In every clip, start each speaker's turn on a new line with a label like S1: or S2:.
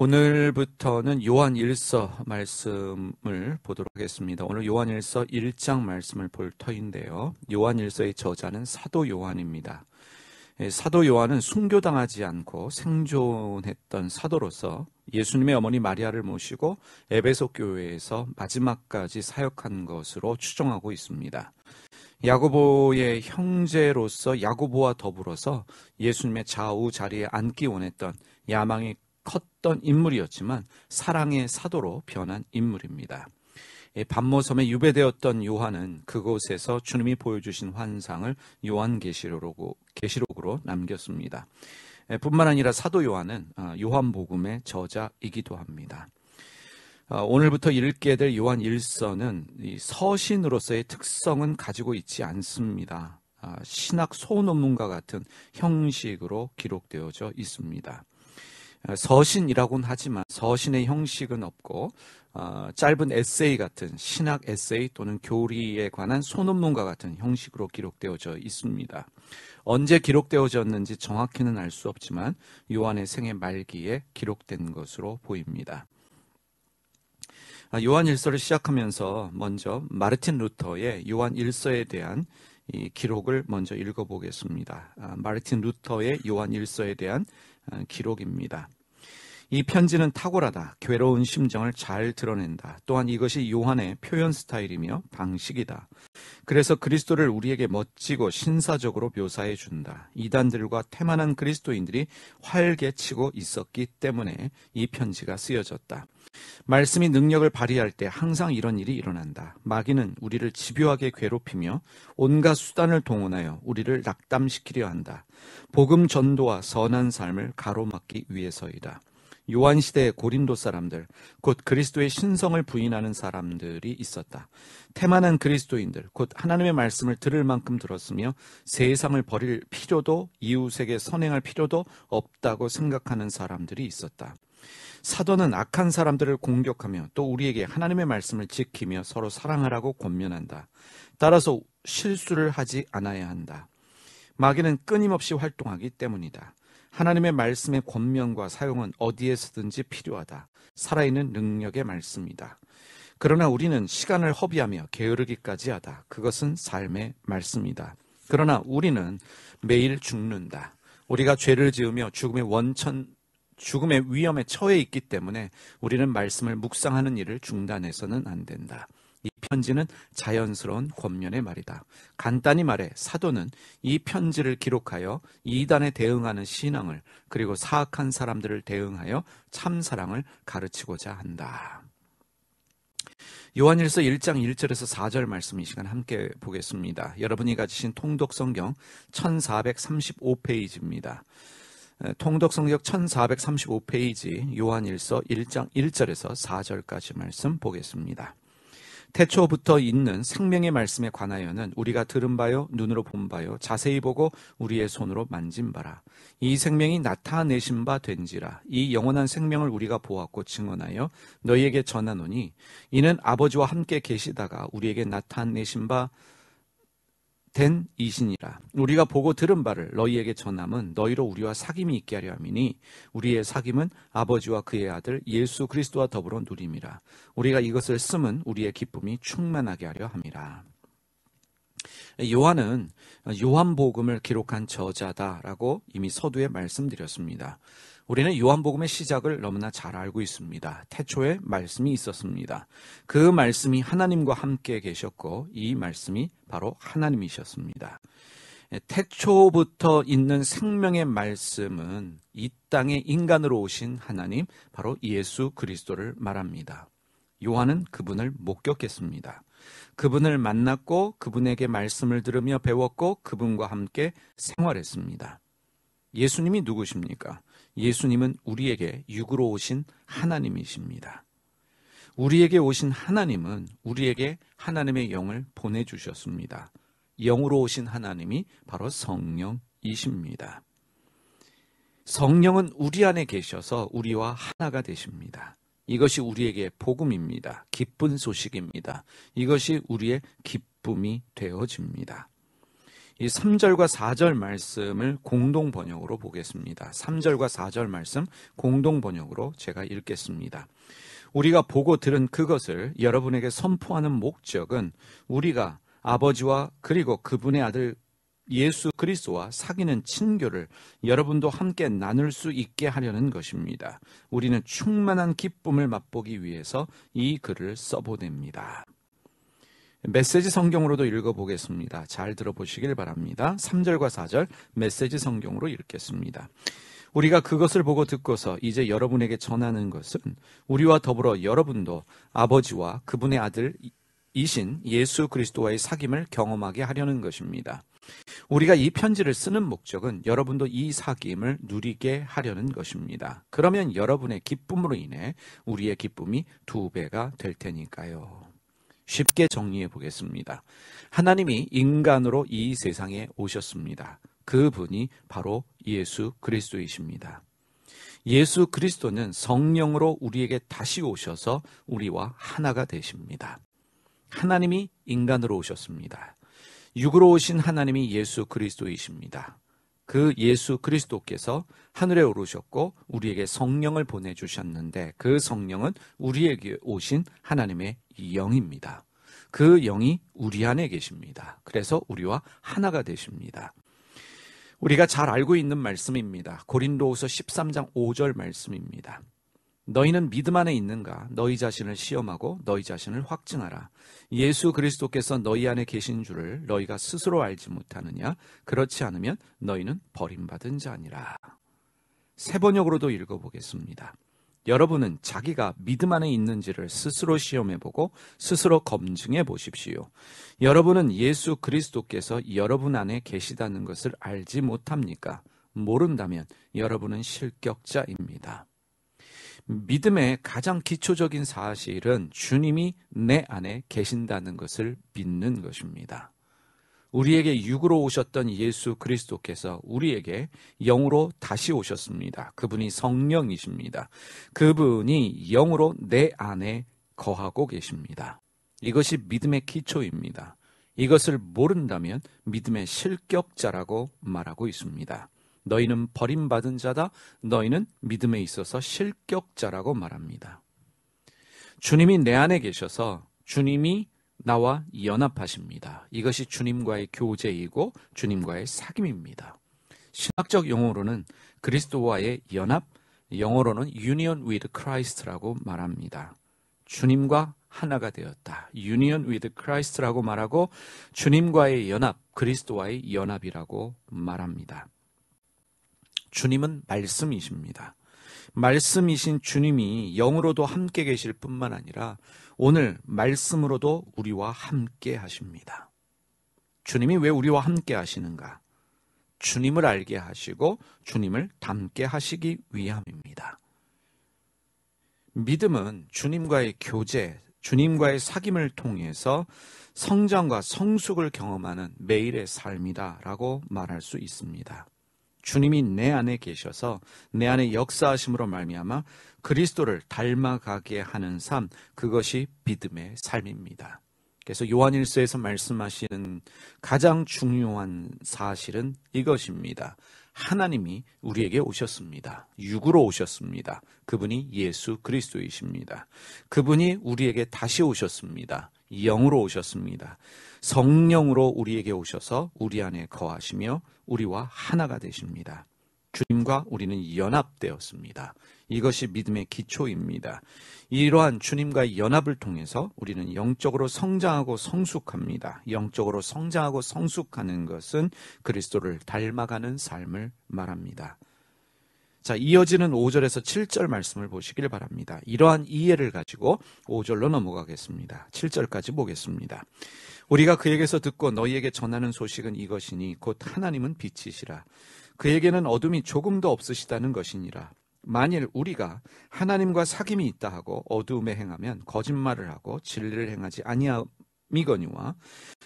S1: 오늘부터는 요한 1서 말씀을 보도록 하겠습니다. 오늘 요한 1서 1장 말씀을 볼 터인데요. 요한 1서의 저자는 사도 요한입니다. 예, 사도 요한은 순교당하지 않고 생존했던 사도로서 예수님의 어머니 마리아를 모시고 에베소 교회에서 마지막까지 사역한 것으로 추정하고 있습니다. 야고보의 형제로서 야고보와 더불어서 예수님의 좌우 자리에 앉기 원했던 야망이 컸던 인물이었지만 사랑의 사도로 변한 인물입니다. 예, 반모섬에 유배되었던 요한은 그곳에서 주님이 보여주신 환상을 요한계시록으로 계시록으로 남겼습니다. 예, 뿐만 아니라 사도 요한은 어, 요한복음의 저자이기도 합니다. 어, 오늘부터 읽게 될 요한 일서는 서신으로서의 특성은 가지고 있지 않습니다. 아, 신학 소논문과 같은 형식으로 기록되어져 있습니다. 서신이라고는 하지만 서신의 형식은 없고 어, 짧은 에세이 같은 신학 에세이 또는 교리에 관한 소논문과 같은 형식으로 기록되어져 있습니다. 언제 기록되어졌는지 정확히는 알 수 없지만 요한의 생애 말기에 기록된 것으로 보입니다. 아, 요한 일서를 시작하면서 먼저 마르틴 루터의 요한 일서에 대한 이 기록을 먼저 읽어보겠습니다. 아, 마르틴 루터의 요한 일서에 대한 아, 기록입니다. 이 편지는 탁월하다. 괴로운 심정을 잘 드러낸다. 또한 이것이 요한의 표현 스타일이며 방식이다. 그래서 그리스도를 우리에게 멋지고 신사적으로 묘사해 준다. 이단들과 태만한 그리스도인들이 활개치고 있었기 때문에 이 편지가 쓰여졌다. 말씀이 능력을 발휘할 때 항상 이런 일이 일어난다. 마귀는 우리를 집요하게 괴롭히며 온갖 수단을 동원하여 우리를 낙담시키려 한다. 복음 전도와 선한 삶을 가로막기 위해서이다. 요한시대 의 고린도 사람들, 곧 그리스도의 신성을 부인하는 사람들이 있었다. 태만한 그리스도인들, 곧 하나님의 말씀을 들을 만큼 들었으며 세상을 버릴 필요도 이웃에게 선행할 필요도 없다고 생각하는 사람들이 있었다. 사도는 악한 사람들을 공격하며 또 우리에게 하나님의 말씀을 지키며 서로 사랑하라고 권면한다. 따라서 실수를 하지 않아야 한다. 마귀는 끊임없이 활동하기 때문이다. 하나님의 말씀의 권면과 사용은 어디에서든지 필요하다. 살아있는 능력의 말씀이다. 그러나 우리는 시간을 허비하며 게으르기까지 하다. 그것은 삶의 말씀이다. 그러나 우리는 매일 죽는다. 우리가 죄를 지으며 죽음의 원천 죽음의 위험에 처해 있기 때문에 우리는 말씀을 묵상하는 일을 중단해서는 안 된다. 이 편지는 자연스러운 권면의 말이다. 간단히 말해 사도는 이 편지를 기록하여 이단에 대응하는 신앙을 그리고 사악한 사람들을 대응하여 참사랑을 가르치고자 한다. 요한일서 1장 1절에서 4절 말씀 이 시간 함께 보겠습니다. 여러분이 가지신 통독 성경 1435페이지입니다. 통독 성경 1435페이지 요한일서 1장 1절에서 4절까지 말씀 보겠습니다. 태초부터 있는 생명의 말씀에 관하여는 우리가 들은 바요, 눈으로 본 바요, 자세히 보고 우리의 손으로 만진 바라. 이 생명이 나타내신 바 된지라. 이 영원한 생명을 우리가 보았고 증언하여 너희에게 전하노니 이는 아버지와 함께 계시다가 우리에게 나타내신 바된 이신이라 우리가 보고 들은 바를 너희에게 전함은 너희로 우리와 사귐이 있게 하려 함이니 우리의 사귐은 아버지와 그의 아들 예수 그리스도와 더불어 누림이라 우리가 이것을 쓰면 우리의 기쁨이 충만하게 하려 함이라 요한은 요한복음을 기록한 저자다라고 이미 서두에 말씀드렸습니다. 우리는 요한복음의 시작을 너무나 잘 알고 있습니다. 태초에 말씀이 있었습니다. 그 말씀이 하나님과 함께 계셨고 이 말씀이 바로 하나님이셨습니다. 태초부터 있는 생명의 말씀은 이 땅에 인간으로 오신 하나님, 바로 예수 그리스도를 말합니다. 요한은 그분을 목격했습니다. 그분을 만났고 그분에게 말씀을 들으며 배웠고 그분과 함께 생활했습니다. 예수님이 누구십니까? 예수님은 우리에게 육으로 오신 하나님이십니다. 우리에게 오신 하나님은 우리에게 하나님의 영을 보내주셨습니다. 영으로 오신 하나님이 바로 성령이십니다. 성령은 우리 안에 계셔서 우리와 하나가 되십니다. 이것이 우리에게 복음입니다. 기쁜 소식입니다. 이것이 우리의 기쁨이 되어집니다. 이 3절과 4절 말씀을 공동 번역으로 보겠습니다. 3절과 4절 말씀 공동 번역으로 제가 읽겠습니다. 우리가 보고 들은 그것을 여러분에게 선포하는 목적은 우리가 아버지와 그리고 그분의 아들 예수 그리스도와 사귀는 친교를 여러분도 함께 나눌 수 있게 하려는 것입니다. 우리는 충만한 기쁨을 맛보기 위해서 이 글을 써보냅니다. 메시지 성경으로도 읽어보겠습니다. 잘 들어보시길 바랍니다. 3절과 4절 메시지 성경으로 읽겠습니다. 우리가 그것을 보고 듣고서 이제 여러분에게 전하는 것은 우리와 더불어 여러분도 아버지와 그분의 아들 이신 예수 그리스도와의 사귐을 경험하게 하려는 것입니다. 우리가 이 편지를 쓰는 목적은 여러분도 이 사귐을 누리게 하려는 것입니다. 그러면 여러분의 기쁨으로 인해 우리의 기쁨이 두 배가 될 테니까요. 쉽게 정리해 보겠습니다. 하나님이 인간으로 이 세상에 오셨습니다. 그분이 바로 예수 그리스도이십니다. 예수 그리스도는 성령으로 우리에게 다시 오셔서 우리와 하나가 되십니다. 하나님이 인간으로 오셨습니다. 육으로 오신 하나님이 예수 그리스도이십니다. 그 예수 그리스도께서 하늘에 오르셨고 우리에게 성령을 보내주셨는데 그 성령은 우리에게 오신 하나님의 영입니다. 그 영이 우리 안에 계십니다. 그래서 우리와 하나가 되십니다. 우리가 잘 알고 있는 말씀입니다. 고린도후서 13장 5절 말씀입니다. 너희는 믿음 안에 있는가? 너희 자신을 시험하고 너희 자신을 확증하라. 예수 그리스도께서 너희 안에 계신 줄을 너희가 스스로 알지 못하느냐? 그렇지 않으면 너희는 버림받은 자니라. 아세 번역으로도 읽어보겠습니다. 여러분은 자기가 믿음 안에 있는지를 스스로 시험해보고 스스로 검증해 보십시오. 여러분은 예수 그리스도께서 여러분 안에 계시다는 것을 알지 못합니까? 모른다면 여러분은 실격자입니다. 믿음의 가장 기초적인 사실은 주님이 내 안에 계신다는 것을 믿는 것입니다. 우리에게 육으로 오셨던 예수 그리스도께서 우리에게 영으로 다시 오셨습니다. 그분이 성령이십니다. 그분이 영으로 내 안에 거하고 계십니다. 이것이 믿음의 기초입니다. 이것을 모른다면 믿음의 실격자라고 말하고 있습니다. 너희는 버림받은 자다. 너희는 믿음에 있어서 실격자라고 말합니다. 주님이 내 안에 계셔서 주님이 나와 연합하십니다. 이것이 주님과의 교제이고 주님과의 사귐입니다. 신학적 용어로는 그리스도와의 연합, 영어로는 union with Christ라고 말합니다. 주님과 하나가 되었다. union with Christ라고 말하고 주님과의 연합, 그리스도와의 연합이라고 말합니다. 주님은 말씀이십니다. 말씀이신 주님이 영으로도 함께 계실 뿐만 아니라 오늘 말씀으로도 우리와 함께 하십니다. 주님이 왜 우리와 함께 하시는가? 주님을 알게 하시고 주님을 닮게 하시기 위함입니다. 믿음은 주님과의 교제, 주님과의 사귐을 통해서 성장과 성숙을 경험하는 매일의 삶이다라고 말할 수 있습니다. 주님이 내 안에 계셔서 내 안에 역사하심으로 말미암아 그리스도를 닮아가게 하는 삶, 그것이 믿음의 삶입니다. 그래서 요한일서에서 말씀하시는 가장 중요한 사실은 이것입니다. 하나님이 우리에게 오셨습니다. 육으로 오셨습니다. 그분이 예수 그리스도이십니다. 그분이 우리에게 다시 오셨습니다. 영으로 오셨습니다. 성령으로 우리에게 오셔서 우리 안에 거하시며 우리와 하나가 되십니다. 주님과 우리는 연합되었습니다. 이것이 믿음의 기초입니다. 이러한 주님과의 연합을 통해서 우리는 영적으로 성장하고 성숙합니다. 영적으로 성장하고 성숙하는 것은 그리스도를 닮아가는 삶을 말합니다. 자, 이어지는 5절에서 7절 말씀을 보시길 바랍니다. 이러한 이해를 가지고 5절로 넘어가겠습니다. 7절까지 보겠습니다. 우리가 그에게서 듣고 너희에게 전하는 소식은 이것이니 곧 하나님은 빛이시라. 그에게는 어둠이 조금도 없으시다는 것이니라. 만일 우리가 하나님과 사귐이 있다 하고 어두움에 행하면 거짓말을 하고 진리를 행하지 아니함이거니와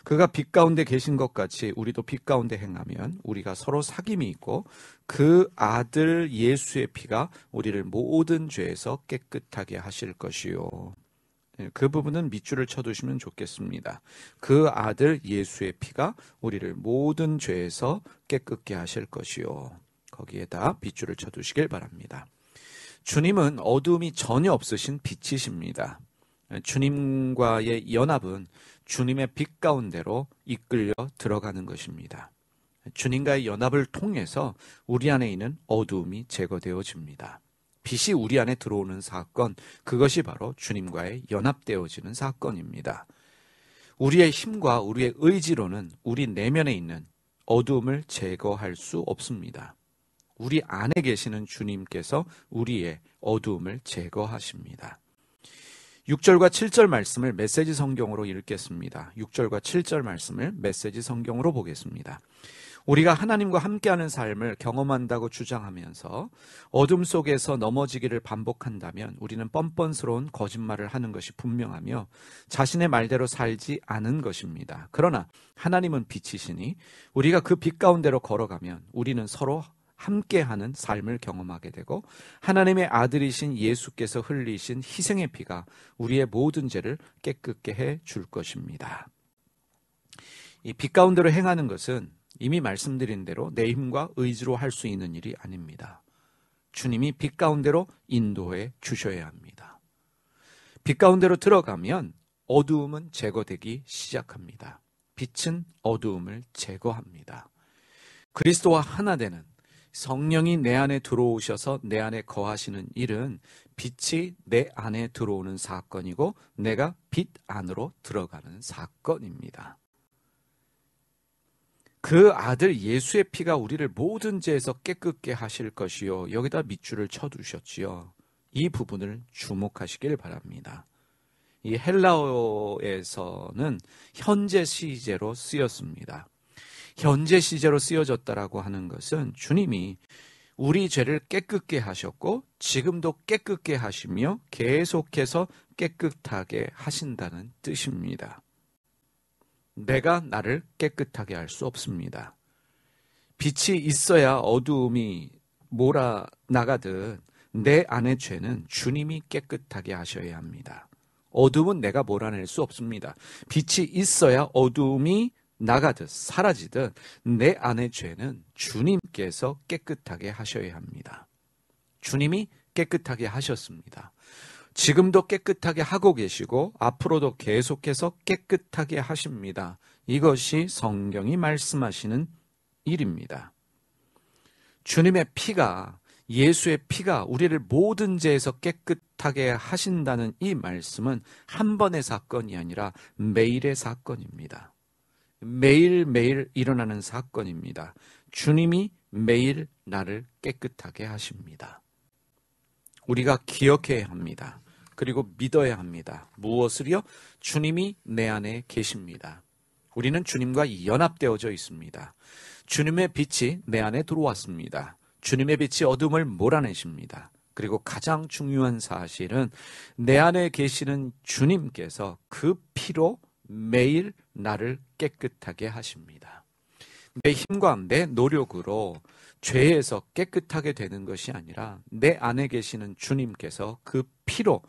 S1: 그가 빛 가운데 계신 것 같이 우리도 빛 가운데 행하면 우리가 서로 사귐이 있고 그 아들 예수의 피가 우리를 모든 죄에서 깨끗하게 하실 것이요. 예, 그 부분은 밑줄을 쳐두시면 좋겠습니다. 그 아들 예수의 피가 우리를 모든 죄에서 깨끗게 하실 것이요. 거기에다 빗줄을 쳐두시길 바랍니다. 주님은 어둠이 전혀 없으신 빛이십니다. 주님과의 연합은 주님의 빛 가운데로 이끌려 들어가는 것입니다. 주님과의 연합을 통해서 우리 안에 있는 어두움이 제거되어집니다. 빛이 우리 안에 들어오는 사건, 그것이 바로 주님과의 연합되어지는 사건입니다. 우리의 힘과 우리의 의지로는 우리 내면에 있는 어두움을 제거할 수 없습니다. 우리 안에 계시는 주님께서 우리의 어두움을 제거하십니다. 6절과 7절 말씀을 메시지 성경으로 읽겠습니다. 6절과 7절 말씀을 메시지 성경으로 보겠습니다. 우리가 하나님과 함께하는 삶을 경험한다고 주장하면서 어둠 속에서 넘어지기를 반복한다면 우리는 뻔뻔스러운 거짓말을 하는 것이 분명하며 자신의 말대로 살지 않은 것입니다. 그러나 하나님은 빛이시니 우리가 그 빛 가운데로 걸어가면 우리는 서로 함께하는 삶을 경험하게 되고 하나님의 아들이신 예수께서 흘리신 희생의 피가 우리의 모든 죄를 깨끗게 해 줄 것입니다. 이 빛 가운데로 행하는 것은 이미 말씀드린 대로 내 힘과 의지로 할 수 있는 일이 아닙니다. 주님이 빛 가운데로 인도해 주셔야 합니다. 빛 가운데로 들어가면 어두움은 제거되기 시작합니다. 빛은 어두움을 제거합니다. 그리스도와 하나 되는 성령이 내 안에 들어오셔서 내 안에 거하시는 일은 빛이 내 안에 들어오는 사건이고 내가 빛 안으로 들어가는 사건입니다. 그 아들 예수의 피가 우리를 모든 죄에서 깨끗게 하실 것이요. 여기다 밑줄을 쳐두셨지요. 이 부분을 주목하시길 바랍니다. 이 헬라어에서는 현재 시제로 쓰였습니다. 현재 시제로 쓰여졌다라고 하는 것은 주님이 우리 죄를 깨끗게 하셨고 지금도 깨끗게 하시며 계속해서 깨끗하게 하신다는 뜻입니다. 내가 나를 깨끗하게 할 수 없습니다. 빛이 있어야 어두움이 몰아 나가듯 내 안의 죄는 주님이 깨끗하게 하셔야 합니다. 어둠은 내가 몰아낼 수 없습니다. 빛이 있어야 어둠이 나가듯 사라지듯 내 안의 죄는 주님께서 깨끗하게 하셔야 합니다. 주님이 깨끗하게 하셨습니다. 지금도 깨끗하게 하고 계시고 앞으로도 계속해서 깨끗하게 하십니다. 이것이 성경이 말씀하시는 일입니다. 주님의 피가 예수의 피가 우리를 모든 죄에서 깨끗하게 하신다는 이 말씀은 한 번의 사건이 아니라 매일의 사건입니다. 매일매일 일어나는 사건입니다. 주님이 매일 나를 깨끗하게 하십니다. 우리가 기억해야 합니다. 그리고 믿어야 합니다. 무엇을요? 주님이 내 안에 계십니다. 우리는 주님과 연합되어져 있습니다. 주님의 빛이 내 안에 들어왔습니다. 주님의 빛이 어둠을 몰아내십니다. 그리고 가장 중요한 사실은 내 안에 계시는 주님께서 그 피로 매일 나를 깨끗하게 하십니다. 내 힘과 내 노력으로 죄에서 깨끗하게 되는 것이 아니라 내 안에 계시는 주님께서 그 피로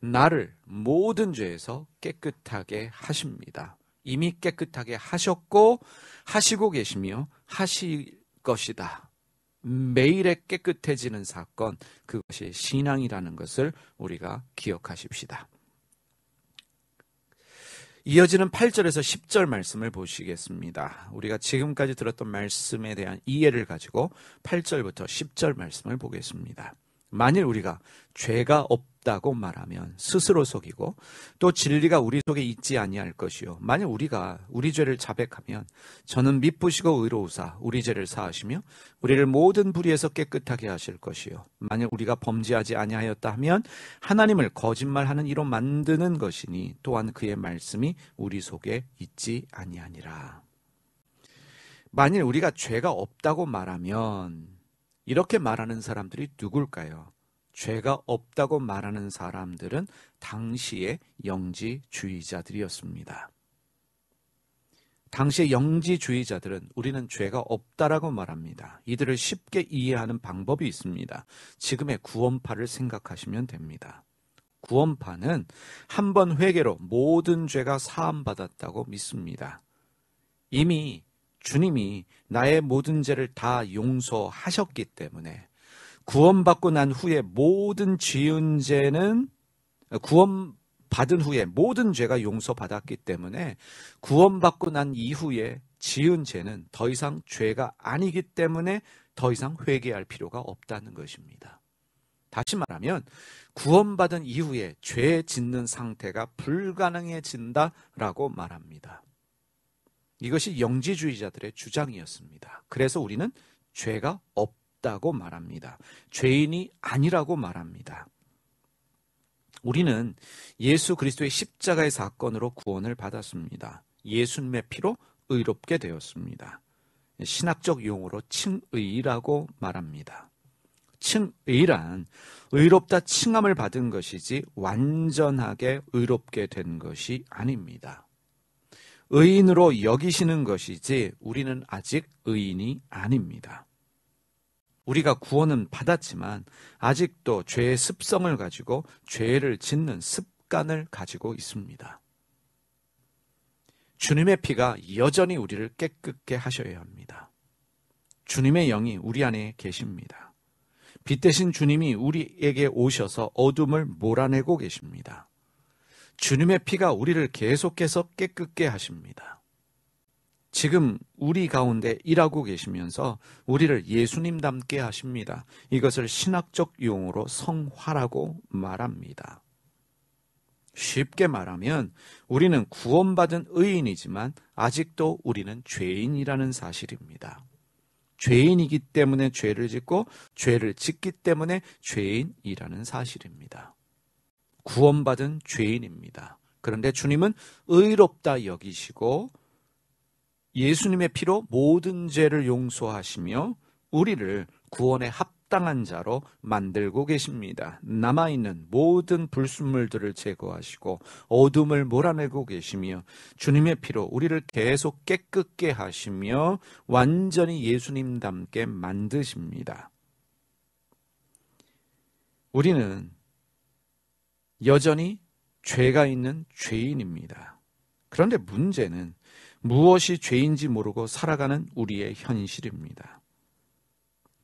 S1: 나를 모든 죄에서 깨끗하게 하십니다. 이미 깨끗하게 하셨고 하시고 계시며 하실 것이다. 매일의 깨끗해지는 사건 그것이 신앙이라는 것을 우리가 기억하십시다. 이어지는 8절에서 10절 말씀을 보시겠습니다. 우리가 지금까지 들었던 말씀에 대한 이해를 가지고 8절부터 10절 말씀을 보겠습니다. 만일 우리가 죄가 없 없다고 말하면 스스로 속이고 또 진리가 우리 속에 있지 아니할 것이요 만약 우리가 우리 죄를 자백하면 저는 미쁘시고 의로우사 우리 죄를 사하시며 우리를 모든 불의에서 깨끗하게 하실 것이요 만약 우리가 범죄하지 아니하였다 하면 하나님을 거짓말하는 이로 만드는 것이니 또한 그의 말씀이 우리 속에 있지 아니하니라 만일 우리가 죄가 없다고 말하면 이렇게 말하는 사람들이 누굴까요? 죄가 없다고 말하는 사람들은 당시의 영지주의자들이었습니다. 당시의 영지주의자들은 우리는 죄가 없다라고 말합니다. 이들을 쉽게 이해하는 방법이 있습니다. 지금의 구원파를 생각하시면 됩니다. 구원파는 한 번 회개로 모든 죄가 사함받았다고 믿습니다. 이미 주님이 나의 모든 죄를 다 용서하셨기 때문에 구원받고 난 후에 모든 지은 죄는 구원받은 후에 모든 죄가 용서받았기 때문에 구원받고 난 이후에 지은 죄는 더 이상 죄가 아니기 때문에 더 이상 회개할 필요가 없다는 것입니다. 다시 말하면 구원받은 이후에 죄 짓는 상태가 불가능해진다라고 말합니다. 이것이 영지주의자들의 주장이었습니다. 그래서 우리는 죄가 없 없다고 말합니다. 죄인이 아니라고 말합니다. 우리는 예수 그리스도의 십자가의 사건으로 구원을 받았습니다. 예수님의 피로 의롭게 되었습니다. 신학적 용어로 칭의라고 말합니다. 칭의란 의롭다 칭함을 받은 것이지 완전하게 의롭게 된 것이 아닙니다. 의인으로 여기시는 것이지 우리는 아직 의인이 아닙니다. 우리가 구원은 받았지만 아직도 죄의 습성을 가지고 죄를 짓는 습관을 가지고 있습니다. 주님의 피가 여전히 우리를 깨끗게 하셔야 합니다. 주님의 영이 우리 안에 계십니다. 빛 대신 주님이 우리에게 오셔서 어둠을 몰아내고 계십니다. 주님의 피가 우리를 계속해서 깨끗게 하십니다. 지금 우리 가운데 일하고 계시면서 우리를 예수님 닮게 하십니다. 이것을 신학적 용어로 성화라고 말합니다. 쉽게 말하면 우리는 구원받은 의인이지만 아직도 우리는 죄인이라는 사실입니다. 죄인이기 때문에 죄를 짓고 죄를 짓기 때문에 죄인이라는 사실입니다. 구원받은 죄인입니다. 그런데 주님은 의롭다 여기시고 예수님의 피로 모든 죄를 용서하시며 우리를 구원에 합당한 자로 만들고 계십니다. 남아있는 모든 불순물들을 제거하시고 어둠을 몰아내고 계시며 주님의 피로 우리를 계속 깨끗게 하시며 완전히 예수님답게 만드십니다. 우리는 여전히 죄가 있는 죄인입니다. 그런데 문제는 무엇이 죄인지 모르고 살아가는 우리의 현실입니다.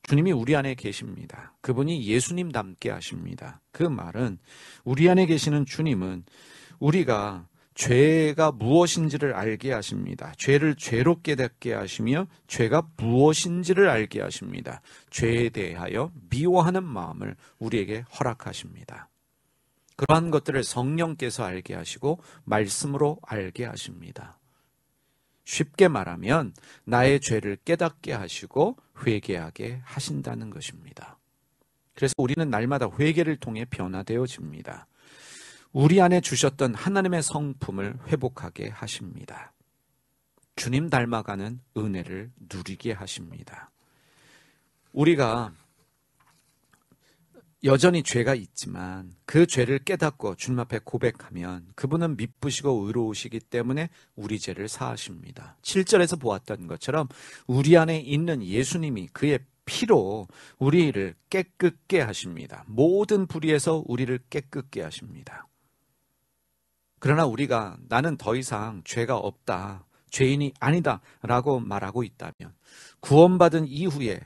S1: 주님이 우리 안에 계십니다. 그분이 예수님 닮게 하십니다. 그 말은 우리 안에 계시는 주님은 우리가 죄가 무엇인지를 알게 하십니다. 죄를 죄롭게닫게 하시며 죄가 무엇인지를 알게 하십니다. 죄에 대하여 미워하는 마음을 우리에게 허락하십니다. 그러한 것들을 성령께서 알게 하시고 말씀으로 알게 하십니다. 쉽게 말하면 나의 죄를 깨닫게 하시고 회개하게 하신다는 것입니다. 그래서 우리는 날마다 회개를 통해 변화되어집니다. 우리 안에 주셨던 하나님의 성품을 회복하게 하십니다. 주님 닮아가는 은혜를 누리게 하십니다. 우리가 여전히 죄가 있지만 그 죄를 깨닫고 주님 앞에 고백하면 그분은 미쁘시고 의로우시기 때문에 우리 죄를 사하십니다. 7절에서 보았던 것처럼 우리 안에 있는 예수님이 그의 피로 우리를 깨끗게 하십니다. 모든 불의에서 우리를 깨끗게 하십니다. 그러나 우리가 나는 더 이상 죄가 없다. 죄인이 아니다. 라고 말하고 있다면 구원받은 이후에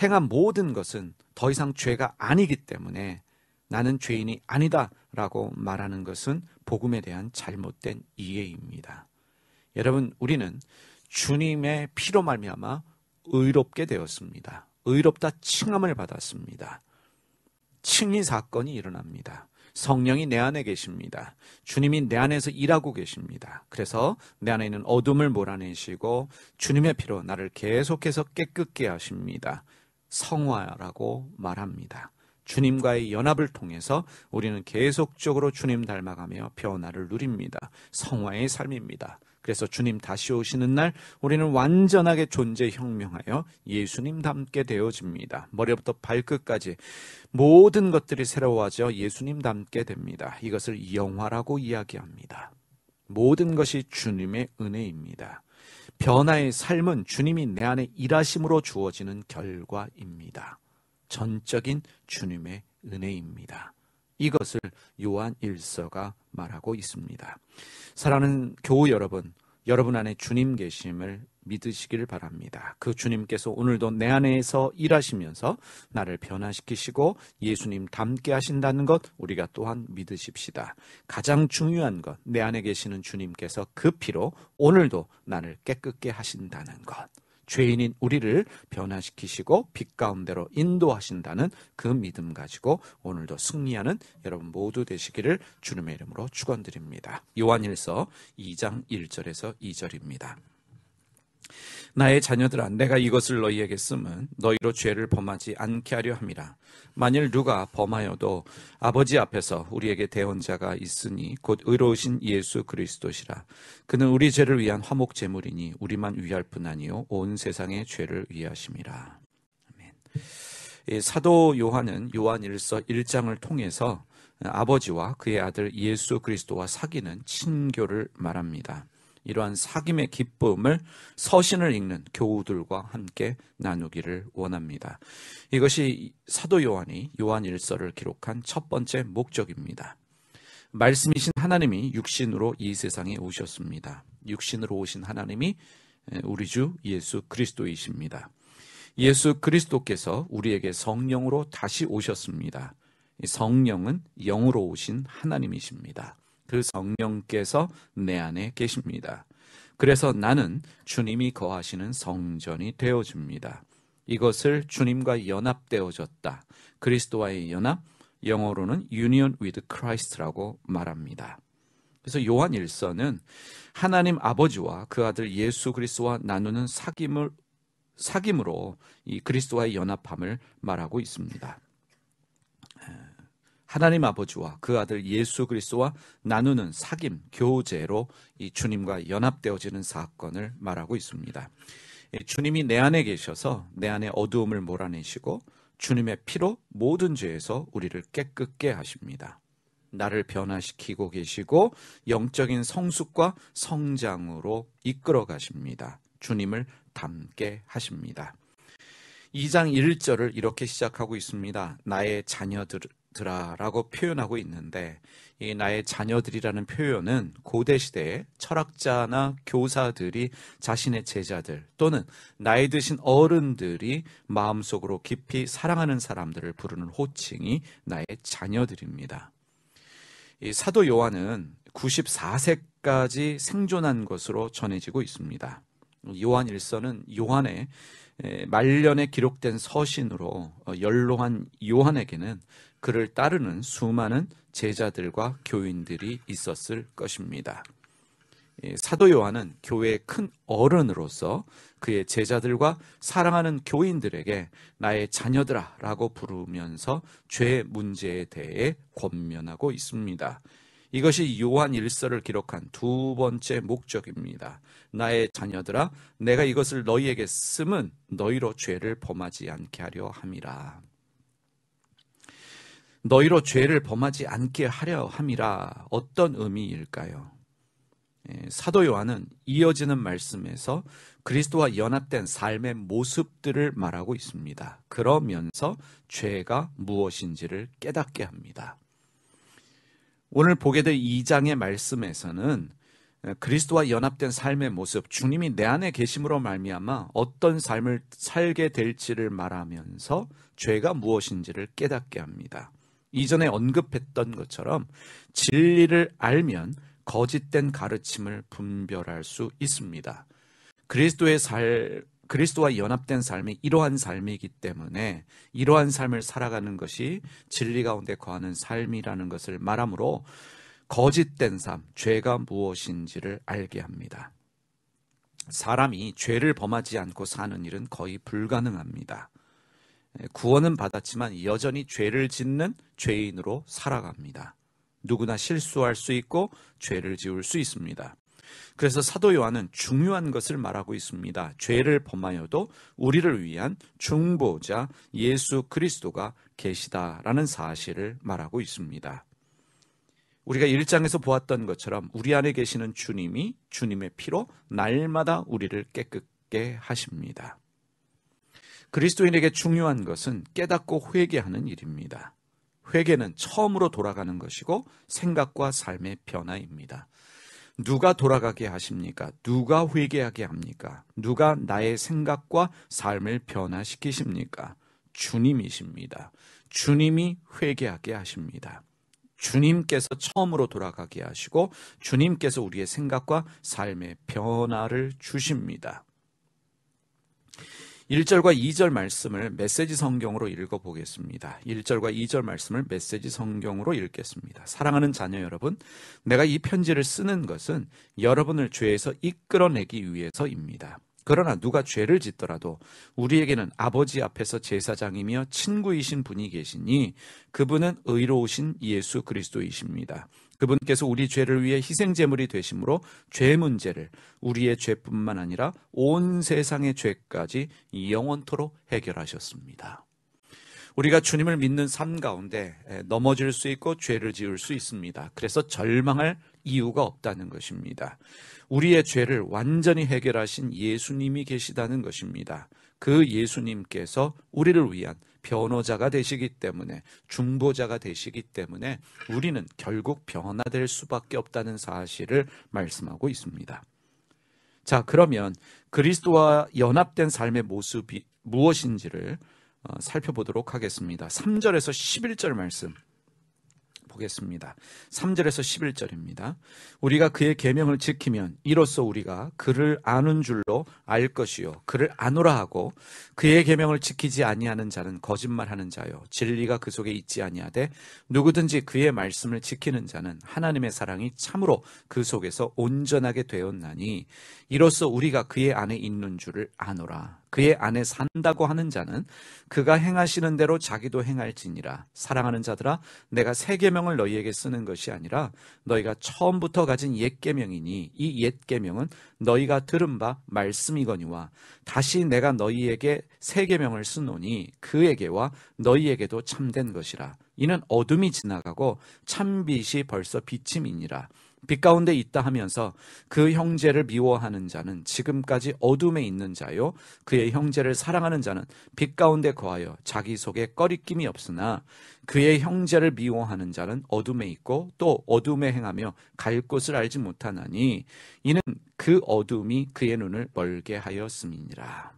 S1: 행한 모든 것은 더 이상 죄가 아니기 때문에 나는 죄인이 아니다라고 말하는 것은 복음에 대한 잘못된 이해입니다. 여러분, 우리는 주님의 피로 말미암아 의롭게 되었습니다. 의롭다 칭함을 받았습니다. 칭의 사건이 일어납니다. 성령이 내 안에 계십니다. 주님이 내 안에서 일하고 계십니다. 그래서 내 안에 있는 어둠을 몰아내시고 주님의 피로 나를 계속해서 깨끗게 하십니다. 성화라고 말합니다. 주님과의 연합을 통해서 우리는 계속적으로 주님 닮아가며 변화를 누립니다. 성화의 삶입니다. 그래서 주님 다시 오시는 날 우리는 완전하게 존재 혁명하여 예수님 닮게 되어집니다. 머리부터 발끝까지 모든 것들이 새로워져 예수님 닮게 됩니다. 이것을 영화라고 이야기합니다. 모든 것이 주님의 은혜입니다. 변화의 삶은 주님이 내 안에 일하심으로 주어지는 결과입니다. 전적인 주님의 은혜입니다. 이것을 요한 일서가 말하고 있습니다. 사랑하는 교우 여러분, 여러분 안에 주님 계심을 믿으시길 바랍니다. 그 주님께서 오늘도 내 안에서 일하시면서 나를 변화시키시고 예수님 닮게 하신다는 것 우리가 또한 믿으십시다. 가장 중요한 것, 내 안에 계시는 주님께서 그 피로 오늘도 나를 깨끗게 하신다는 것. 죄인인 우리를 변화시키시고 빛 가운데로 인도하신다는 그 믿음 가지고 오늘도 승리하는 여러분 모두 되시기를 주님의 이름으로 축원드립니다. 요한일서 2장 1절에서 2절입니다. 나의 자녀들아 내가 이것을 너희에게 쓰면 너희로 죄를 범하지 않게 하려 함이라 만일 누가 범하여도 아버지 앞에서 우리에게 대원자가 있으니 곧 의로우신 예수 그리스도시라 그는 우리 죄를 위한 화목 제물이니 우리만 위할 뿐 아니요 온 세상의 죄를 위하심이라 아멘. 예, 사도 요한은 요한일서 1장을 통해서 아버지와 그의 아들 예수 그리스도와 사귀는 친교를 말합니다. 이러한 사귐의 기쁨을 서신을 읽는 교우들과 함께 나누기를 원합니다. 이것이 사도 요한이 요한 일서를 기록한 첫 번째 목적입니다. 말씀이신 하나님이 육신으로 이 세상에 오셨습니다. 육신으로 오신 하나님이 우리 주 예수 그리스도이십니다. 예수 그리스도께서 우리에게 성령으로 다시 오셨습니다. 성령은 영으로 오신 하나님이십니다. 그 성령께서 내 안에 계십니다. 그래서 나는 주님이 거하시는 성전이 되어줍니다 이것을 주님과 연합되어졌다. 그리스도와의 연합, 영어로는 Union with Christ라고 말합니다. 그래서 요한 일서는 하나님 아버지와 그 아들 예수 그리스도와 나누는 사귐을 사귐으로 이 그리스도와의 연합함을 말하고 있습니다. 하나님 아버지와 그 아들 예수 그리스도와 나누는 사귐, 교제로 이 주님과 연합되어지는 사건을 말하고 있습니다. 주님이 내 안에 계셔서 내 안에 어두움을 몰아내시고 주님의 피로 모든 죄에서 우리를 깨끗게 하십니다. 나를 변화시키고 계시고 영적인 성숙과 성장으로 이끌어 가십니다. 주님을 닮게 하십니다. 2장 1절을 이렇게 시작하고 있습니다. 나의 자녀들 드라라고 표현하고 있는데 이 나의 자녀들이라는 표현은 고대 시대에 철학자나 교사들이 자신의 제자들 또는 나이 드신 어른들이 마음속으로 깊이 사랑하는 사람들을 부르는 호칭이 나의 자녀들입니다. 이 사도 요한은 94세까지 생존한 것으로 전해지고 있습니다. 요한 일서는 요한의 말년에 기록된 서신으로 어, 연로한 요한에게는 그를 따르는 수많은 제자들과 교인들이 있었을 것입니다. 예, 사도 요한은 교회의 큰 어른으로서 그의 제자들과 사랑하는 교인들에게 나의 자녀들아 라고 부르면서 죄의 문제에 대해 권면하고 있습니다. 이것이 요한 일서를 기록한 두 번째 목적입니다. 나의 자녀들아, 내가 이것을 너희에게 쓰면 너희로 죄를 범하지 않게 하려 함이라. 너희로 죄를 범하지 않게 하려 함이라 어떤 의미일까요? 예, 사도 요한은 이어지는 말씀에서 그리스도와 연합된 삶의 모습들을 말하고 있습니다. 그러면서 죄가 무엇인지를 깨닫게 합니다. 오늘 보게 될 2장의 말씀에서는 예, 그리스도와 연합된 삶의 모습, 주님이 내 안에 계심으로 말미암아 어떤 삶을 살게 될지를 말하면서 죄가 무엇인지를 깨닫게 합니다. 이전에 언급했던 것처럼 진리를 알면 거짓된 가르침을 분별할 수 있습니다. 그리스도의 살 그리스도와 연합된 삶이 이러한 삶이기 때문에 이러한 삶을 살아가는 것이 진리 가운데 거하는 삶이라는 것을 말하므로 거짓된 삶, 죄가 무엇인지를 알게 합니다. 사람이 죄를 범하지 않고 사는 일은 거의 불가능합니다. 예, 구원은 받았지만 여전히 죄를 짓는 죄인으로 살아갑니다. 누구나 실수할 수 있고 죄를 지을 수 있습니다. 그래서 사도 요한은 중요한 것을 말하고 있습니다. 죄를 범하여도 우리를 위한 중보자 예수 그리스도가 계시다라는 사실을 말하고 있습니다. 우리가 일장에서 보았던 것처럼 우리 안에 계시는 주님이 주님의 피로 날마다 우리를 깨끗게 하십니다. 그리스도인에게 중요한 것은 깨닫고 회개하는 일입니다. 회개는 처음으로 돌아가는 것이고 생각과 삶의 변화입니다. 누가 돌아가게 하십니까? 누가 회개하게 합니까? 누가 나의 생각과 삶을 변화시키십니까? 주님이십니다. 주님이 회개하게 하십니다. 주님께서 처음으로 돌아가게 하시고 주님께서 우리의 생각과 삶의 변화를 주십니다. 1절과 2절 말씀을 메시지 성경으로 읽어보겠습니다. 1절과 2절 말씀을 메시지 성경으로 읽겠습니다. 사랑하는 자녀 여러분, 내가 이 편지를 쓰는 것은 여러분을 죄에서 이끌어내기 위해서입니다. 그러나 누가 죄를 짓더라도 우리에게는 아버지 앞에서 제사장이며 친구이신 분이 계시니 그분은 의로우신 예수 그리스도이십니다. 그분께서 우리 죄를 위해 희생 제물이 되심으로 죄 문제를 우리의 죄뿐만 아니라 온 세상의 죄까지 영원토록 해결하셨습니다. 우리가 주님을 믿는 삶 가운데 넘어질 수 있고 죄를 지을 수 있습니다. 그래서 절망할 이유가 없다는 것입니다. 우리의 죄를 완전히 해결하신 예수님이 계시다는 것입니다. 그 예수님께서 우리를 위한 변호자가 되시기 때문에 중보자가 되시기 때문에 우리는 결국 변화될 수밖에 없다는 사실을 말씀하고 있습니다. 자, 그러면 그리스도와 연합된 삶의 모습이 무엇인지를 어, 살펴보도록 하겠습니다. 3절에서 11절 말씀. 보겠습니다. 3절에서 11절입니다. 우리가 그의 계명을 지키면 이로써 우리가 그를 아는 줄로 알 것이요 그를 아노라 하고 그의 계명을 지키지 아니하는 자는 거짓말하는 자요 진리가 그 속에 있지 아니하되 누구든지 그의 말씀을 지키는 자는 하나님의 사랑이 참으로 그 속에서 온전하게 되었나니 이로써 우리가 그의 안에 있는 줄을 아노라. 그의 안에 산다고 하는 자는 그가 행하시는 대로 자기도 행할지니라. 사랑하는 자들아, 내가 새 계명을 너희에게 쓰는 것이 아니라 너희가 처음부터 가진 옛 계명이니 이 옛 계명은 너희가 들은 바 말씀이거니와 다시 내가 너희에게 새 계명을 쓰노니 그에게와 너희에게도 참된 것이라. 이는 어둠이 지나가고 참 빛이 벌써 비침이니라. 빛 가운데 있다 하면서 그 형제를 미워하는 자는 지금까지 어둠에 있는 자요 그의 형제를 사랑하는 자는 빛 가운데 거하여 자기 속에 꺼리낌이 없으나 그의 형제를 미워하는 자는 어둠에 있고 또 어둠에 행하며 갈 곳을 알지 못하나니 이는 그 어둠이 그의 눈을 멀게 하였음이니라.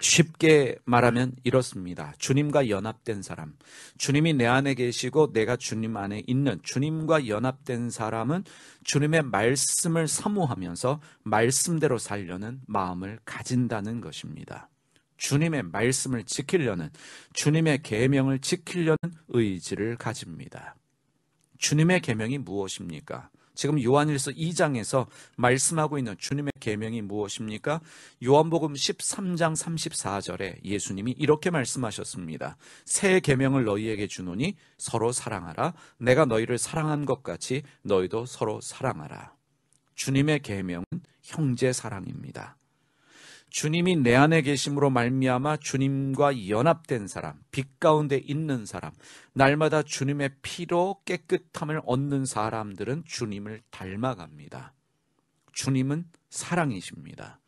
S1: 쉽게 말하면 이렇습니다. 주님과 연합된 사람, 주님이 내 안에 계시고 내가 주님 안에 있는 주님과 연합된 사람은 주님의 말씀을 사모하면서 말씀대로 살려는 마음을 가진다는 것입니다. 주님의 말씀을 지키려는 주님의 계명을 지키려는 의지를 가집니다. 주님의 계명이 무엇입니까? 지금 요한일서 2장에서 말씀하고 있는 주님의 계명이 무엇입니까? 요한복음 13장 34절에 예수님이 이렇게 말씀하셨습니다. 새 계명을 너희에게 주노니 서로 사랑하라. 내가 너희를 사랑한 것 같이 너희도 서로 사랑하라. 주님의 계명은 형제 사랑입니다. 주님이 내 안에 계심으로 말미암아 주님과 연합된 사람, 빛 가운데 있는 사람, 날마다 주님의 피로 깨끗함을 얻는 사람들은 주님을 닮아갑니다. 주님은 사랑이십니다.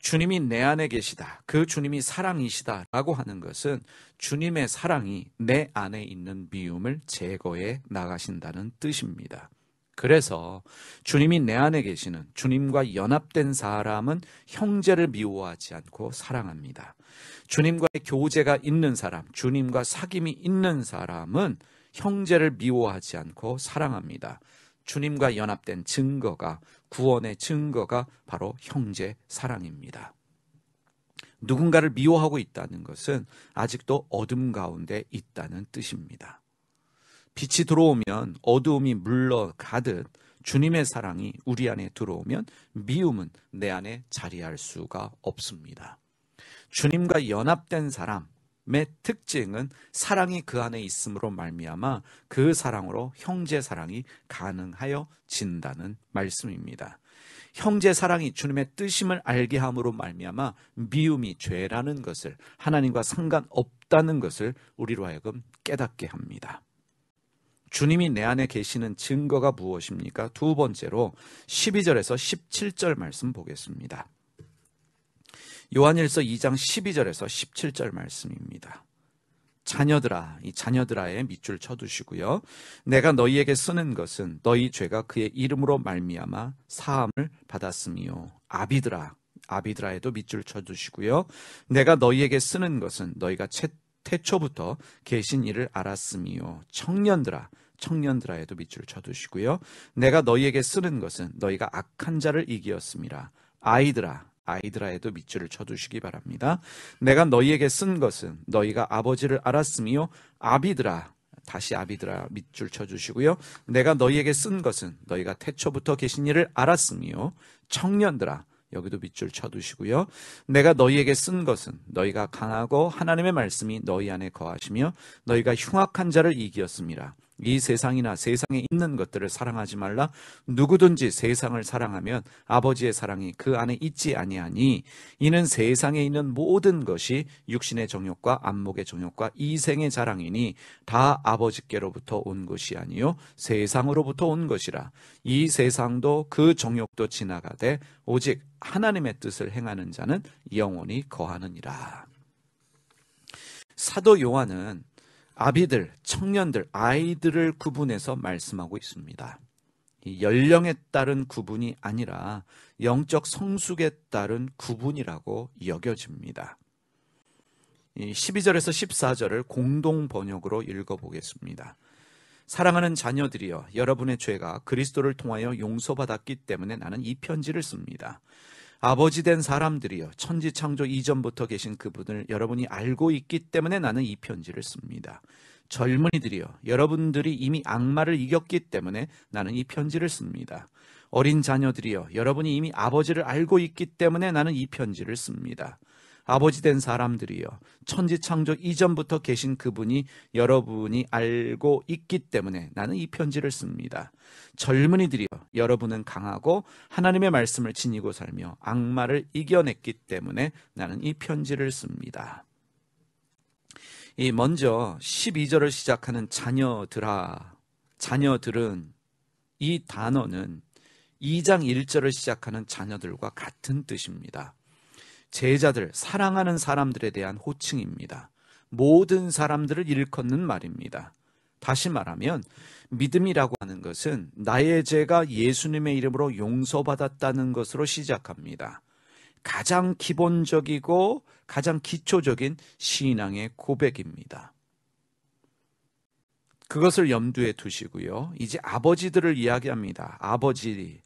S1: 주님이 내 안에 계시다. 그 주님이 사랑이시다. 라고 하는 것은 주님의 사랑이 내 안에 있는 미움을 제거해 나가신다는 뜻입니다. 그래서 주님이 내 안에 계시는 주님과 연합된 사람은 형제를 미워하지 않고 사랑합니다. 주님과의 교제가 있는 사람, 주님과 사귐이 있는 사람은 형제를 미워하지 않고 사랑합니다. 주님과 연합된 증거가 구원의 증거가 바로 형제 사랑입니다. 누군가를 미워하고 있다는 것은 아직도 어둠 가운데 있다는 뜻입니다. 빛이 들어오면 어두움이 물러가듯 주님의 사랑이 우리 안에 들어오면 미움은 내 안에 자리할 수가 없습니다. 주님과 연합된 사람의 특징은 사랑이 그 안에 있음으로 말미암아 그 사랑으로 형제 사랑이 가능하여 진다는 말씀입니다. 형제 사랑이 주님의 뜻임을 알게 함으로 말미암아 미움이 죄라는 것을 하나님과 상관없다는 것을 우리로 하여금 깨닫게 합니다. 주님이 내 안에 계시는 증거가 무엇입니까? 두 번째로 12절에서 17절 말씀 보겠습니다. 요한일서 2장 12절에서 17절 말씀입니다. 자녀들아, 이 자녀들아에 밑줄 쳐두시고요. 내가 너희에게 쓰는 것은 너희 죄가 그의 이름으로 말미암아 사함을 받았음이요. 아비들아, 아비드라에도 밑줄 쳐주시고요. 내가 너희에게 쓰는 것은 너희가 태초부터 계신 이를 알았음이요. 청년들아, 청년들아에도 밑줄을 쳐두시고요. 내가 너희에게 쓰는 것은 너희가 악한 자를 이기었습니다. 아이들아, 아이들아에도 밑줄을 쳐두시기 바랍니다. 내가 너희에게 쓴 것은 너희가 아버지를 알았으며 아비들아, 다시 아비들아 밑줄 쳐주시고요. 내가 너희에게 쓴 것은 너희가 태초부터 계신 이를 알았으며 청년들아, 여기도 밑줄 쳐두시고요. 내가 너희에게 쓴 것은 너희가 강하고 하나님의 말씀이 너희 안에 거하시며 너희가 흉악한 자를 이기었습니다. 이 세상이나 세상에 있는 것들을 사랑하지 말라 누구든지 세상을 사랑하면 아버지의 사랑이 그 안에 있지 아니하니 이는 세상에 있는 모든 것이 육신의 정욕과 안목의 정욕과 이생의 자랑이니 다 아버지께로부터 온 것이 아니요 세상으로부터 온 것이라 이 세상도 그 정욕도 지나가되 오직 하나님의 뜻을 행하는 자는 영원히 거하느니라 사도 요한은 아비들, 청년들, 아이들을 구분해서 말씀하고 있습니다. 연령에 따른 구분이 아니라 영적 성숙에 따른 구분이라고 여겨집니다. 12절에서 14절을 공동 번역으로 읽어보겠습니다. 사랑하는 자녀들이여, 여러분의 죄가 그리스도를 통하여 용서받았기 때문에 나는 이 편지를 씁니다. 아버지 된 사람들이요. 천지 창조 이전부터 계신 그분을 여러분이 알고 있기 때문에 나는 이 편지를 씁니다. 젊은이들이요. 여러분들이 이미 악마를 이겼기 때문에 나는 이 편지를 씁니다. 어린 자녀들이요. 여러분이 이미 아버지를 알고 있기 때문에 나는 이 편지를 씁니다. 아버지 된 사람들이요. 천지 창조 이전부터 계신 그분이 여러분이 알고 있기 때문에 나는 이 편지를 씁니다. 젊은이들이여 여러분은 강하고 하나님의 말씀을 지니고 살며 악마를 이겨냈기 때문에 나는 이 편지를 씁니다. 이 먼저 12절을 시작하는 자녀들아 자녀들은 이 단어는 2장 1절을 시작하는 자녀들과 같은 뜻입니다. 제자들, 사랑하는 사람들에 대한 호칭입니다. 모든 사람들을 일컫는 말입니다. 다시 말하면 믿음이라고 하는 것은 나의 죄가 예수님의 이름으로 용서받았다는 것으로 시작합니다. 가장 기본적이고 가장 기초적인 신앙의 고백입니다. 그것을 염두에 두시고요. 이제 아버지들을 이야기합니다. 아버지,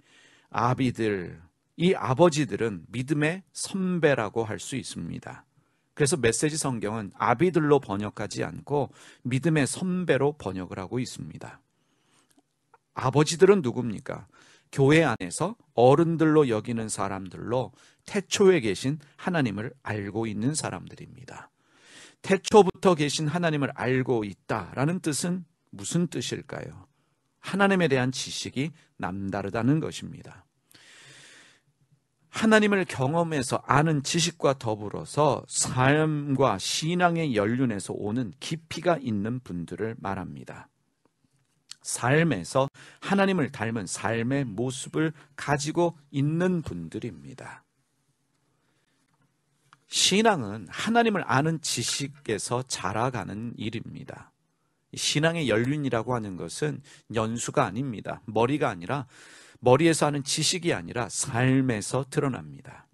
S1: 아비들, 이 아버지들은 믿음의 선배라고 할 수 있습니다. 그래서 메시지 성경은 아비들로 번역하지 않고 믿음의 선배로 번역을 하고 있습니다. 아버지들은 누굽니까? 교회 안에서 어른들로 여기는 사람들로 태초에 계신 하나님을 알고 있는 사람들입니다. 태초부터 계신 하나님을 알고 있다라는 뜻은 무슨 뜻일까요? 하나님에 대한 지식이 남다르다는 것입니다. 하나님을 경험해서 아는 지식과 더불어서 삶과 신앙의 연륜에서 오는 깊이가 있는 분들을 말합니다. 삶에서 하나님을 닮은 삶의 모습을 가지고 있는 분들입니다. 신앙은 하나님을 아는 지식에서 자라가는 일입니다. 신앙의 연륜이라고 하는 것은 연수가 아닙니다. 머리가 아니라 머리에서 하는 지식이 아니라 삶에서 드러납니다.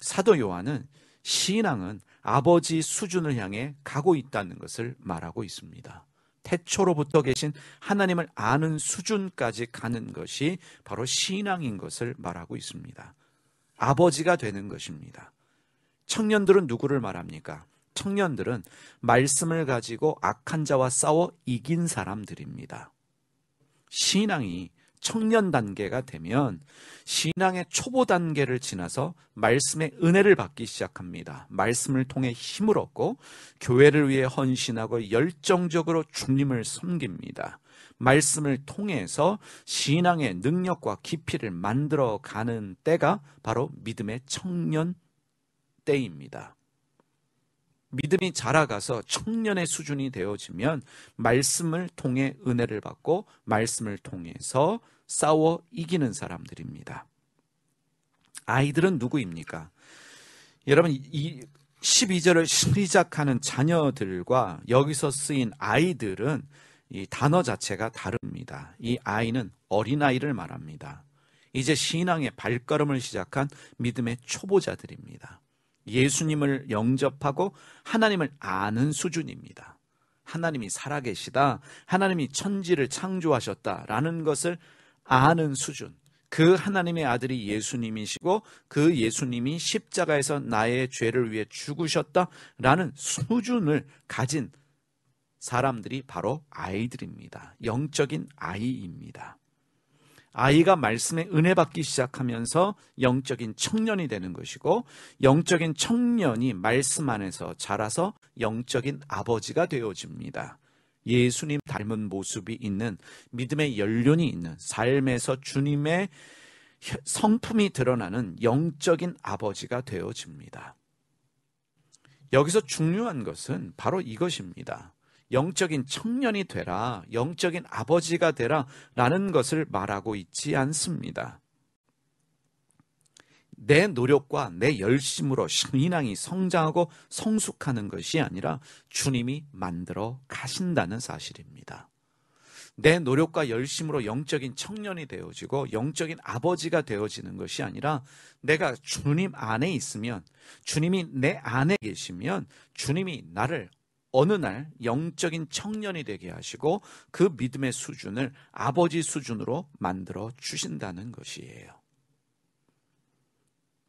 S1: 사도 요한은 신앙은 아버지 수준을 향해 가고 있다는 것을 말하고 있습니다. 태초로부터 계신 하나님을 아는 수준까지 가는 것이 바로 신앙인 것을 말하고 있습니다. 아버지가 되는 것입니다. 청년들은 누구를 말합니까? 청년들은 말씀을 가지고 악한 자와 싸워 이긴 사람들입니다. 신앙이 청년 단계가 되면 신앙의 초보 단계를 지나서 말씀의 은혜를 받기 시작합니다. 말씀을 통해 힘을 얻고 교회를 위해 헌신하고 열정적으로 중림을 섬깁니다. 말씀을 통해서 신앙의 능력과 깊이를 만들어 가는 때가 바로 믿음의 청년 때입니다. 믿음이 자라가서 청년의 수준이 되어지면 말씀을 통해 은혜를 받고 말씀을 통해서 싸워 이기는 사람들입니다. 아이들은 누구입니까? 여러분 이 12절을 시작하는 자녀들과 여기서 쓰인 아이들은 이 단어 자체가 다릅니다. 이 아이는 어린아이를 말합니다. 이제 신앙의 발걸음을 시작한 믿음의 초보자들입니다. 예수님을 영접하고 하나님을 아는 수준입니다. 하나님이 살아계시다. 하나님이 천지를 창조하셨다라는 것을 아는 수준. 그 하나님의 아들이 예수님이시고 그 예수님이 십자가에서 나의 죄를 위해 죽으셨다라는 수준을 가진 사람들이 바로 아이들입니다. 영적인 아이입니다. 아이가 말씀에 은혜 받기 시작하면서 영적인 청년이 되는 것이고 영적인 청년이 말씀 안에서 자라서 영적인 아버지가 되어집니다. 예수님 닮은 모습이 있는 믿음의 연륜이 있는 삶에서 주님의 성품이 드러나는 영적인 아버지가 되어집니다. 여기서 중요한 것은 바로 이것입니다. 영적인 청년이 되라, 영적인 아버지가 되라 라는 것을 말하고 있지 않습니다. 내 노력과 내 열심으로 신앙이 성장하고 성숙하는 것이 아니라 주님이 만들어 가신다는 사실입니다. 내 노력과 열심으로 영적인 청년이 되어지고 영적인 아버지가 되어지는 것이 아니라 내가 주님 안에 있으면 주님이 내 안에 계시면 주님이 나를 어느 날 영적인 청년이 되게 하시고 그 믿음의 수준을 아버지 수준으로 만들어 주신다는 것이에요.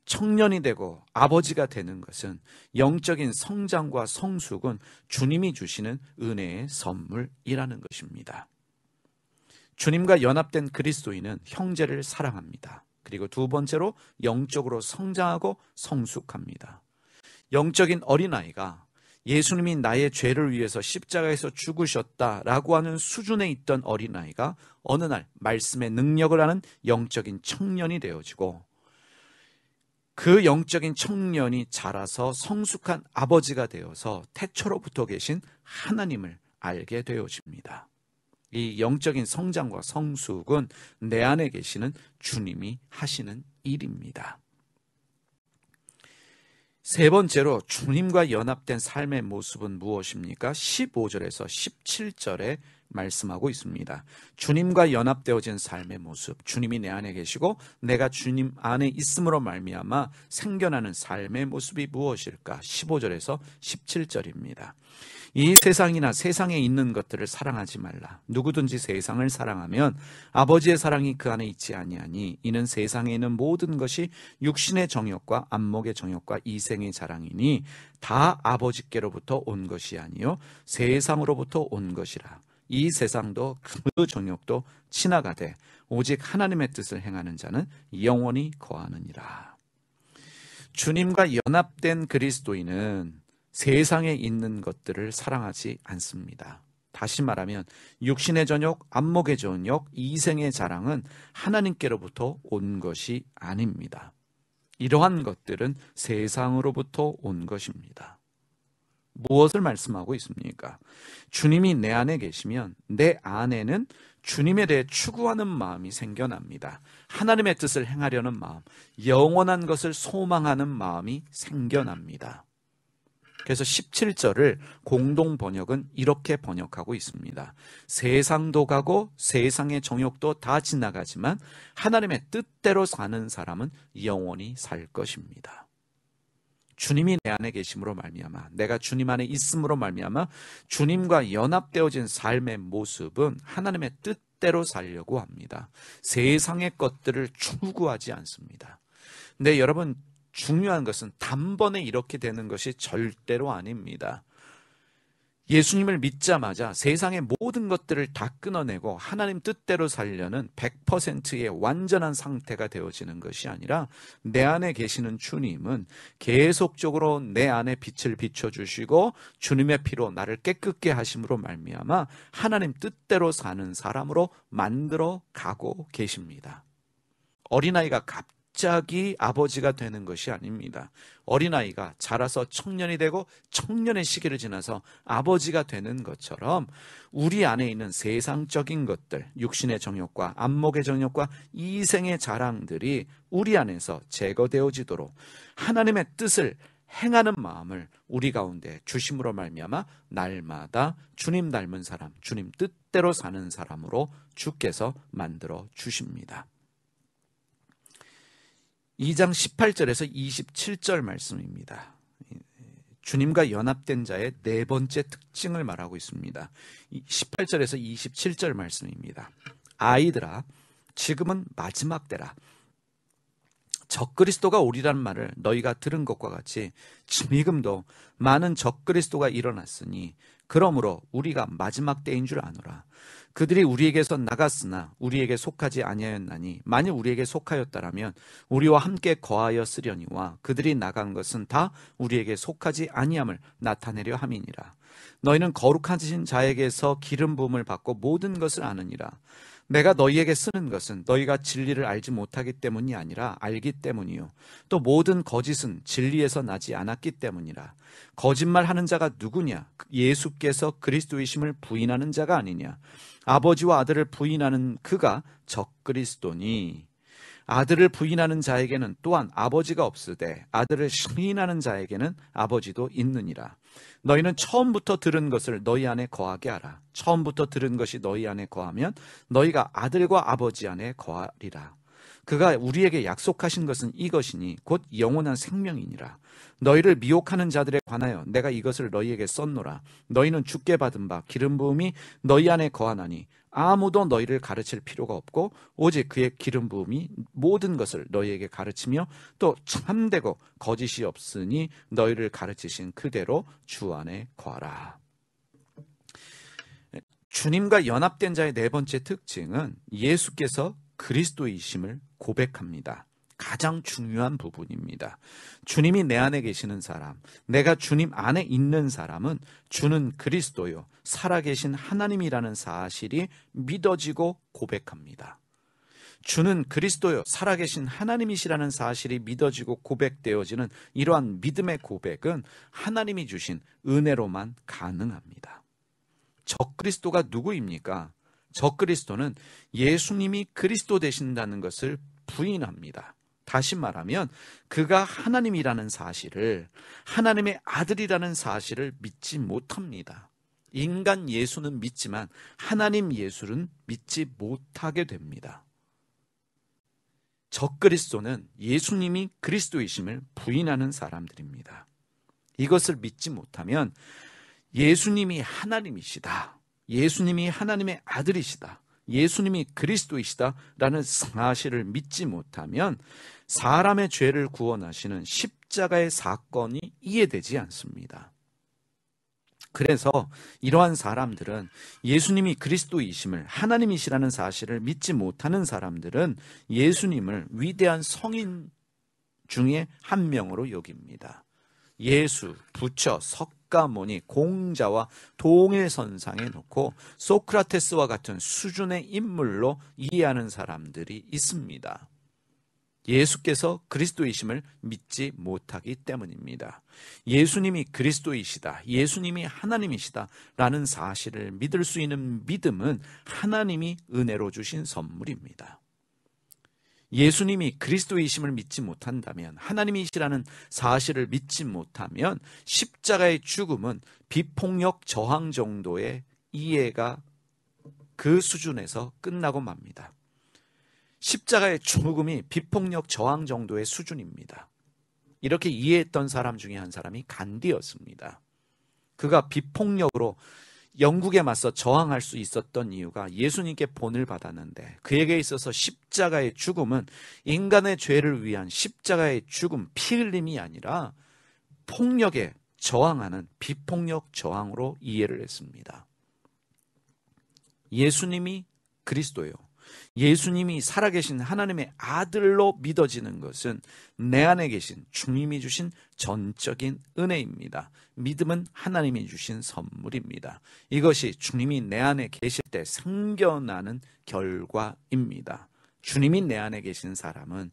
S1: 청년이 되고 아버지가 되는 것은 영적인 성장과 성숙은 주님이 주시는 은혜의 선물이라는 것입니다. 주님과 연합된 그리스도인은 형제를 사랑합니다. 그리고 두 번째로 영적으로 성장하고 성숙합니다. 영적인 어린아이가 예수님이 나의 죄를 위해서 십자가에서 죽으셨다라고 하는 수준에 있던 어린아이가 어느 날 말씀의 능력을 아는 영적인 청년이 되어지고 그 영적인 청년이 자라서 성숙한 아버지가 되어서 태초로부터 계신 하나님을 알게 되어집니다. 이 영적인 성장과 성숙은 내 안에 계시는 주님이 하시는 일입니다. 세 번째로 주님과 연합된 삶의 모습은 무엇입니까? 15절에서 17절에 말씀하고 있습니다. 주님과 연합되어진 삶의 모습, 주님이 내 안에 계시고 내가 주님 안에 있음으로 말미암아 생겨나는 삶의 모습이 무엇일까? 15절에서 17절입니다. 이 세상이나 세상에 있는 것들을 사랑하지 말라. 누구든지 세상을 사랑하면 아버지의 사랑이 그 안에 있지 아니하니 이는 세상에 있는 모든 것이 육신의 정욕과 안목의 정욕과 이생의 자랑이니 다 아버지께로부터 온 것이 아니요 세상으로부터 온 것이라. 이 세상도 그 정욕도 친하가되 오직 하나님의 뜻을 행하는 자는 영원히 거하느니라. 주님과 연합된 그리스도인은 세상에 있는 것들을 사랑하지 않습니다. 다시 말하면 육신의 전욕, 안목의 전욕, 이생의 자랑은 하나님께로부터 온 것이 아닙니다. 이러한 것들은 세상으로부터 온 것입니다. 무엇을 말씀하고 있습니까? 주님이 내 안에 계시면 내 안에는 주님에 대해 추구하는 마음이 생겨납니다. 하나님의 뜻을 행하려는 마음, 영원한 것을 소망하는 마음이 생겨납니다. 그래서 17절을 공동 번역은 이렇게 번역하고 있습니다. 세상도 가고 세상의 정욕도 다 지나가지만 하나님의 뜻대로 사는 사람은 영원히 살 것입니다. 주님이 내 안에 계심으로 말미암아 내가 주님 안에 있음으로 말미암아 주님과 연합되어진 삶의 모습은 하나님의 뜻대로 살려고 합니다. 세상의 것들을 추구하지 않습니다. 근데 네, 여러분 중요한 것은 단번에 이렇게 되는 것이 절대로 아닙니다. 예수님을 믿자마자 세상의 모든 것들을 다 끊어내고 하나님 뜻대로 살려는 100%의 완전한 상태가 되어지는 것이 아니라 내 안에 계시는 주님은 계속적으로 내 안에 빛을 비춰 주시고 주님의 피로 나를 깨끗게 하심으로 말미암아 하나님 뜻대로 사는 사람으로 만들어 가고 계십니다. 어린아이가 갑 갑자기 아버지가 되는 것이 아닙니다. 어린아이가 자라서 청년이 되고 청년의 시기를 지나서 아버지가 되는 것처럼 우리 안에 있는 세상적인 것들, 육신의 정욕과 안목의 정욕과 이생의 자랑들이 우리 안에서 제거되어지도록 하나님의 뜻을 행하는 마음을 우리 가운데 주심으로 말미암아 날마다 주님 닮은 사람, 주님 뜻대로 사는 사람으로 주께서 만들어 주십니다. 2장 18절에서 27절 말씀입니다. 주님과 연합된 자의 네 번째 특징을 말하고 있습니다. 18절에서 27절 말씀입니다. 아이들아, 지금은 마지막 때라. 적그리스도가 오리란 말을 너희가 들은 것과 같이 지금도 많은 적그리스도가 일어났으니 그러므로 우리가 마지막 때인 줄 아노라. 그들이 우리에게서 나갔으나 우리에게 속하지 아니하였나니 만일 우리에게 속하였다라면 우리와 함께 거하였으려니와 그들이 나간 것은 다 우리에게 속하지 아니함을 나타내려 함이니라. 너희는 거룩하신 자에게서 기름 부음을 받고 모든 것을 아느니라. 내가 너희에게 쓰는 것은 너희가 진리를 알지 못하기 때문이 아니라 알기 때문이요. 또 모든 거짓은 진리에서 나지 않았기 때문이라. 거짓말 하는 자가 누구냐? 예수께서 그리스도이심을 부인하는 자가 아니냐? 아버지와 아들을 부인하는 그가 적그리스도니. 아들을 부인하는 자에게는 또한 아버지가 없으되 아들을 신인하는 자에게는 아버지도 있느니라. 너희는 처음부터 들은 것을 너희 안에 거하게 하라. 처음부터 들은 것이 너희 안에 거하면 너희가 아들과 아버지 안에 거하리라. 그가 우리에게 약속하신 것은 이것이니 곧 영원한 생명이니라. 너희를 미혹하는 자들에 관하여 내가 이것을 너희에게 썼노라. 너희는 죽게 받은 바 기름 부음이 너희 안에 거하나니 아무도 너희를 가르칠 필요가 없고 오직 그의 기름 부음이 모든 것을 너희에게 가르치며 또 참되고 거짓이 없으니 너희를 가르치신 그대로 주 안에 거하라. 주님과 연합된 자의 네 번째 특징은 예수께서 그리스도이심을 고백합니다. 가장 중요한 부분입니다. 주님이 내 안에 계시는 사람, 내가 주님 안에 있는 사람은 주는 그리스도요, 살아계신 하나님이라는 사실이 믿어지고 고백합니다. 주는 그리스도요, 살아계신 하나님이시라는 사실이 믿어지고 고백되어지는 이러한 믿음의 고백은 하나님이 주신 은혜로만 가능합니다. 적그리스도가 누구입니까? 적그리스도는 예수님이 그리스도 되신다는 것을 부인합니다. 다시 말하면 그가 하나님이라는 사실을 하나님의 아들이라는 사실을 믿지 못합니다. 인간 예수는 믿지만 하나님 예수는 믿지 못하게 됩니다. 적그리스도는 예수님이 그리스도이심을 부인하는 사람들입니다. 이것을 믿지 못하면 예수님이 하나님이시다. 예수님이 하나님의 아들이시다. 예수님이 그리스도이시다라는 사실을 믿지 못하면 사람의 죄를 구원하시는 십자가의 사건이 이해되지 않습니다. 그래서 이러한 사람들은 예수님이 그리스도이심을 하나님이시라는 사실을 믿지 못하는 사람들은 예수님을 위대한 성인 중에 한 명으로 여깁니다. 예수, 부처, 석 아까모니 공자와 동일선상에 놓고 소크라테스와 같은 수준의 인물로 이해하는 사람들이 있습니다. 예수께서 그리스도이심을 믿지 못하기 때문입니다. 예수님이 그리스도이시다. 예수님이 하나님이시다. 라는 사실을 믿을 수 있는 믿음은 하나님이 은혜로 주신 선물입니다. 예수님이 그리스도이심을 믿지 못한다면 하나님이시라는 사실을 믿지 못하면 십자가의 죽음은 비폭력 저항 정도의 이해가 그 수준에서 끝나고 맙니다. 십자가의 죽음이 비폭력 저항 정도의 수준입니다. 이렇게 이해했던 사람 중에 한 사람이 간디였습니다. 그가 비폭력으로 영국에 맞서 저항할 수 있었던 이유가 예수님께 본을 받았는데 그에게 있어서 십자가의 죽음은 인간의 죄를 위한 십자가의 죽음 피 흘림이 아니라 폭력에 저항하는 비폭력 저항으로 이해를 했습니다. 예수님이 그리스도요. 예수님이 살아계신 하나님의 아들로 믿어지는 것은 내 안에 계신 주님이 주신 전적인 은혜입니다. 믿음은 하나님이 주신 선물입니다. 이것이 주님이 내 안에 계실 때 생겨나는 결과입니다. 주님이 내 안에 계신 사람은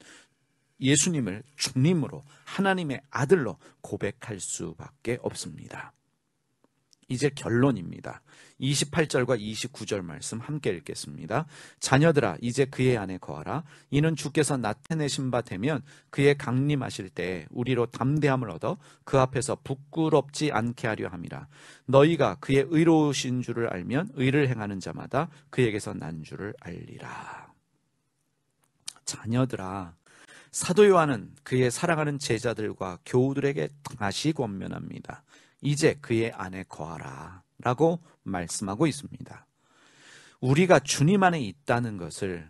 S1: 예수님을 주님으로 하나님의 아들로 고백할 수밖에 없습니다. 이제 결론입니다. 28절과 29절 말씀 함께 읽겠습니다. 자녀들아 이제 그의 안에 거하라 이는 주께서 나타내신 바 되면 그의 강림하실 때에 우리로 담대함을 얻어 그 앞에서 부끄럽지 않게 하려 함이라. 너희가 그의 의로우신 줄을 알면 의를 행하는 자마다 그에게서 난 줄을 알리라. 자녀들아 사도 요한은 그의 사랑하는 제자들과 교우들에게 다시 권면합니다. 이제 그의 안에 거하라. 라고 말씀하고 있습니다. 우리가 주님 안에 있다는 것을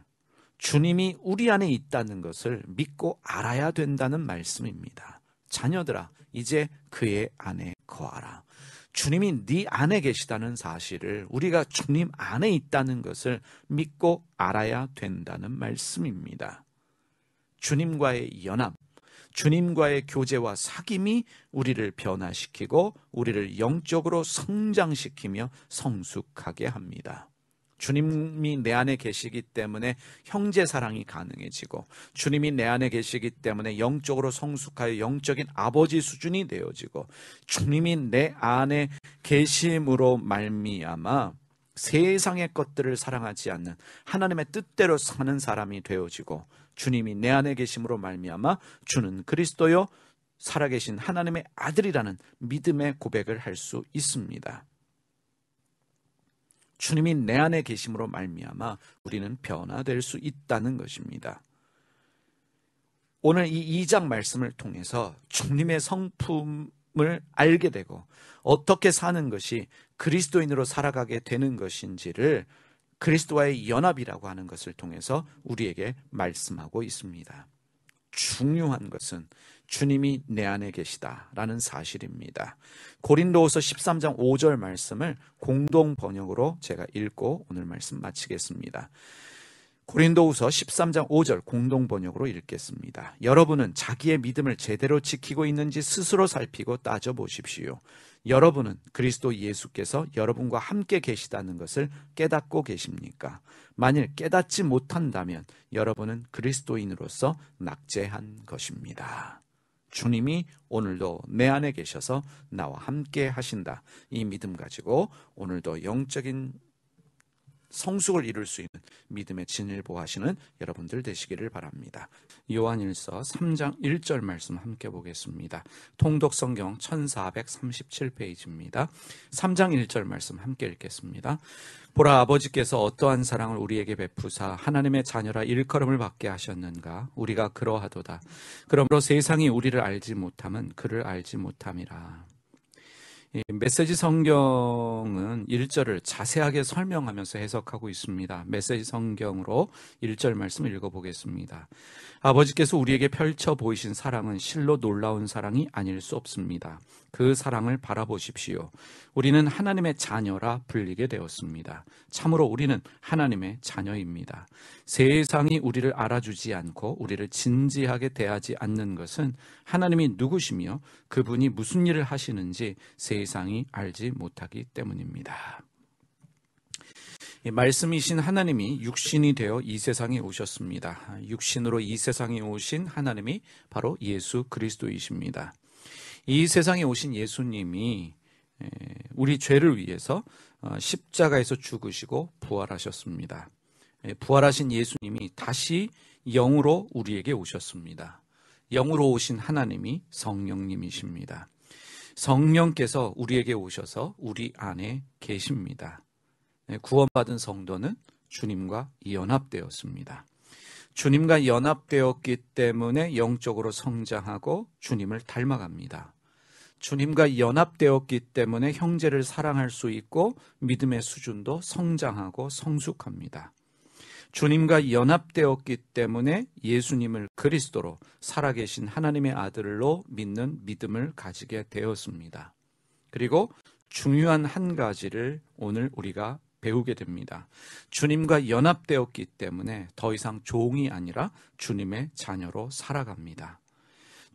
S1: 주님이 우리 안에 있다는 것을 믿고 알아야 된다는 말씀입니다. 자녀들아, 이제 그의 안에 거하라. 주님이 네 안에 계시다는 사실을 우리가 주님 안에 있다는 것을 믿고 알아야 된다는 말씀입니다. 주님과의 연합, 주님과의 교제와 사귐이 우리를 변화시키고 우리를 영적으로 성장시키며 성숙하게 합니다. 주님이 내 안에 계시기 때문에 형제 사랑이 가능해지고 주님이 내 안에 계시기 때문에 영적으로 성숙하여 영적인 아버지 수준이 되어지고 주님이 내 안에 계심으로 말미암아 세상의 것들을 사랑하지 않는 하나님의 뜻대로 사는 사람이 되어지고 주님이 내 안에 계심으로 말미암아 주는 그리스도요 살아계신 하나님의 아들이라는 믿음의 고백을 할 수 있습니다. 주님이 내 안에 계심으로 말미암아 우리는 변화될 수 있다는 것입니다. 오늘 이 2장 말씀을 통해서 주님의 성품을 알게 되고 어떻게 사는 것이 그리스도인으로 살아가게 되는 것인지를 그리스도와의 연합이라고 하는 것을 통해서 우리에게 말씀하고 있습니다. 중요한 것은 주님이 내 안에 계시다라는 사실입니다. 고린도후서 13장 5절 말씀을 공동 번역으로 제가 읽고 오늘 말씀 마치겠습니다. 고린도후서 13장 5절 공동 번역으로 읽겠습니다. 여러분은 자기의 믿음을 제대로 지키고 있는지 스스로 살피고 따져 보십시오. 여러분은 그리스도 예수께서 여러분과 함께 계시다는 것을 깨닫고 계십니까? 만일 깨닫지 못한다면 여러분은 그리스도인으로서 낙제한 것입니다. 주님이 오늘도 내 안에 계셔서 나와 함께 하신다. 이 믿음 가지고 오늘도 영적인 성숙을 이룰 수 있는 믿음의 진을 보하시는 여러분들 되시기를 바랍니다. 요한일서 3장 1절 말씀 함께 보겠습니다. 통독 성경 1437페이지입니다. 3장 1절 말씀 함께 읽겠습니다. 보라 아버지께서 어떠한 사랑을 우리에게 베푸사 하나님의 자녀라 일컬음을 받게 하셨는가 우리가 그러하도다. 그러므로 세상이 우리를 알지 못함은 그를 알지 못함이라. 메시지 성경은 1절을 자세하게 설명하면서 해석하고 있습니다. 메시지 성경으로 1절 말씀을 읽어보겠습니다. 아버지께서 우리에게 펼쳐 보이신 사랑은 실로 놀라운 사랑이 아닐 수 없습니다. 그 사랑을 바라보십시오. 우리는 하나님의 자녀라 불리게 되었습니다. 참으로 우리는 하나님의 자녀입니다. 세상이 우리를 알아주지 않고 우리를 진지하게 대하지 않는 것은 하나님이 누구시며 그분이 무슨 일을 하시는지 세상이 알지 못하기 때문입니다. 말씀이신 하나님이 육신이 되어 이 세상에 오셨습니다. 육신으로 이 세상에 오신 하나님이 바로 예수 그리스도이십니다. 이 세상에 오신 예수님이 우리 죄를 위해서 어, 십자가에서 죽으시고 부활하셨습니다. 부활하신 예수님이 다시 영으로 우리에게 오셨습니다. 영으로 오신 하나님이 성령님이십니다. 성령께서 우리에게 오셔서 우리 안에 계십니다. 구원받은 성도는 주님과 연합되었습니다. 주님과 연합되었기 때문에 영적으로 성장하고 주님을 닮아갑니다. 주님과 연합되었기 때문에 형제를 사랑할 수 있고 믿음의 수준도 성장하고 성숙합니다. 주님과 연합되었기 때문에 예수님을 그리스도로 살아계신 하나님의 아들로 믿는 믿음을 가지게 되었습니다. 그리고 중요한 한 가지를 오늘 우리가 배우게 됩니다. 주님과 연합되었기 때문에 더 이상 종이 아니라 주님의 자녀로 살아갑니다.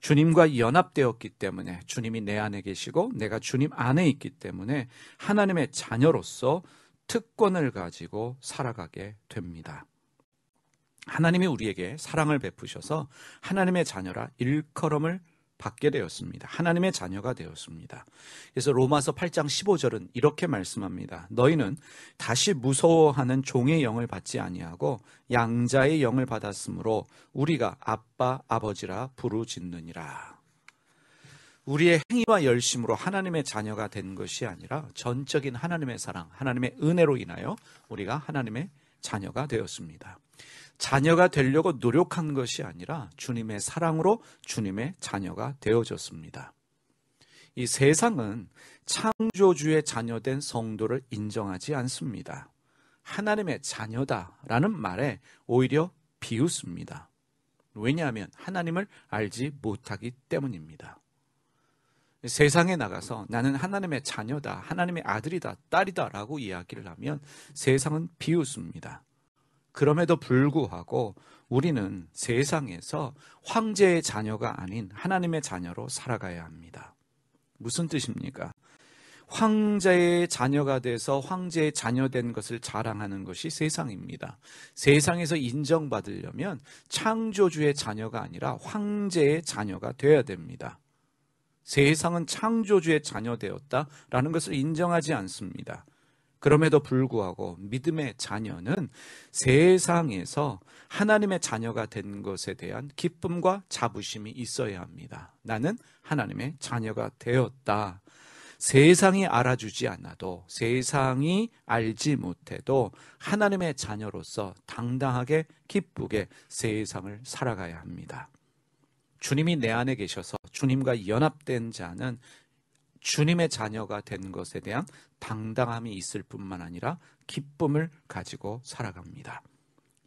S1: 주님과 연합되었기 때문에 주님이 내 안에 계시고 내가 주님 안에 있기 때문에 하나님의 자녀로서 특권을 가지고 살아가게 됩니다. 하나님이 우리에게 사랑을 베푸셔서 하나님의 자녀라 일컬음을 받게 되었습니다. 하나님의 자녀가 되었습니다. 그래서 로마서 8장 15절은 이렇게 말씀합니다. 너희는 다시 무서워하는 종의 영을 받지 아니하고 양자의 영을 받았으므로 우리가 아빠 아버지라 부르짖느니라. 우리의 행위와 열심으로 하나님의 자녀가 된 것이 아니라 전적인 하나님의 사랑, 하나님의 은혜로 인하여 우리가 하나님의 자녀가 되었습니다. 자녀가 되려고 노력한 것이 아니라 주님의 사랑으로 주님의 자녀가 되어졌습니다. 이 세상은 창조주의 자녀된 성도를 인정하지 않습니다. 하나님의 자녀다라는 말에 오히려 비웃습니다. 왜냐하면 하나님을 알지 못하기 때문입니다. 세상에 나가서 나는 하나님의 자녀다, 하나님의 아들이다, 딸이다라고 이야기를 하면 세상은 비웃습니다. 그럼에도 불구하고 우리는 세상에서 황제의 자녀가 아닌 하나님의 자녀로 살아가야 합니다. 무슨 뜻입니까? 황제의 자녀가 돼서 황제의 자녀된 것을 자랑하는 것이 세상입니다. 세상에서 인정받으려면 창조주의 자녀가 아니라 황제의 자녀가 되어야 됩니다. 세상은 창조주의 자녀되었다라는 것을 인정하지 않습니다. 그럼에도 불구하고 믿음의 자녀는 세상에서 하나님의 자녀가 된 것에 대한 기쁨과 자부심이 있어야 합니다. 나는 하나님의 자녀가 되었다. 세상이 알아주지 않아도 세상이 알지 못해도 하나님의 자녀로서 당당하게 기쁘게 세상을 살아가야 합니다. 주님이 내 안에 계셔서 주님과 연합된 자는 주님의 자녀가 된 것에 대한 당당함이 있을 뿐만 아니라 기쁨을 가지고 살아갑니다.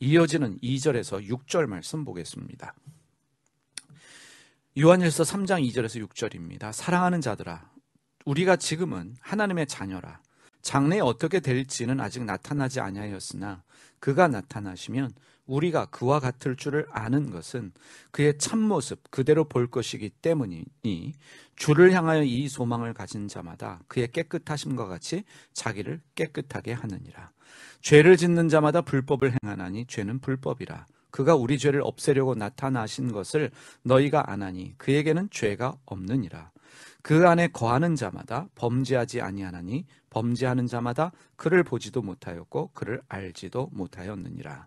S1: 이어지는 2절에서 6절 말씀 보겠습니다. 요한일서 3장 2절에서 6절입니다. 사랑하는 자들아 우리가 지금은 하나님의 자녀라 장래에 어떻게 될지는 아직 나타나지 아니하였으나 그가 나타나시면 우리가 그와 같을 줄을 아는 것은 그의 참모습 그대로 볼 것이기 때문이니 주를 향하여 이 소망을 가진 자마다 그의 깨끗하심과 같이 자기를 깨끗하게 하느니라. 죄를 짓는 자마다 불법을 행하나니 죄는 불법이라. 그가 우리 죄를 없애려고 나타나신 것을 너희가 안하니 그에게는 죄가 없느니라. 그 안에 거하는 자마다 범죄하지 아니하나니 범죄하는 자마다 그를 보지도 못하였고 그를 알지도 못하였느니라.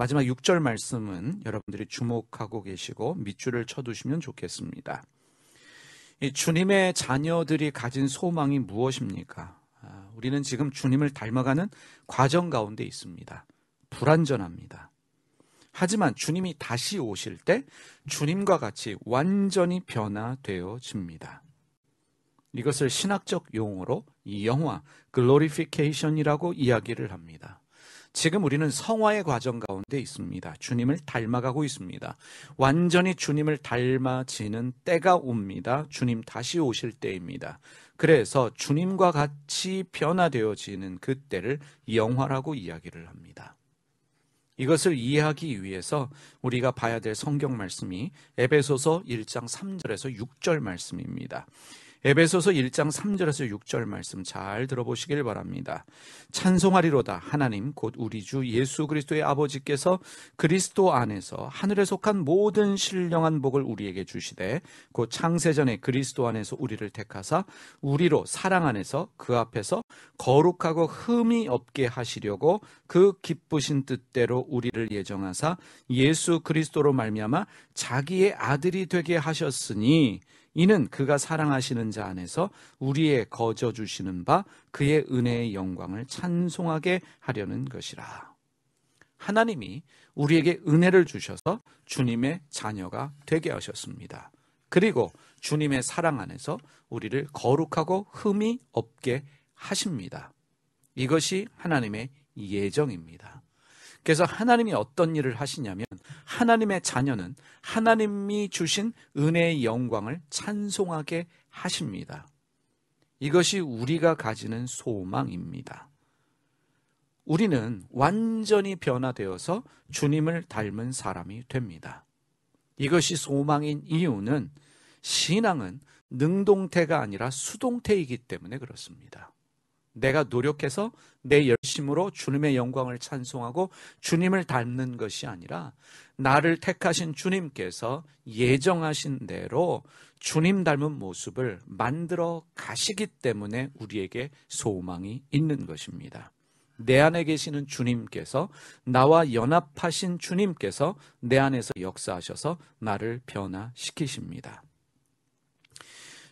S1: 마지막 6절 말씀은 여러분들이 주목하고 계시고 밑줄을 쳐두시면 좋겠습니다. 이 주님의 자녀들이 가진 소망이 무엇입니까? 아, 우리는 지금 주님을 닮아가는 과정 가운데 있습니다. 불완전합니다. 하지만 주님이 다시 오실 때 주님과 같이 완전히 변화되어집니다. 이것을 신학적 용어로 영화, 글로리피케이션이라고 이야기를 합니다. 지금 우리는 성화의 과정 가운데 있습니다. 주님을 닮아가고 있습니다. 완전히 주님을 닮아지는 때가 옵니다. 주님 다시 오실 때입니다. 그래서 주님과 같이 변화되어지는 그때를 영화라고 이야기를 합니다. 이것을 이해하기 위해서 우리가 봐야 될 성경 말씀이 에베소서 1장 3절에서 6절 말씀입니다. 에베소서 1장 3절에서 6절 말씀 잘 들어보시길 바랍니다. 찬송하리로다 하나님 곧 우리 주 예수 그리스도의 아버지께서 그리스도 안에서 하늘에 속한 모든 신령한 복을 우리에게 주시되 곧 창세전에 그리스도 안에서 우리를 택하사 우리로 사랑 안에서 그 앞에서 거룩하고 흠이 없게 하시려고 그 기쁘신 뜻대로 우리를 예정하사 예수 그리스도로 말미암아 자기의 아들이 되게 하셨으니 이는 그가 사랑하시는 자 안에서 우리의 거저 주시는 바 그의 은혜의 영광을 찬송하게 하려는 것이라. 하나님이 우리에게 은혜를 주셔서 주님의 자녀가 되게 하셨습니다. 그리고 주님의 사랑 안에서 우리를 거룩하고 흠이 없게 하십니다. 이것이 하나님의 예정입니다. 그래서 하나님이 어떤 일을 하시냐면 하나님의 자녀는 하나님이 주신 은혜의 영광을 찬송하게 하십니다. 이것이 우리가 가지는 소망입니다. 우리는 완전히 변화되어서 주님을 닮은 사람이 됩니다. 이것이 소망인 이유는 신앙은 능동태가 아니라 수동태이기 때문에 그렇습니다. 내가 노력해서 내 열심으로 주님의 영광을 찬송하고 주님을 닮는 것이 아니라 나를 택하신 주님께서 예정하신 대로 주님 닮은 모습을 만들어 가시기 때문에 우리에게 소망이 있는 것입니다. 내 안에 계시는 주님께서 나와 연합하신 주님께서 내 안에서 역사하셔서 나를 변화시키십니다.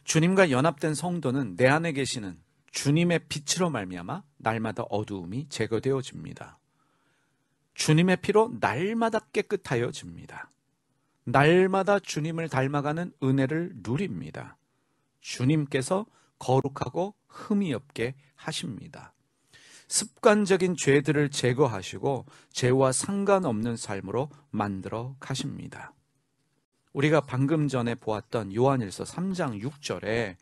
S1: 주님과 연합된 성도는 내 안에 계시는 주님의 빛으로 말미암아 날마다 어두움이 제거되어집니다. 주님의 피로 날마다 깨끗하여집니다. 날마다 주님을 닮아가는 은혜를 누립니다. 주님께서 거룩하고 흠이 없게 하십니다. 습관적인 죄들을 제거하시고 죄와 상관없는 삶으로 만들어 가십니다. 우리가 방금 전에 보았던 요한일서 3장 6절에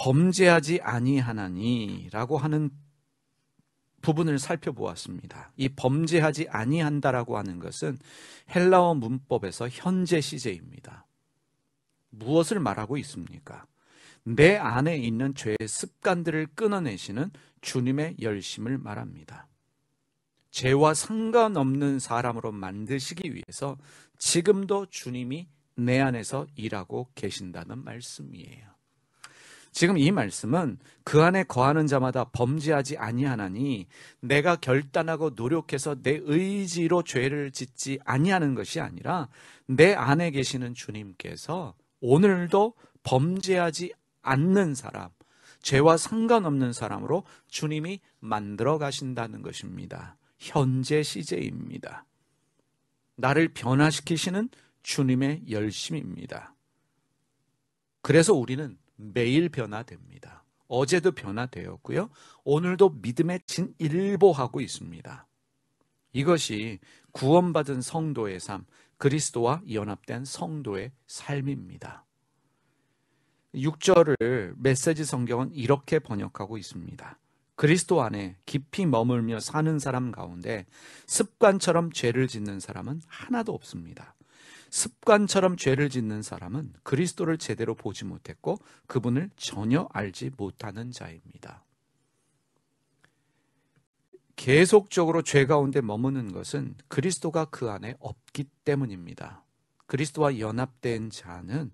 S1: 범죄하지 아니하나니라고 하는 부분을 살펴보았습니다. 이 범죄하지 아니한다라고 하는 것은 헬라어 문법에서 현재 시제입니다. 무엇을 말하고 있습니까? 내 안에 있는 죄의 습관들을 끊어내시는 주님의 열심을 말합니다. 죄와 상관없는 사람으로 만드시기 위해서 지금도 주님이 내 안에서 일하고 계신다는 말씀이에요. 지금 이 말씀은 그 안에 거하는 자마다 범죄하지 아니하나니 내가 결단하고 노력해서 내 의지로 죄를 짓지 아니하는 것이 아니라 내 안에 계시는 주님께서 오늘도 범죄하지 않는 사람, 죄와 상관없는 사람으로 주님이 만들어 가신다는 것입니다. 현재 시제입니다. 나를 변화시키시는 주님의 열심입니다. 그래서 우리는 매일 변화됩니다. 어제도 변화되었고요. 오늘도 믿음의 진일보하고 있습니다. 이것이 구원받은 성도의 삶, 그리스도와 연합된 성도의 삶입니다. 6절을 메시지 성경은 이렇게 번역하고 있습니다. 그리스도 안에 깊이 머물며 사는 사람 가운데 습관처럼 죄를 짓는 사람은 하나도 없습니다. 습관처럼 죄를 짓는 사람은 그리스도를 제대로 보지 못했고 그분을 전혀 알지 못하는 자입니다. 계속적으로 죄 가운데 머무는 것은 그리스도가 그 안에 없기 때문입니다. 그리스도와 연합된 자는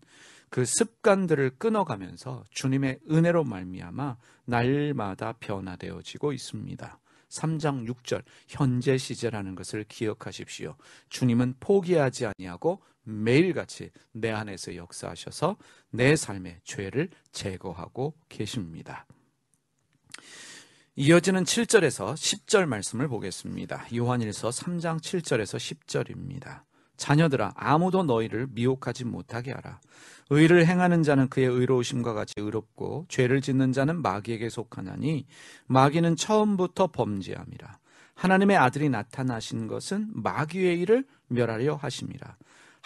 S1: 그 습관들을 끊어가면서 주님의 은혜로 말미암아 날마다 변화되어지고 있습니다. 3장 6절 현재 시제라는 것을 기억하십시오. 주님은 포기하지 아니하고 매일같이 내 안에서 역사하셔서 내 삶의 죄를 제거하고 계십니다. 이어지는 7절에서 10절 말씀을 보겠습니다. 요한일서 3장 7절에서 10절입니다. 자녀들아 아무도 너희를 미혹하지 못하게 하라. 의를 행하는 자는 그의 의로우심과 같이 의롭고 죄를 짓는 자는 마귀에게 속하나니 마귀는 처음부터 범죄함이라. 하나님의 아들이 나타나신 것은 마귀의 일을 멸하려 하심이라.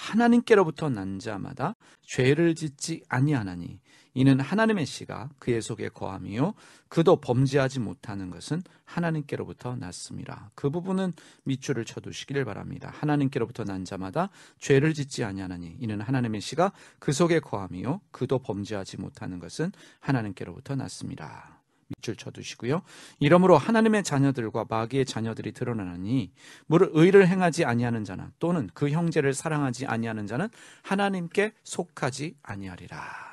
S1: 하나님께로부터 난 자마다 죄를 짓지 아니하나니 이는 하나님의 씨가 그의 속에 거함이요 그도 범죄하지 못하는 것은 하나님께로부터 났습니다. 그 부분은 밑줄을 쳐두시기를 바랍니다. 하나님께로부터 난 자마다 죄를 짓지 아니하나니 이는 하나님의 씨가 그 속에 거함이요 그도 범죄하지 못하는 것은 하나님께로부터 났습니다. 밑줄 쳐두시고요. 이러므로 하나님의 자녀들과 마귀의 자녀들이 드러나니 무릇 의를 행하지 아니하는 자나 또는 그 형제를 사랑하지 아니하는 자는 하나님께 속하지 아니하리라.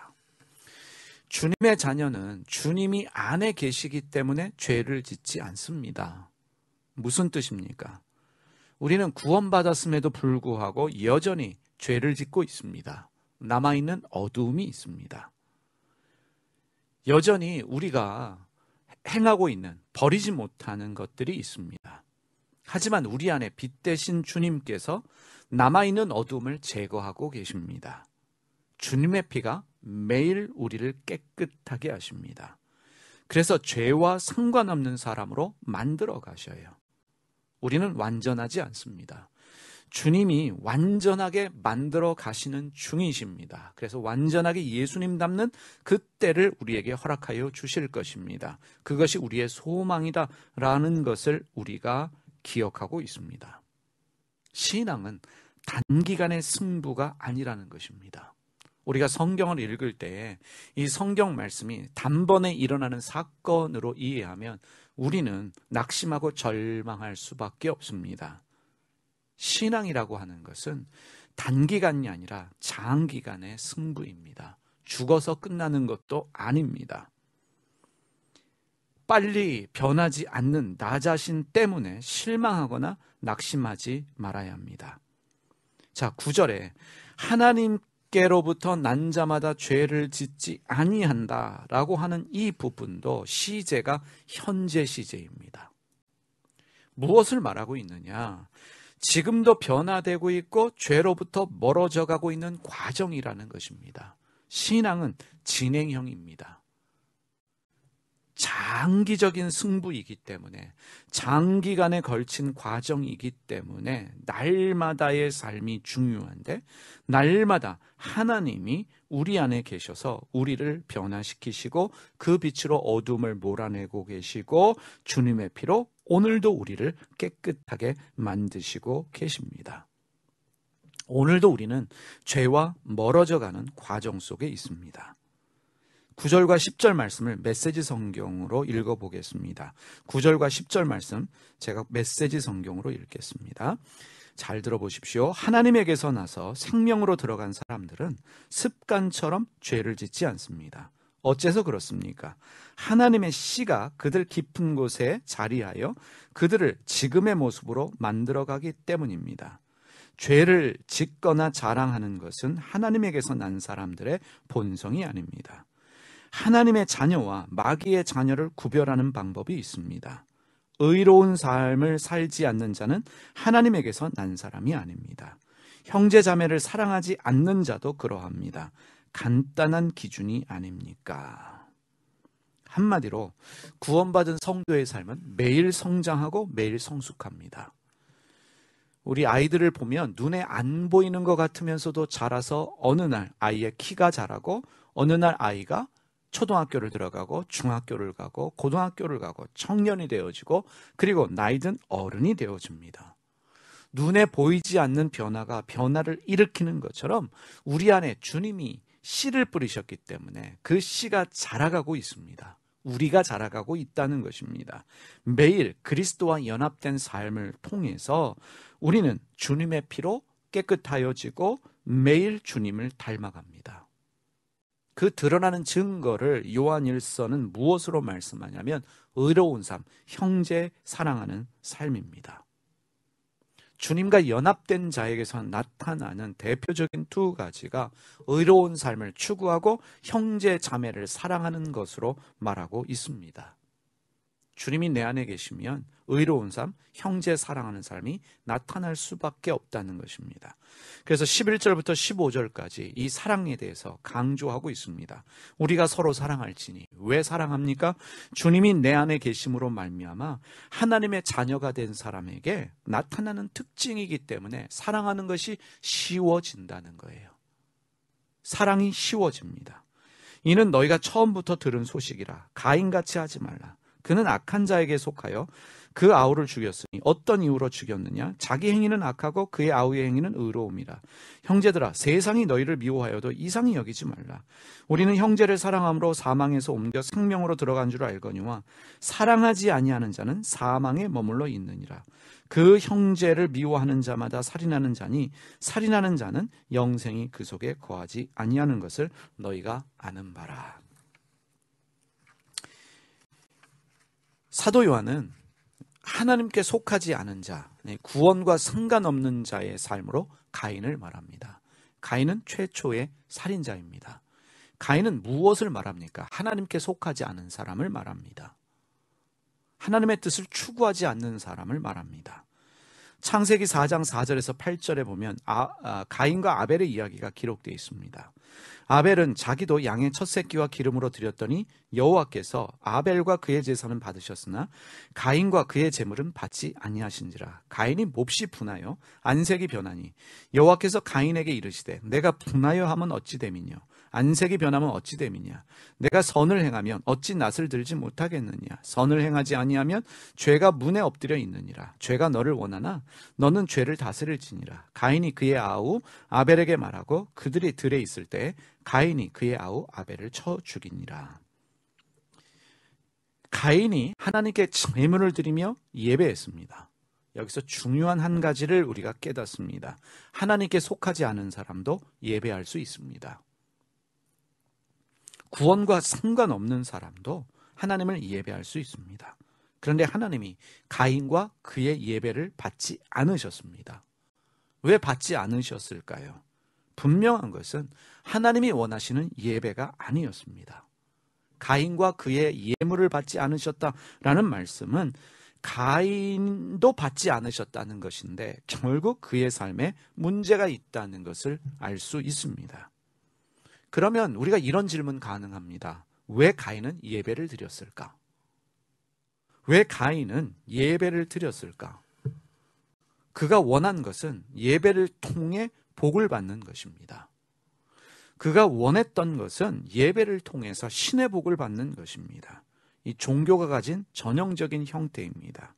S1: 주님의 자녀는 주님이 안에 계시기 때문에 죄를 짓지 않습니다. 무슨 뜻입니까? 우리는 구원받았음에도 불구하고 여전히 죄를 짓고 있습니다. 남아있는 어두움이 있습니다. 여전히 우리가 행하고 있는 버리지 못하는 것들이 있습니다. 하지만 우리 안에 빛 대신 주님께서 남아있는 어둠을 제거하고 계십니다. 주님의 피가 매일 우리를 깨끗하게 하십니다. 그래서 죄와 상관없는 사람으로 만들어 가셔요. 우리는 완전하지 않습니다. 주님이 완전하게 만들어 가시는 중이십니다. 그래서 완전하게 예수님 닮는 그때를 우리에게 허락하여 주실 것입니다. 그것이 우리의 소망이다라는 것을 우리가 기억하고 있습니다. 신앙은 단기간의 승부가 아니라는 것입니다. 우리가 성경을 읽을 때 이 성경 말씀이 단번에 일어나는 사건으로 이해하면 우리는 낙심하고 절망할 수밖에 없습니다. 신앙이라고 하는 것은 단기간이 아니라 장기간의 승부입니다. 죽어서 끝나는 것도 아닙니다. 빨리 변하지 않는 나 자신 때문에 실망하거나 낙심하지 말아야 합니다. 자, 9절에 하나님께로부터 난 자마다 죄를 짓지 아니한다라고 하는 이 부분도 시제가 현재 시제입니다. 무엇을 말하고 있느냐? 지금도 변화되고 있고 죄로부터 멀어져 가고 있는 과정이라는 것입니다. 신앙은 진행형입니다. 장기적인 승부이기 때문에 장기간에 걸친 과정이기 때문에 날마다의 삶이 중요한데 날마다 하나님이 우리 안에 계셔서 우리를 변화시키시고 그 빛으로 어둠을 몰아내고 계시고 주님의 피로 오늘도 우리를 깨끗하게 만드시고 계십니다. 오늘도 우리는 죄와 멀어져 가는 과정 속에 있습니다. 9절과 10절 말씀을 메시지 성경으로 읽어보겠습니다. 9절과 10절 말씀 제가 메시지 성경으로 읽겠습니다. 잘 들어보십시오. 하나님에게서 나서 생명으로 들어간 사람들은 습관처럼 죄를 짓지 않습니다. 어째서 그렇습니까? 하나님의 씨가 그들 깊은 곳에 자리하여 그들을 지금의 모습으로 만들어가기 때문입니다. 죄를 짓거나 자랑하는 것은 하나님에게서 난 사람들의 본성이 아닙니다. 하나님의 자녀와 마귀의 자녀를 구별하는 방법이 있습니다. 의로운 삶을 살지 않는 자는 하나님에게서 난 사람이 아닙니다. 형제 자매를 사랑하지 않는 자도 그러합니다. 간단한 기준이 아닙니까? 한마디로 구원받은 성도의 삶은 매일 성장하고 매일 성숙합니다. 우리 아이들을 보면 눈에 안 보이는 것 같으면서도 자라서 어느 날 아이의 키가 자라고 어느 날 아이가 초등학교를 들어가고 중학교를 가고 고등학교를 가고 청년이 되어지고 그리고 나이든 어른이 되어집니다. 눈에 보이지 않는 변화가 변화를 일으키는 것처럼 우리 안에 주님이 씨를 뿌리셨기 때문에 그 씨가 자라가고 있습니다. 우리가 자라가고 있다는 것입니다. 매일 그리스도와 연합된 삶을 통해서 우리는 주님의 피로 깨끗하여지고 매일 주님을 닮아갑니다. 그 드러나는 증거를 요한일서는 무엇으로 말씀하냐면 의로운 삶, 형제 사랑하는 삶입니다. 주님과 연합된 자에게서 나타나는 대표적인 두 가지가 의로운 삶을 추구하고 형제 자매를 사랑하는 것으로 말하고 있습니다. 주님이 내 안에 계시면 의로운 삶, 형제 사랑하는 삶이 나타날 수밖에 없다는 것입니다. 그래서 11절부터 15절까지 이 사랑에 대해서 강조하고 있습니다. 우리가 서로 사랑할지니 왜 사랑합니까? 주님이 내 안에 계심으로 말미암아 하나님의 자녀가 된 사람에게 나타나는 특징이기 때문에 사랑하는 것이 쉬워진다는 거예요. 사랑이 쉬워집니다. 이는 너희가 처음부터 들은 소식이라 가인같이 하지 말라. 그는 악한 자에게 속하여 그 아우를 죽였으니 어떤 이유로 죽였느냐? 자기 행위는 악하고 그의 아우의 행위는 의로움이라. 형제들아, 세상이 너희를 미워하여도 이상히 여기지 말라. 우리는 형제를 사랑함으로 사망에서 옮겨 생명으로 들어간 줄 알거니와 사랑하지 아니하는 자는 사망에 머물러 있느니라. 그 형제를 미워하는 자마다 살인하는 자니 살인하는 자는 영생이 그 속에 거하지 아니하는 것을 너희가 아는 바라. 사도 요한은 하나님께 속하지 않은 자, 네, 구원과 상관없는 자의 삶으로 가인을 말합니다. 가인은 최초의 살인자입니다. 가인은 무엇을 말합니까? 하나님께 속하지 않은 사람을 말합니다. 하나님의 뜻을 추구하지 않는 사람을 말합니다. 창세기 4장 4절에서 8절에 보면 아, 아, 가인과 아벨의 이야기가 기록되어 있습니다. 아벨은 자기도 양의 첫 새끼와 기름으로 드렸더니 여호와께서 아벨과 그의 제사는 받으셨으나 가인과 그의 제물은 받지 아니하신지라 가인이 몹시 분하여 안색이 변하니 여호와께서 가인에게 이르시되 내가 분하여 함은 어찌 됨이뇨 안색이 변하면 어찌 됨이냐 내가 선을 행하면 어찌 낯을 들지 못하겠느냐 선을 행하지 아니하면 죄가 문에 엎드려 있느니라 죄가 너를 원하나 너는 죄를 다스릴지니라 가인이 그의 아우 아벨에게 말하고 그들이 들에 있을 때 가인이 그의 아우 아벨을 쳐 죽이니라 가인이 하나님께 재물을 드리며 예배했습니다. 여기서 중요한 한 가지를 우리가 깨닫습니다. 하나님께 속하지 않은 사람도 예배할 수 있습니다. 구원과 상관없는 사람도 하나님을 예배할 수 있습니다. 그런데 하나님이 가인과 그의 예배를 받지 않으셨습니다. 왜 받지 않으셨을까요? 분명한 것은 하나님이 원하시는 예배가 아니었습니다. 가인과 그의 예물을 받지 않으셨다라는 말씀은 가인도 받지 않으셨다는 것인데 결국 그의 삶에 문제가 있다는 것을 알 수 있습니다. 그러면 우리가 이런 질문 가능합니다. 왜 가인은 예배를 드렸을까? 왜 가인은 예배를 드렸을까? 그가 원한 것은 예배를 통해 복을 받는 것입니다. 그가 원했던 것은 예배를 통해서 신의 복을 받는 것입니다. 이 종교가 가진 전형적인 형태입니다.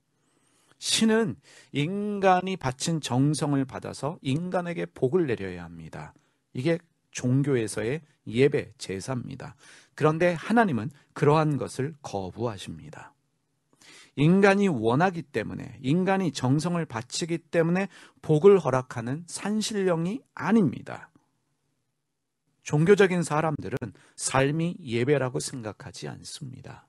S1: 신은 인간이 바친 정성을 받아서 인간에게 복을 내려야 합니다. 이게 종교에서의 예배, 제사입니다. 그런데 하나님은 그러한 것을 거부하십니다. 인간이 원하기 때문에, 인간이 정성을 바치기 때문에 복을 허락하는 산신령이 아닙니다. 종교적인 사람들은 삶이 예배라고 생각하지 않습니다.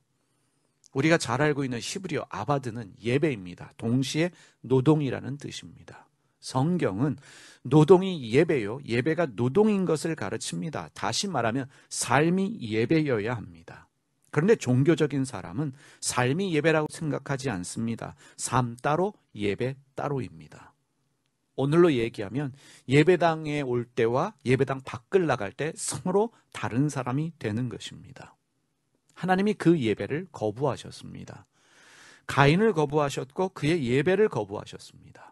S1: 우리가 잘 알고 있는 히브리어 아바드는 예배입니다. 동시에 노동이라는 뜻입니다. 성경은 노동이 예배요. 예배가 노동인 것을 가르칩니다. 다시 말하면 삶이 예배여야 합니다. 그런데 종교적인 사람은 삶이 예배라고 생각하지 않습니다. 삶 따로, 예배 따로입니다. 오늘로 얘기하면 예배당에 올 때와 예배당 밖을 나갈 때 성으로 다른 사람이 되는 것입니다. 하나님이 그 예배를 거부하셨습니다. 가인을 거부하셨고 그의 예배를 거부하셨습니다.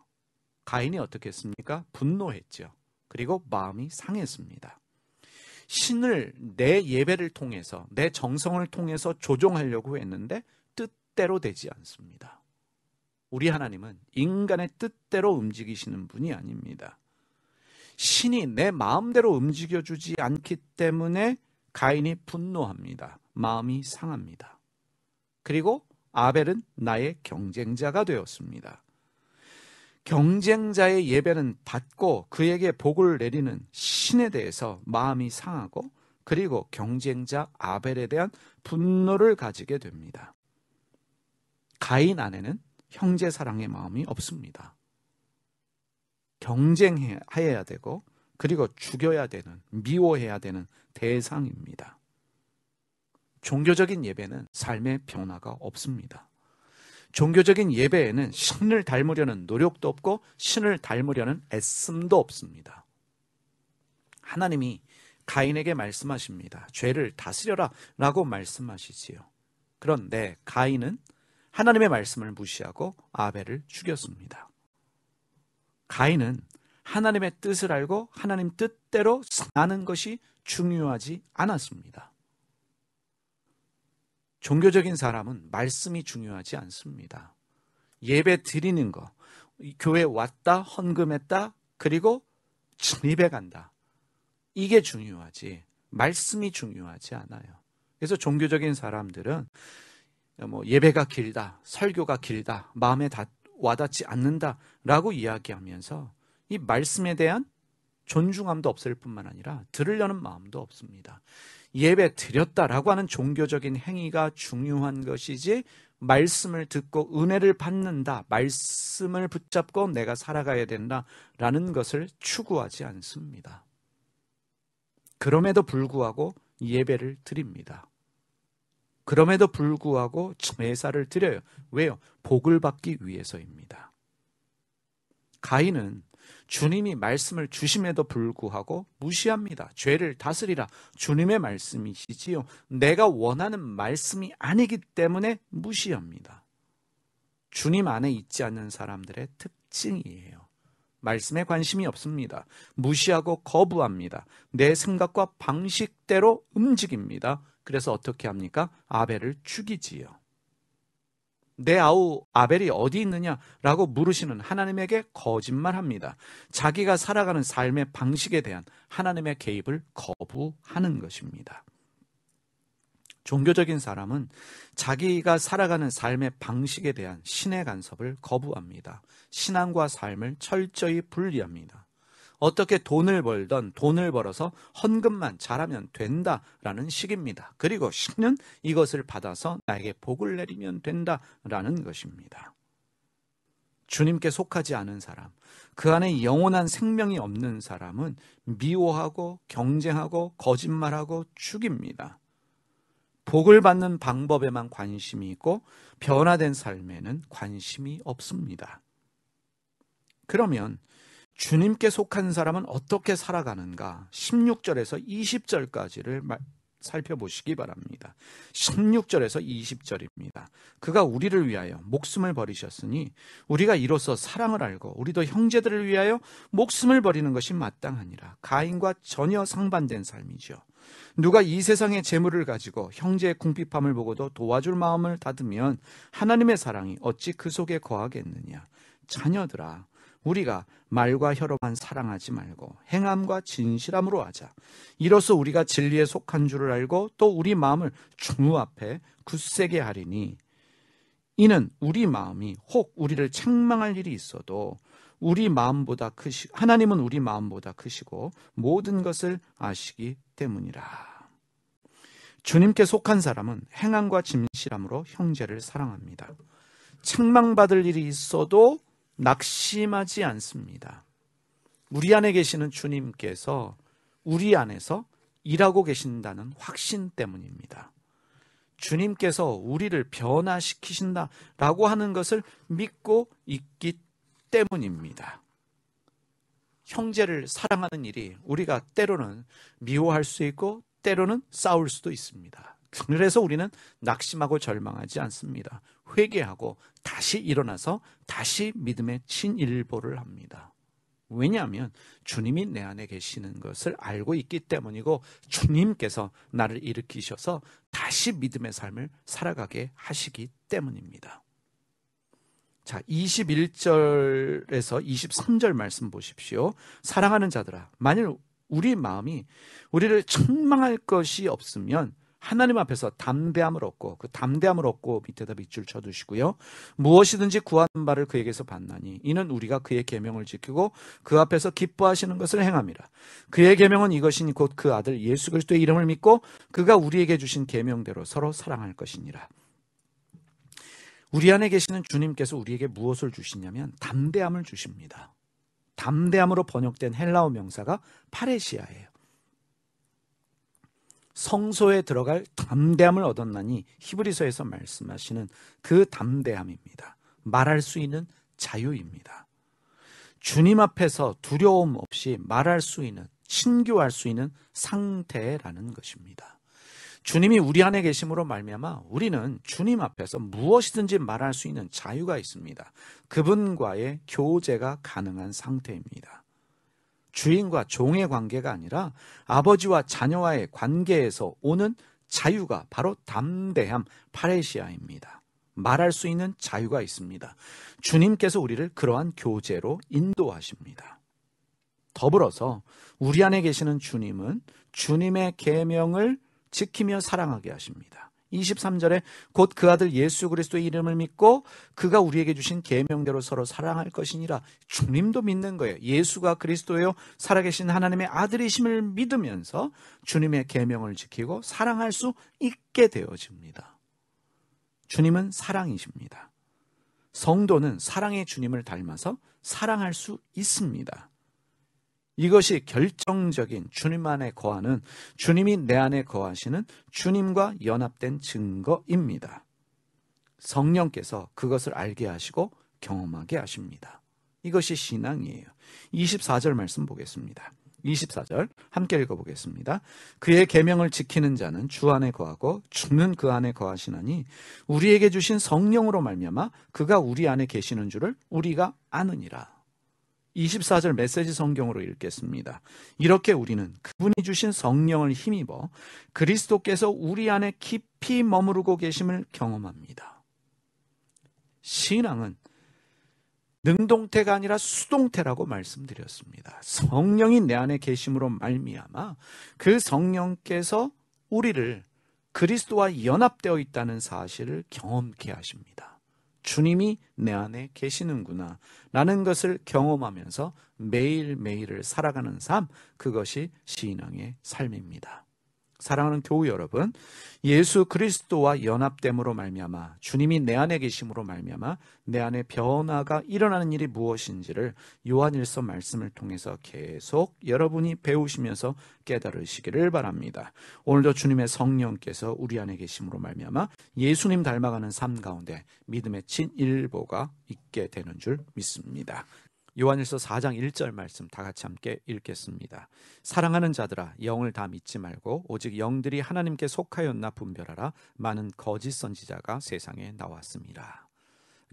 S1: 가인이 어떻게 했습니까? 분노했죠. 그리고 마음이 상했습니다. 신을 내 예배를 통해서 내 정성을 통해서 조종하려고 했는데 뜻대로 되지 않습니다. 우리 하나님은 인간의 뜻대로 움직이시는 분이 아닙니다. 신이 내 마음대로 움직여주지 않기 때문에 가인이 분노합니다. 마음이 상합니다. 그리고 아벨은 나의 경쟁자가 되었습니다. 경쟁자의 예배는 받고 그에게 복을 내리는 신에 대해서 마음이 상하고 그리고 경쟁자 아벨에 대한 분노를 가지게 됩니다. 가인 안에는 형제 사랑의 마음이 없습니다. 경쟁해야 되고 그리고 죽여야 되는 미워해야 되는 대상입니다. 종교적인 예배는 삶의 변화가 없습니다. 종교적인 예배에는 신을 닮으려는 노력도 없고 신을 닮으려는 애씀도 없습니다. 하나님이 가인에게 말씀하십니다. 죄를 다스려라 라고 말씀하시지요. 그런데 가인은 하나님의 말씀을 무시하고 아벨을 죽였습니다. 가인은 하나님의 뜻을 알고 하나님 뜻대로 사는 것이 중요하지 않았습니다. 종교적인 사람은 말씀이 중요하지 않습니다. 예배 드리는 거, 교회 왔다, 헌금했다, 그리고 집에 간다. 이게 중요하지. 말씀이 중요하지 않아요. 그래서 종교적인 사람들은 뭐 예배가 길다, 설교가 길다, 마음에 다, 와닿지 않는다라고 이야기하면서 이 말씀에 대한 존중함도 없을 뿐만 아니라 들으려는 마음도 없습니다. 예배 드렸다라고 하는 종교적인 행위가 중요한 것이지 말씀을 듣고 은혜를 받는다. 말씀을 붙잡고 내가 살아가야 된다라는 것을 추구하지 않습니다. 그럼에도 불구하고 예배를 드립니다. 그럼에도 불구하고 제사를 드려요. 왜요? 복을 받기 위해서입니다. 가인은 주님이 말씀을 주심에도 불구하고 무시합니다. 죄를 다스리라. 주님의 말씀이시지요. 내가 원하는 말씀이 아니기 때문에 무시합니다. 주님 안에 있지 않는 사람들의 특징이에요. 말씀에 관심이 없습니다. 무시하고 거부합니다. 내 생각과 방식대로 움직입니다. 그래서 어떻게 합니까? 아벨을 죽이지요. 내 아우 아벨이 어디 있느냐라고 물으시는 하나님에게 거짓말합니다. 자기가 살아가는 삶의 방식에 대한 하나님의 개입을 거부하는 것입니다. 종교적인 사람은 자기가 살아가는 삶의 방식에 대한 신의 간섭을 거부합니다. 신앙과 삶을 철저히 분리합니다. 어떻게 돈을 벌던 돈을 벌어서 헌금만 잘하면 된다라는 식입니다. 그리고 10년 이것을 받아서 나에게 복을 내리면 된다라는 것입니다. 주님께 속하지 않은 사람, 그 안에 영원한 생명이 없는 사람은 미워하고 경쟁하고 거짓말하고 죽입니다. 복을 받는 방법에만 관심이 있고 변화된 삶에는 관심이 없습니다. 그러면 주님께 속한 사람은 어떻게 살아가는가 16절에서 20절까지를 살펴보시기 바랍니다. 16절에서 20절입니다. 그가 우리를 위하여 목숨을 버리셨으니 우리가 이로써 사랑을 알고 우리도 형제들을 위하여 목숨을 버리는 것이 마땅하니라. 가인과 전혀 상반된 삶이죠. 누가 이 세상의 재물을 가지고 형제의 궁핍함을 보고도 도와줄 마음을 닫으면 하나님의 사랑이 어찌 그 속에 거하겠느냐. 자녀들아 우리가 말과 혀로만 사랑하지 말고 행함과 진실함으로 하자. 이로써 우리가 진리에 속한 줄을 알고 또 우리 마음을 주무 앞에 굳세게 하리니 이는 우리 마음이 혹 우리를 책망할 일이 있어도 우리 마음보다 크시 하나님은 우리 마음보다 크시고 모든 것을 아시기 때문이라. 주님께 속한 사람은 행함과 진실함으로 형제를 사랑합니다. 책망받을 일이 있어도 낙심하지 않습니다. 우리 안에 계시는 주님께서 우리 안에서 일하고 계신다는 확신 때문입니다. 주님께서 우리를 변화시키신다라고 하는 것을 믿고 있기 때문입니다. 형제를 사랑하는 일이 우리가 때로는 미워할 수 있고 때로는 싸울 수도 있습니다. 그래서 우리는 낙심하고 절망하지 않습니다. 회개하고 다시 일어나서 다시 믿음의 친일보를 합니다. 왜냐하면 주님이 내 안에 계시는 것을 알고 있기 때문이고 주님께서 나를 일으키셔서 다시 믿음의 삶을 살아가게 하시기 때문입니다. 자, 21절에서 23절 말씀 보십시오. 사랑하는 자들아, 만일 우리 마음이 우리를 책망할 것이 없으면 하나님 앞에서 담대함을 얻고 그 담대함을 얻고 밑에다 밑줄 쳐두시고요. 무엇이든지 구하는 바를 그에게서 받나니 이는 우리가 그의 계명을 지키고 그 앞에서 기뻐하시는 것을 행함이라. 그의 계명은 이것이니 곧 그 아들 예수 그리스도의 이름을 믿고 그가 우리에게 주신 계명대로 서로 사랑할 것이니라. 우리 안에 계시는 주님께서 우리에게 무엇을 주시냐면 담대함을 주십니다. 담대함으로 번역된 헬라어 명사가 파레시아예요. 성소에 들어갈 담대함을 얻었나니 히브리서에서 말씀하시는 그 담대함입니다. 말할 수 있는 자유입니다. 주님 앞에서 두려움 없이 말할 수 있는 신교할 수 있는 상태라는 것입니다. 주님이 우리 안에 계심으로 말미암아 우리는 주님 앞에서 무엇이든지 말할 수 있는 자유가 있습니다. 그분과의 교제가 가능한 상태입니다. 주인과 종의 관계가 아니라 아버지와 자녀와의 관계에서 오는 자유가 바로 담대함, 파레시아입니다. 말할 수 있는 자유가 있습니다. 주님께서 우리를 그러한 교제로 인도하십니다. 더불어서 우리 안에 계시는 주님은 주님의 계명을 지키며 사랑하게 하십니다. 23절에 곧 그 아들 예수 그리스도의 이름을 믿고 그가 우리에게 주신 계명대로 서로 사랑할 것이니라. 주님도 믿는 거예요. 예수가 그리스도요 살아계신 하나님의 아들이심을 믿으면서 주님의 계명을 지키고 사랑할 수 있게 되어집니다. 주님은 사랑이십니다. 성도는 사랑의 주님을 닮아서 사랑할 수 있습니다. 이것이 결정적인 주님 안에 거하는 주님이 내 안에 거하시는 주님과 연합된 증거입니다. 성령께서 그것을 알게 하시고 경험하게 하십니다. 이것이 신앙이에요. 24절 말씀 보겠습니다. 24절 함께 읽어보겠습니다. 그의 계명을 지키는 자는 주 안에 거하고 죽는그 안에 거하시나니 우리에게 주신 성령으로 말미암아 그가 우리 안에 계시는 줄을 우리가 아느니라. 24절 메시지 성경으로 읽겠습니다. 이렇게 우리는 그분이 주신 성령을 힘입어 그리스도께서 우리 안에 깊이 머무르고 계심을 경험합니다. 신앙은 능동태가 아니라 수동태라고 말씀드렸습니다. 성령이 내 안에 계심으로 말미암아 그 성령께서 우리를 그리스도와 연합되어 있다는 사실을 경험케 하십니다. 주님이 내 안에 계시는구나. 라는 것을 경험하면서 매일매일을 살아가는 삶, 그것이 신앙의 삶입니다. 사랑하는 교우 여러분, 예수 그리스도와 연합됨으로 말미암아 주님이 내 안에 계심으로 말미암아 내 안에 변화가 일어나는 일이 무엇인지를 요한일서 말씀을 통해서 계속 여러분이 배우시면서 깨달으시기를 바랍니다. 오늘도 주님의 성령께서 우리 안에 계심으로 말미암아 예수님 닮아가는 삶 가운데 믿음의 친일보가 있게 되는 줄 믿습니다. 요한일서 4장 1절 말씀 다 같이 함께 읽겠습니다. 사랑하는 자들아 영을 다 믿지 말고 오직 영들이 하나님께 속하였나 분별하라. 많은 거짓 선지자가 세상에 나왔습니다.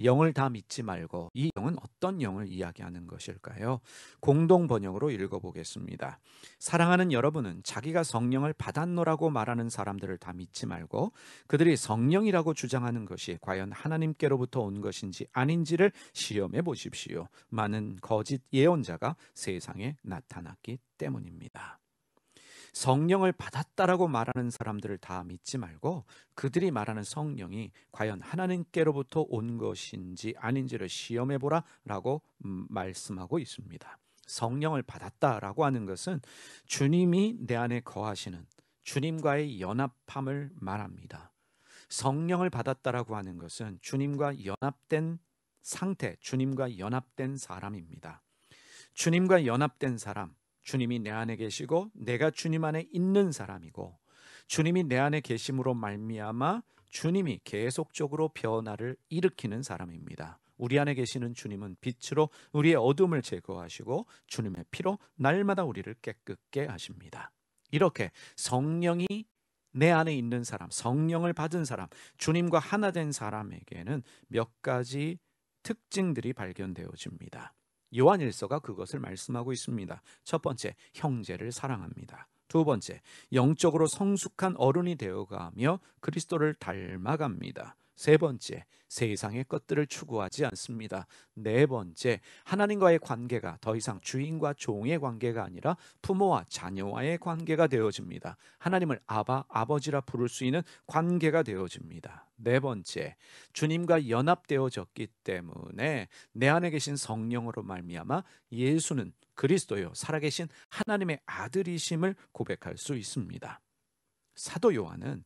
S1: 영을 다 믿지 말고 이 영은 어떤 영을 이야기하는 것일까요? 공동 번역으로 읽어보겠습니다. 사랑하는 여러분은 자기가 성령을 받았노라고 말하는 사람들을 다 믿지 말고 그들이 성령이라고 주장하는 것이 과연 하나님께로부터 온 것인지 아닌지를 시험해 보십시오. 많은 거짓 예언자가 세상에 나타났기 때문입니다. 성령을 받았다라고 말하는 사람들을 다 믿지 말고 그들이 말하는 성령이 과연 하나님께로부터 온 것인지 아닌지를 시험해 보라라고 음, 말씀하고 있습니다. 성령을 받았다라고 하는 것은 주님이 내 안에 거하시는 주님과의 연합함을 말합니다. 성령을 받았다라고 하는 것은 주님과 연합된 상태, 주님과 연합된 사람입니다. 주님과 연합된 사람, 주님이 내 안에 계시고 내가 주님 안에 있는 사람이고 주님이 내 안에 계심으로 말미암아 주님이 계속적으로 변화를 일으키는 사람입니다. 우리 안에 계시는 주님은 빛으로 우리의 어둠을 제거하시고 주님의 피로 날마다 우리를 깨끗게 하십니다. 이렇게 성령이 내 안에 있는 사람, 성령을 받은 사람, 주님과 하나 된 사람에게는 몇 가지 특징들이 발견되어집니다. 요한일서가 그것을 말씀하고 있습니다. 첫 번째, 형제를 사랑합니다. 두 번째, 영적으로 성숙한 어른이 되어가며 그리스도를 닮아갑니다. 세 번째, 세상의 것들을 추구하지 않습니다. 네 번째, 하나님과의 관계가 더 이상 주인과 종의 관계가 아니라 부모와 자녀와의 관계가 되어집니다. 하나님을 아바, 아버지라 부를 수 있는 관계가 되어집니다. 네 번째, 주님과 연합되어졌기 때문에 내 안에 계신 성령으로 말미암아 예수는 그리스도요 살아계신 하나님의 아들이심을 고백할 수 있습니다. 사도 요한은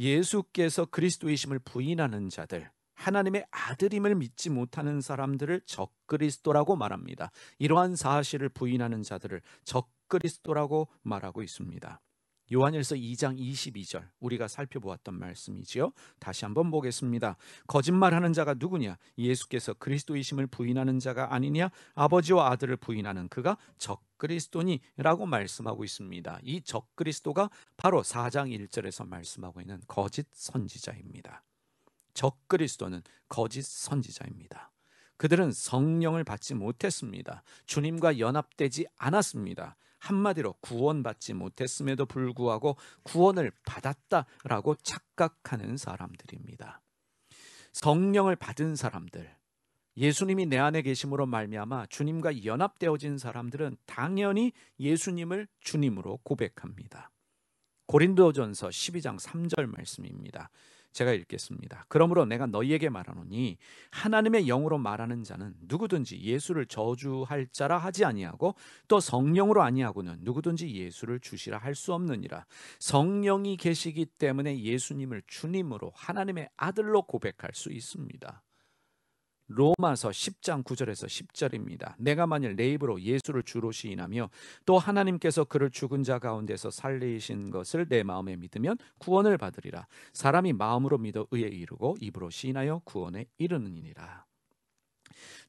S1: 예수께서 그리스도이심을 부인하는 자들, 하나님의 아들임을 믿지 못하는 사람들을 적그리스도라고 말합니다. 이러한 사실을 부인하는 자들을 적그리스도라고 말하고 있습니다. 요한일서 2장 22절 우리가 살펴보았던 말씀이지요. 다시 한번 보겠습니다. 거짓말하는 자가 누구냐? 예수께서 그리스도이심을 부인하는 자가 아니냐? 아버지와 아들을 부인하는 그가 적 그리스도니라고 말씀하고 있습니다. 이 적 그리스도가 바로 4장 1절에서 말씀하고 있는 거짓 선지자입니다. 적 그리스도는 거짓 선지자입니다. 그들은 성령을 받지 못했습니다. 주님과 연합되지 않았습니다. 한마디로 구원받지 못했음에도 불구하고 구원을 받았다라고 착각하는 사람들입니다. 성령을 받은 사람들, 예수님이 내 안에 계심으로 말미암아 주님과 연합되어진 사람들은 당연히 예수님을 주님으로 고백합니다. 고린도전서 12장 3절 말씀입니다. 제가 읽겠습니다. 그러므로 내가 너희에게 말하노니 하나님의 영으로 말하는 자는 누구든지 예수를 저주할 자라 하지 아니하고 또 성령으로 아니하고는 누구든지 예수를 주시라 할 수 없느니라. 성령이 계시기 때문에 예수님을 주님으로 하나님의 아들로 고백할 수 있습니다. 로마서 10장 9절에서 10절입니다. 내가 만일 내 입으로 예수를 주로 시인하며 또 하나님께서 그를 죽은 자 가운데서 살리신 것을 내 마음에 믿으면 구원을 받으리라. 사람이 마음으로 믿어 의에 이르고 입으로 시인하여 구원에 이르느니라.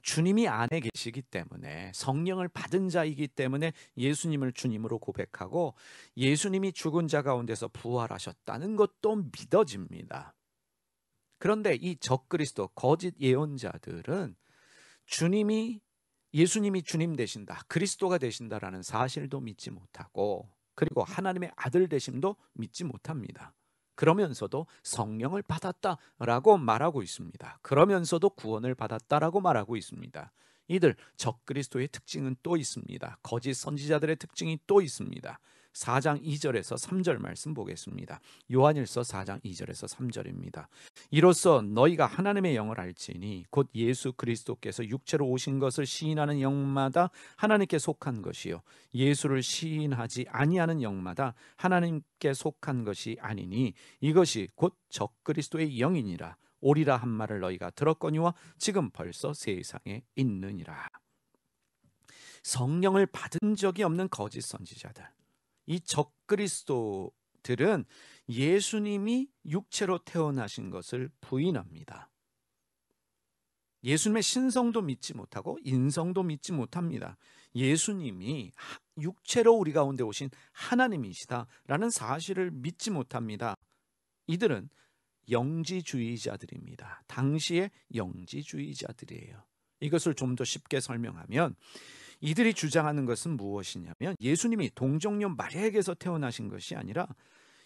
S1: 주님이 안에 계시기 때문에 성령을 받은 자이기 때문에 예수님을 주님으로 고백하고 예수님이 죽은 자 가운데서 부활하셨다는 것도 믿어집니다. 그런데 이 적그리스도 거짓 예언자들은 주님이 예수님이 주님 되신다. 그리스도가 되신다라는 사실도 믿지 못하고 그리고 하나님의 아들 되심도 믿지 못합니다. 그러면서도 성령을 받았다라고 말하고 있습니다. 그러면서도 구원을 받았다라고 말하고 있습니다. 이들 적그리스도의 특징은 또 있습니다. 거짓 선지자들의 특징이 또 있습니다. 4장 2절에서 3절 말씀 보겠습니다. 요한일서 4장 2절에서 3절입니다. 이로써 너희가 하나님의 영을 알지니 곧 예수 그리스도께서 육체로 오신 것을 시인하는 영마다 하나님께 속한 것이요 예수를 시인하지 아니하는 영마다 하나님께 속한 것이 아니니 이것이 곧적 그리스도의 영이니라. 오리라 한 말을 너희가 들었거니와 지금 벌써 세상에 있느니라. 성령을 받은 적이 없는 거짓 선지자들. 이 적그리스도들은 예수님이 육체로 태어나신 것을 부인합니다. 예수님의 신성도 믿지 못하고 인성도 믿지 못합니다. 예수님이 육체로 우리 가운데 오신 하나님이시다라는 사실을 믿지 못합니다. 이들은 영지주의자들입니다. 당시의 영지주의자들이에요. 이것을 좀 더 쉽게 설명하면 이들이 주장하는 것은 무엇이냐면 예수님이 동정녀 마리아에게서 태어나신 것이 아니라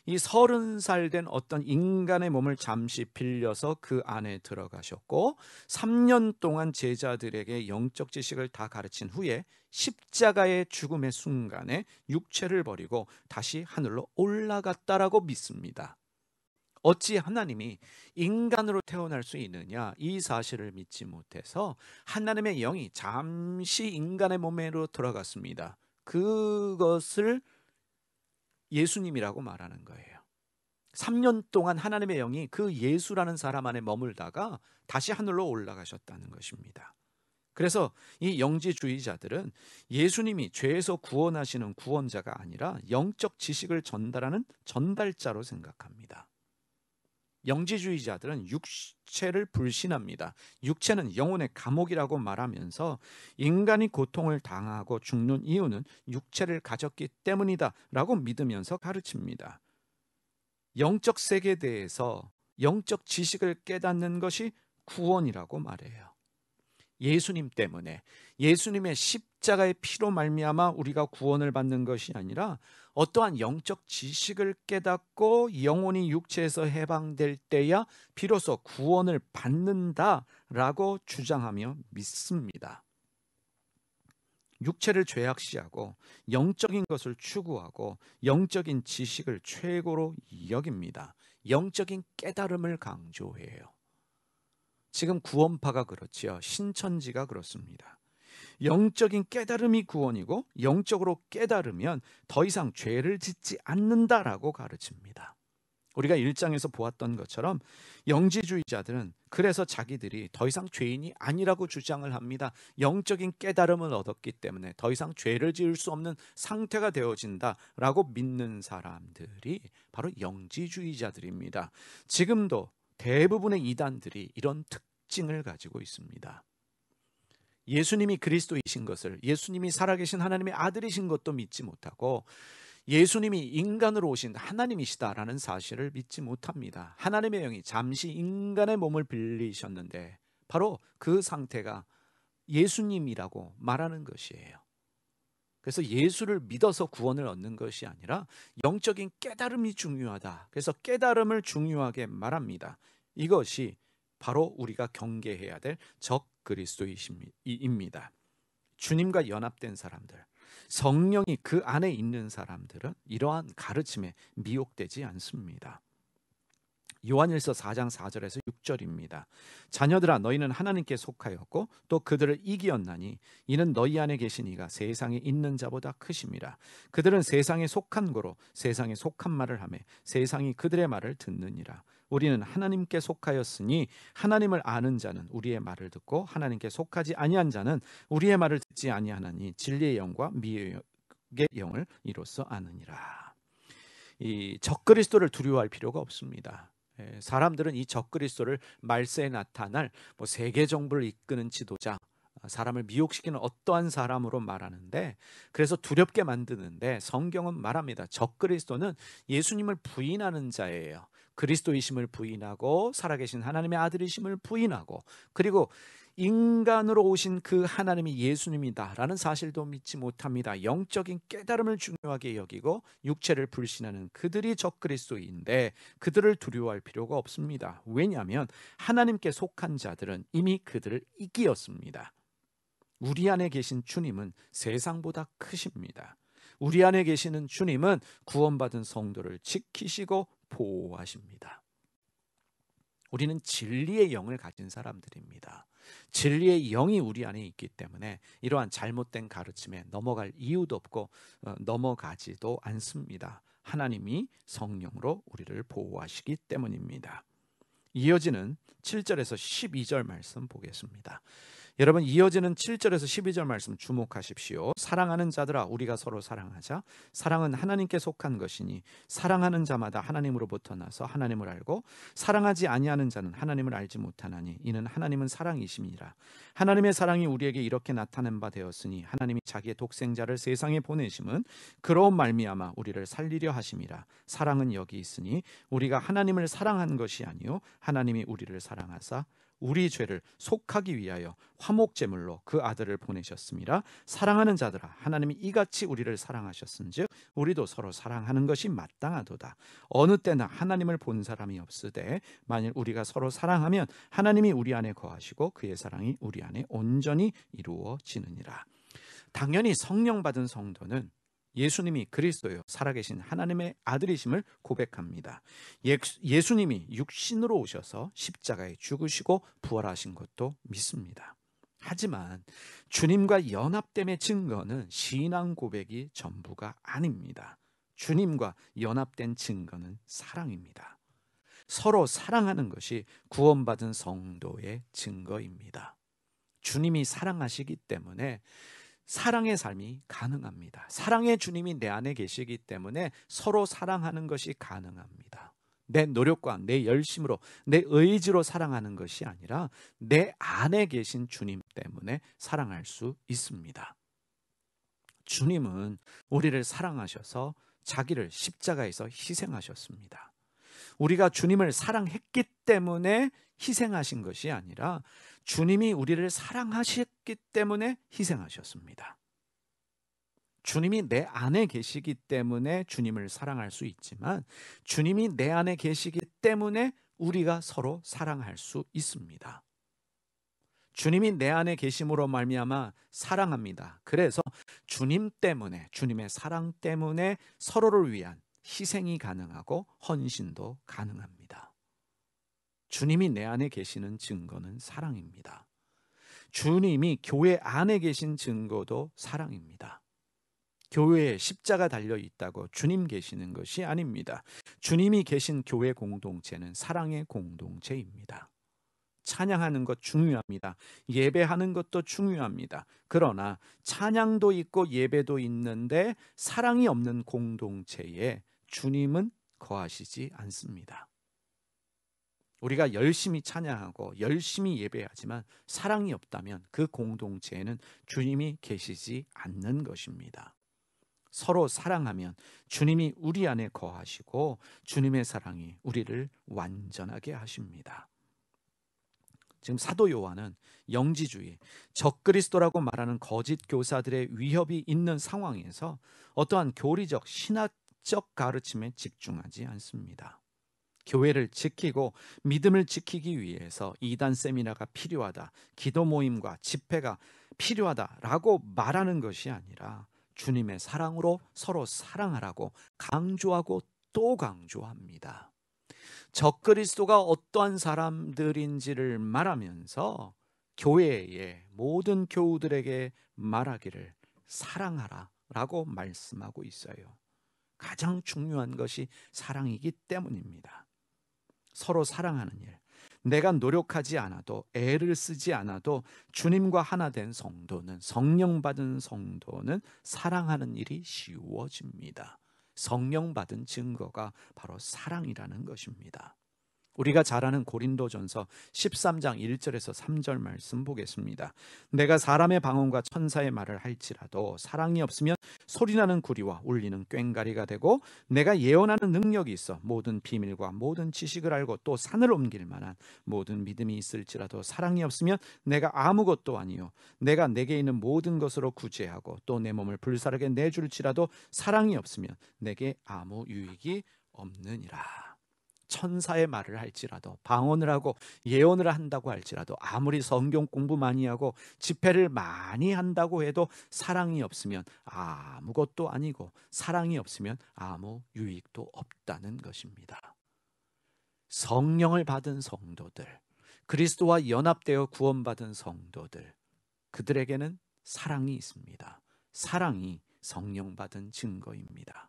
S1: 이 서른 살 된 어떤 인간의 몸을 잠시 빌려서 그 안에 들어가셨고 3년 동안 제자들에게 영적 지식을 다 가르친 후에 십자가의 죽음의 순간에 육체를 버리고 다시 하늘로 올라갔다라고 믿습니다. 어찌 하나님이 인간으로 태어날 수 있느냐 이 사실을 믿지 못해서 하나님의 영이 잠시 인간의 몸으로 돌아갔습니다. 그것을 예수님이라고 말하는 거예요. 3년 동안 하나님의 영이 그 예수라는 사람 안에 머물다가 다시 하늘로 올라가셨다는 것입니다. 그래서 이 영지주의자들은 예수님이 죄에서 구원하시는 구원자가 아니라 영적 지식을 전달하는 전달자로 생각합니다. 영지주의자들은 육체를 불신합니다. 육체는 영혼의 감옥이라고 말하면서 인간이 고통을 당하고 죽는 이유는 육체를 가졌기 때문이다라고 믿으면서 가르칩니다. 영적 세계에 대해서 영적 지식을 깨닫는 것이 구원이라고 말해요. 예수님 때문에 예수님의 십자가의 피로 말미암아 우리가 구원을 받는 것이 아니라 어떠한 영적 지식을 깨닫고 영혼이 육체에서 해방될 때야 비로소 구원을 받는다라고 주장하며 믿습니다. 육체를 죄악시하고 영적인 것을 추구하고 영적인 지식을 최고로 여깁니다. 영적인 깨달음을 강조해요. 지금 구원파가 그렇지요. 신천지가 그렇습니다. 영적인 깨달음이 구원이고 영적으로 깨달으면 더 이상 죄를 짓지 않는다라고 가르칩니다. 우리가 일장에서 보았던 것처럼 영지주의자들은 그래서 자기들이 더 이상 죄인이 아니라고 주장을 합니다. 영적인 깨달음을 얻었기 때문에 더 이상 죄를 지을 수 없는 상태가 되어진다라고 믿는 사람들이 바로 영지주의자들입니다. 지금도 대부분의 이단들이 이런 특징을 가지고 있습니다. 예수님이 그리스도이신 것을 예수님이 살아계신 하나님의 아들이신 것도 믿지 못하고 예수님이 인간으로 오신 하나님이시다라는 사실을 믿지 못합니다. 하나님의 영이 잠시 인간의 몸을 빌리셨는데 바로 그 상태가 예수님이라고 말하는 것이에요. 그래서 예수를 믿어서 구원을 얻는 것이 아니라 영적인 깨달음이 중요하다. 그래서 깨달음을 중요하게 말합니다. 이것이 바로 우리가 경계해야 될적 그리스도이십니다. 주님과 연합된 사람들, 성령이 그 안에 있는 사람들은 이러한 가르침에 미혹되지 않습니다. 요한일서 4장 4절에서 6절입니다. 자녀들아 너희는 하나님께 속하였고 또 그들을 이기었나니 이는 너희 안에 계신 이가 세상에 있는 자보다 크심이라. 그들은 세상에 속한 거로 세상에 속한 말을 하며 세상이 그들의 말을 듣느니라. 우리는 하나님께 속하였으니 하나님을 아는 자는 우리의 말을 듣고 하나님께 속하지 아니한 자는 우리의 말을 듣지 아니하나니 진리의 영과 미의 영을 이로써 아느니라. 이 적그리스도를 두려워할 필요가 없습니다. 예, 사람들은 이 적그리스도를 말세에 나타날 뭐 세계 정부를 이끄는 지도자 아, 사람을 미혹시키는 어떠한 사람으로 말하는데 그래서 두렵게 만드는데 성경은 말합니다. 적그리스도는 예수님을 부인하는 자예요. 그리스도이심을 부인하고 살아계신 하나님의 아들이심을 부인하고 그리고 인간으로 오신 그 하나님이 예수님이다라는 사실도 믿지 못합니다. 영적인 깨달음을 중요하게 여기고 육체를 불신하는 그들이 적그리스도인데 그들을 두려워할 필요가 없습니다. 왜냐하면 하나님께 속한 자들은 이미 그들을 이기었습니다. 우리 안에 계신 주님은 세상보다 크십니다. 우리 안에 계시는 주님은 구원받은 성도를 지키시고 보호하십니다. 우리는 진리의 영을 가진 사람들입니다. 진리의 영이 우리 안에 있기 때문에 이러한 잘못된 가르침에 넘어갈 이유도 없고 어, 넘어가지도 않습니다. 하나님이 성령으로 우리를 보호하시기 때문입니다. 이어지는 7절에서 12절 말씀 보겠습니다. 여러분 이어지는 7절에서 12절 말씀 주목하십시오. 사랑하는 자들아 우리가 서로 사랑하자. 사랑은 하나님께 속한 것이니 사랑하는 자마다 하나님으로부터 나서 하나님을 알고 사랑하지 아니하는 자는 하나님을 알지 못하나니 이는 하나님은 사랑이심이라. 하나님의 사랑이 우리에게 이렇게 나타낸 바 되었으니 하나님이 자기의 독생자를 세상에 보내심은 그러 말미암아 우리를 살리려 하심이라. 사랑은 여기 있으니 우리가 하나님을 사랑한 것이 아니요 하나님이 우리를 사랑하사 우리 죄를 속하기 위하여 화목 제물로 그 아들을 보내셨습니다. 사랑하는 자들아 하나님이 이같이 우리를 사랑하셨은즉 우리도 서로 사랑하는 것이 마땅하도다. 어느 때나 하나님을 본 사람이 없으되 만일 우리가 서로 사랑하면 하나님이 우리 안에 거하시고 그의 사랑이 우리 안에 온전히 이루어지느니라. 당연히 성령 받은 성도는 예수님이 그리스도요 살아계신 하나님의 아들이심을 고백합니다. 예수, 님이 육신으로 오셔서 십자가에 죽으시고 부활하신 것도 믿습니다. 하지만 주님과 연합됨의 증거는 신앙 고백이 전부가 아닙니다. 주님과 연합된 증거는 사랑입니다. 서로 사랑하는 것이 구원받은 성도의 증거입니다. 주님이 사랑하시기 때문에 사랑의 삶이 가능합니다. 사랑의 주님이 내 안에 계시기 때문에 서로 사랑하는 것이 가능합니다. 내 노력과 내 열심으로 내 의지로 사랑하는 것이 아니라 내 안에 계신 주님 때문에 사랑할 수 있습니다. 주님은 우리를 사랑하셔서 자기를 십자가에서 희생하셨습니다. 우리가 주님을 사랑했기 때문에 희생하신 것이 아니라 주님이 우리를 사랑하셨기 때문에 희생하셨습니다. 주님이 내 안에 계시기 때문에 주님을 사랑할 수 있지만 주님이 내 안에 계시기 때문에 우리가 서로 사랑할 수 있습니다. 주님이 내 안에 계심으로 말미암아 사랑합니다. 그래서 주님 때문에 주님의 사랑 때문에 서로를 위한 희생이 가능하고 헌신도 가능합니다. 주님이 내 안에 계시는 증거는 사랑입니다. 주님이 교회 안에 계신 증거도 사랑입니다. 교회에 십자가 달려 있다고 주님 계시는 것이 아닙니다. 주님이 계신 교회 공동체는 사랑의 공동체입니다. 찬양하는 것 중요합니다. 예배하는 것도 중요합니다. 그러나 찬양도 있고 예배도 있는데 사랑이 없는 공동체에 주님은 거하시지 않습니다. 우리가 열심히 찬양하고 열심히 예배하지만 사랑이 없다면 그 공동체에는 주님이 계시지 않는 것입니다. 서로 사랑하면 주님이 우리 안에 거하시고 주님의 사랑이 우리를 완전하게 하십니다. 지금 사도 요한은 영지주의, 적그리스도라고 말하는 거짓 교사들의 위협이 있는 상황에서 어떠한 교리적, 신학적 가르침에 집중하지 않습니다. 교회를 지키고 믿음을 지키기 위해서 이단 세미나가 필요하다. 기도 모임과 집회가 필요하다라고 말하는 것이 아니라 주님의 사랑으로 서로 사랑하라고 강조하고 또 강조합니다. 적그리스도가 어떠한 사람들인지를 말하면서 교회의 모든 교우들에게 말하기를 사랑하라 라고 말씀하고 있어요. 가장 중요한 것이 사랑이기 때문입니다. 서로 사랑하는 일. 내가 노력하지 않아도 애를 쓰지 않아도 주님과 하나 된 성도는 성령 받은 성도는 사랑하는 일이 쉬워집니다. 성령 받은 증거가 바로 사랑이라는 것입니다. 우리가 잘 아는 고린도전서 13장 1절에서 3절 말씀 보겠습니다. 내가 사람의 방언과 천사의 말을 할지라도 사랑이 없으면 소리나는 구리와 울리는 꽹가리가 되고 내가 예언하는 능력이 있어 모든 비밀과 모든 지식을 알고 또 산을 옮길 만한 모든 믿음이 있을지라도 사랑이 없으면 내가 아무것도 아니요 내가 내게 있는 모든 것으로 구제하고 또 내 몸을 불사르게 내줄지라도 사랑이 없으면 내게 아무 유익이 없느니라. 천사의 말을 할지라도 방언을 하고 예언을 한다고 할지라도 아무리 성경 공부 많이 하고 집회를 많이 한다고 해도 사랑이 없으면 아무것도 아니고 사랑이 없으면 아무 유익도 없다는 것입니다. 성령을 받은 성도들, 그리스도와 연합되어 구원받은 성도들, 그들에게는 사랑이 있습니다. 사랑이 성령 받은 증거입니다.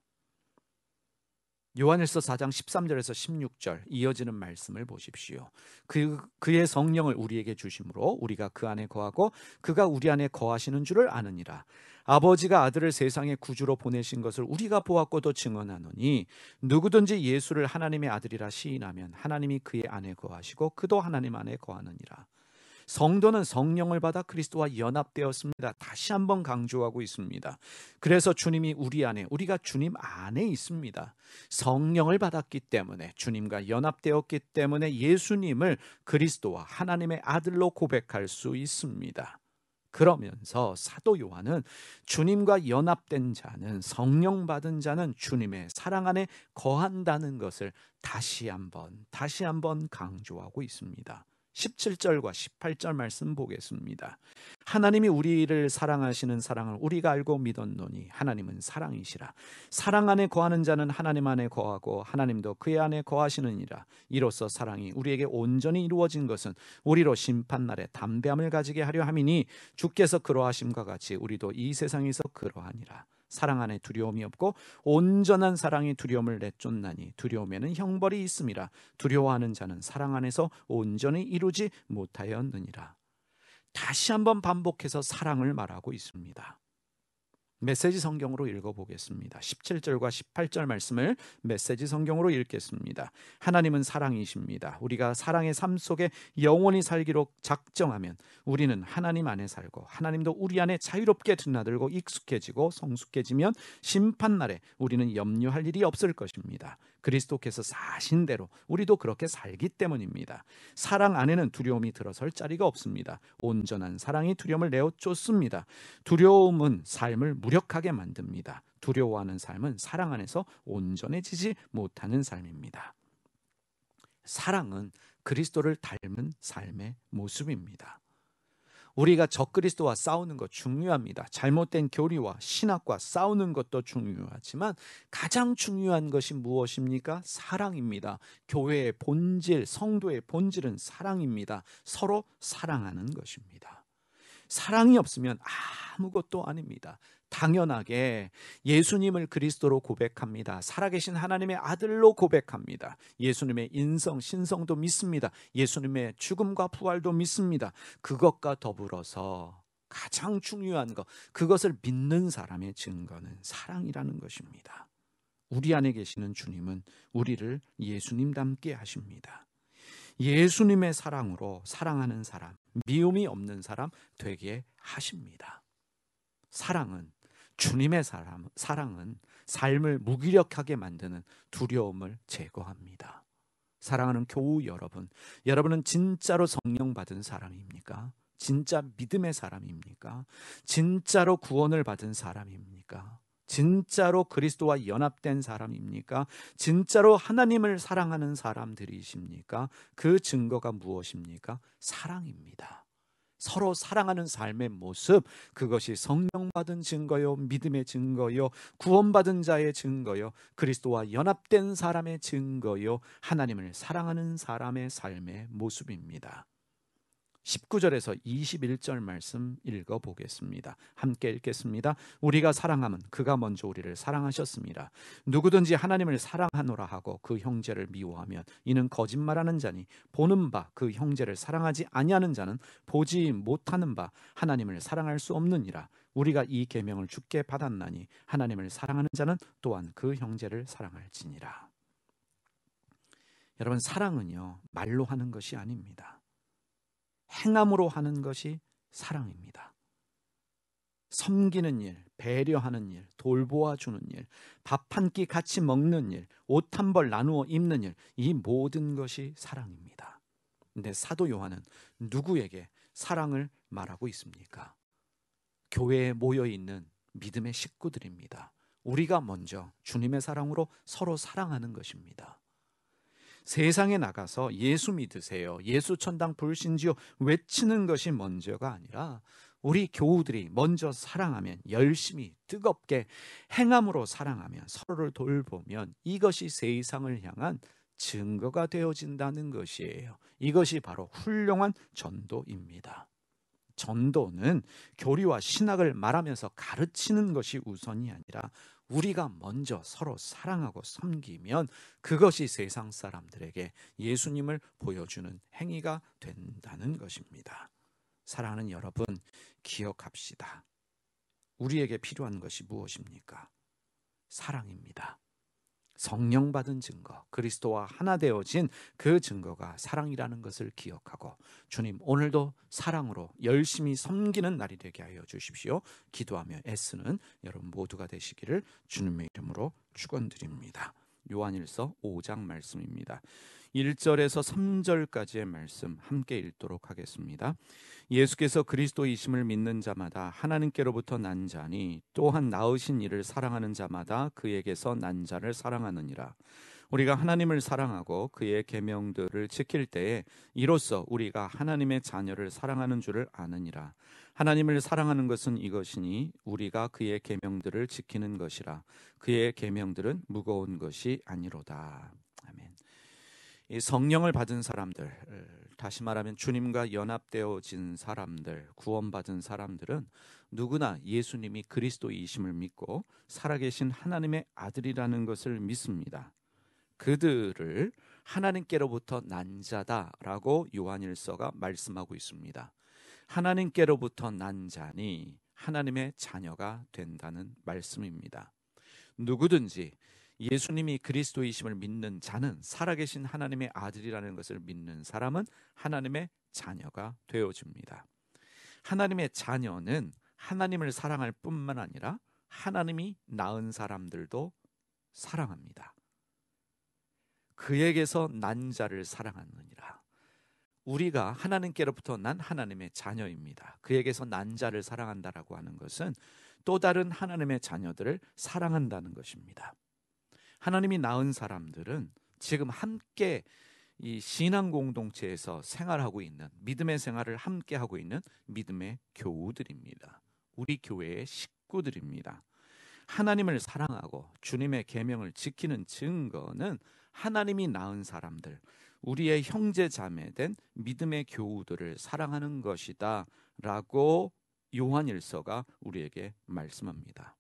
S1: 요한일서 4장 13절에서 16절 이어지는 말씀을 보십시오. 그 그의 성령을 우리에게 주심으로 우리가 그 안에 거하고 그가 우리 안에 거하시는 줄을 아느니라. 아버지가 아들을 세상의 구주로 보내신 것을 우리가 보았고도 증언하노니 누구든지 예수를 하나님의 아들이라 시인하면 하나님이 그의 안에 거하시고 그도 하나님 안에 거하느니라. 성도는 성령을 받아 그리스도와 연합되었습니다. 다시 한번 강조하고 있습니다. 그래서 주님이 우리 안에 우리가 주님 안에 있습니다. 성령을 받았기 때문에 주님과 연합되었기 때문에 예수님을 그리스도와 하나님의 아들로 고백할 수 있습니다. 그러면서 사도 요한은 주님과 연합된 자는 성령 받은 자는 주님의 사랑 안에 거한다는 것을 다시 한번 다시 한번 강조하고 있습니다. 17절과 18절 말씀 보겠습니다. 하나님이 우리를 사랑하시는 사랑을 우리가 알고 믿었노니 하나님은 사랑이시라. 사랑 안에 거하는 자는 하나님 안에 거하고 하나님도 그의 안에 거하시느니라. 이로써 사랑이 우리에게 온전히 이루어진 것은 우리로 심판 날에 담대함을 가지게 하려 함이니 주께서 그러하심과 같이 우리도 이 세상에서 그러하니라. 사랑 안에 두려움이 없고 온전한 사랑이 두려움을 내쫓나니 두려움에는 형벌이 있음이라 두려워하는 자는 사랑 안에서 온전히 이루지 못하였느니라. 다시 한번 반복해서 사랑을 말하고 있습니다. 메시지 성경으로 읽어보겠습니다. 17절과 18절 말씀을 메시지 성경으로 읽겠습니다. 하나님은 사랑이십니다. 우리가 사랑의 삶 속에 영원히 살기로 작정하면 우리는 하나님 안에 살고 하나님도 우리 안에 자유롭게 드나들고 익숙해지고 성숙해지면 심판날에 우리는 염려할 일이 없을 것입니다. 그리스도께서 사신 대로 우리도 그렇게 살기 때문입니다. 사랑 안에는 두려움이 들어설 자리가 없습니다. 온전한 사랑이 두려움을 내어 쫓습니다. 두려움은 삶을 무력하게 만듭니다. 두려워하는 삶은 사랑 안에서 온전해지지 못하는 삶입니다. 사랑은 그리스도를 닮은 삶의 모습입니다. 우리가 적그리스도와 싸우는 것 중요합니다. 잘못된 교리와 신학과 싸우는 것도 중요하지만 가장 중요한 것이 무엇입니까? 사랑입니다. 교회의 본질, 성도의 본질은 사랑입니다. 서로 사랑하는 것입니다. 사랑이 없으면 아무것도 아닙니다. 당연하게 예수님을 그리스도로 고백합니다. 살아계신 하나님의 아들로 고백합니다. 예수님의 인성, 신성도 믿습니다. 예수님의 죽음과 부활도 믿습니다. 그것과 더불어서 가장 중요한 것, 그것을 믿는 사람의 증거는 사랑이라는 것입니다. 우리 안에 계시는 주님은 우리를 예수님닮게 하십니다. 예수님의 사랑으로 사랑하는 사람, 미움이 없는 사람 되게 하십니다. 사랑은 주님의 사람, 사랑은 삶을 무기력하게 만드는 두려움을 제거합니다. 사랑하는 교우 여러분, 여러분은 진짜로 성령 받은 사람입니까? 진짜 믿음의 사람입니까? 진짜로 구원을 받은 사람입니까? 진짜로 그리스도와 연합된 사람입니까? 진짜로 하나님을 사랑하는 사람들이십니까? 그 증거가 무엇입니까? 사랑입니다. 서로 사랑하는 삶의 모습 그것이 성령 받은 증거요 믿음의 증거요 구원받은 자의 증거요 그리스도와 연합된 사람의 증거요 하나님을 사랑하는 사람의 삶의 모습입니다. 19절에서 21절 말씀 읽어 보겠습니다. 함께 읽겠습니다. 우리가 사랑함은 그가 먼저 우리를 사랑하셨습니다. 누구든지 하나님을 사랑하노라 하고 그 형제를 미워하면 이는 거짓말하는 자니 보는 바 그 형제를 사랑하지 아니하는 자는 보지 못하는 바 하나님을 사랑할 수 없느니라. 우리가 이 계명을 주께 받았나니 하나님을 사랑하는 자는 또한 그 형제를 사랑할지니라. 여러분 사랑은요 말로 하는 것이 아닙니다. 행함으로 하는 것이 사랑입니다. 섬기는 일, 배려하는 일, 돌보아 주는 일, 밥 한 끼 같이 먹는 일, 옷 한 벌 나누어 입는 일, 이 모든 것이 사랑입니다. 근데 사도 요한은 누구에게 사랑을 말하고 있습니까? 교회에 모여 있는 믿음의 식구들입니다. 우리가 먼저 주님의 사랑으로 서로 사랑하는 것입니다. 세상에 나가서 예수 믿으세요. 예수 천당 불신지요 외치는 것이 먼저가 아니라 우리 교우들이 먼저 사랑하면 열심히 뜨겁게 행함으로 사랑하면 서로를 돌보면 이것이 세상을 향한 증거가 되어진다는 것이에요. 이것이 바로 훌륭한 전도입니다. 전도는 교리와 신학을 말하면서 가르치는 것이 우선이 아니라 우리가 먼저 서로 사랑하고 섬기면 그것이 세상 사람들에게 예수님을 보여주는 행위가 된다는 것입니다. 사랑하는 여러분, 기억합시다. 우리에게 필요한 것이 무엇입니까? 사랑입니다. 성령 받은 증거, 그리스도와 하나 되어진 그 증거가 사랑이라는 것을 기억하고 주님 오늘도 사랑으로 열심히 섬기는 날이 되게 하여 주십시오. 기도하며 애쓰는 여러분 모두가 되시기를 주님의 이름으로 축원드립니다. 요한일서 5장 말씀입니다. 1절에서 3절까지의 말씀 함께 읽도록 하겠습니다. 예수께서 그리스도이심을 믿는 자마다 하나님께로부터 난 자니 또한 나으신 이를 사랑하는 자마다 그에게서 난 자를 사랑하느니라. 우리가 하나님을 사랑하고 그의 계명들을 지킬 때에 이로써 우리가 하나님의 자녀를 사랑하는 줄을 아느니라. 하나님을 사랑하는 것은 이것이니 우리가 그의 계명들을 지키는 것이라. 그의 계명들은 무거운 것이 아니로다. 아멘. 이 성령을 받은 사람들, 다시 말하면 주님과 연합되어진 사람들, 구원받은 사람들은 누구나 예수님이 그리스도이심을 믿고 살아계신 하나님의 아들이라는 것을 믿습니다. 그들을 하나님께로부터 난 자다라고 요한일서가 말씀하고 있습니다. 하나님께로부터 난 자니 하나님의 자녀가 된다는 말씀입니다. 누구든지 예수님이 그리스도이심을 믿는 자는 살아계신 하나님의 아들이라는 것을 믿는 사람은 하나님의 자녀가 되어집니다. 하나님의 자녀는 하나님을 사랑할 뿐만 아니라 하나님이 낳은 사람들도 사랑합니다. 그에게서 난 자를 사랑하느니라. 우리가 하나님께로부터 난 하나님의 자녀입니다. 그에게서 난 자를 사랑한다라고 하는 것은 또 다른 하나님의 자녀들을 사랑한다는 것입니다. 하나님이 낳은 사람들은 지금 함께 이 신앙 공동체에서 생활하고 있는 믿음의 생활을 함께 하고 있는 믿음의 교우들입니다. 우리 교회의 식구들입니다. 하나님을 사랑하고 주님의 계명을 지키는 증거는 하나님이 낳은 사람들, 우리의 형제 자매 된 믿음의 교우들을 사랑하는 것이다라고 요한일서가 우리에게 말씀합니다.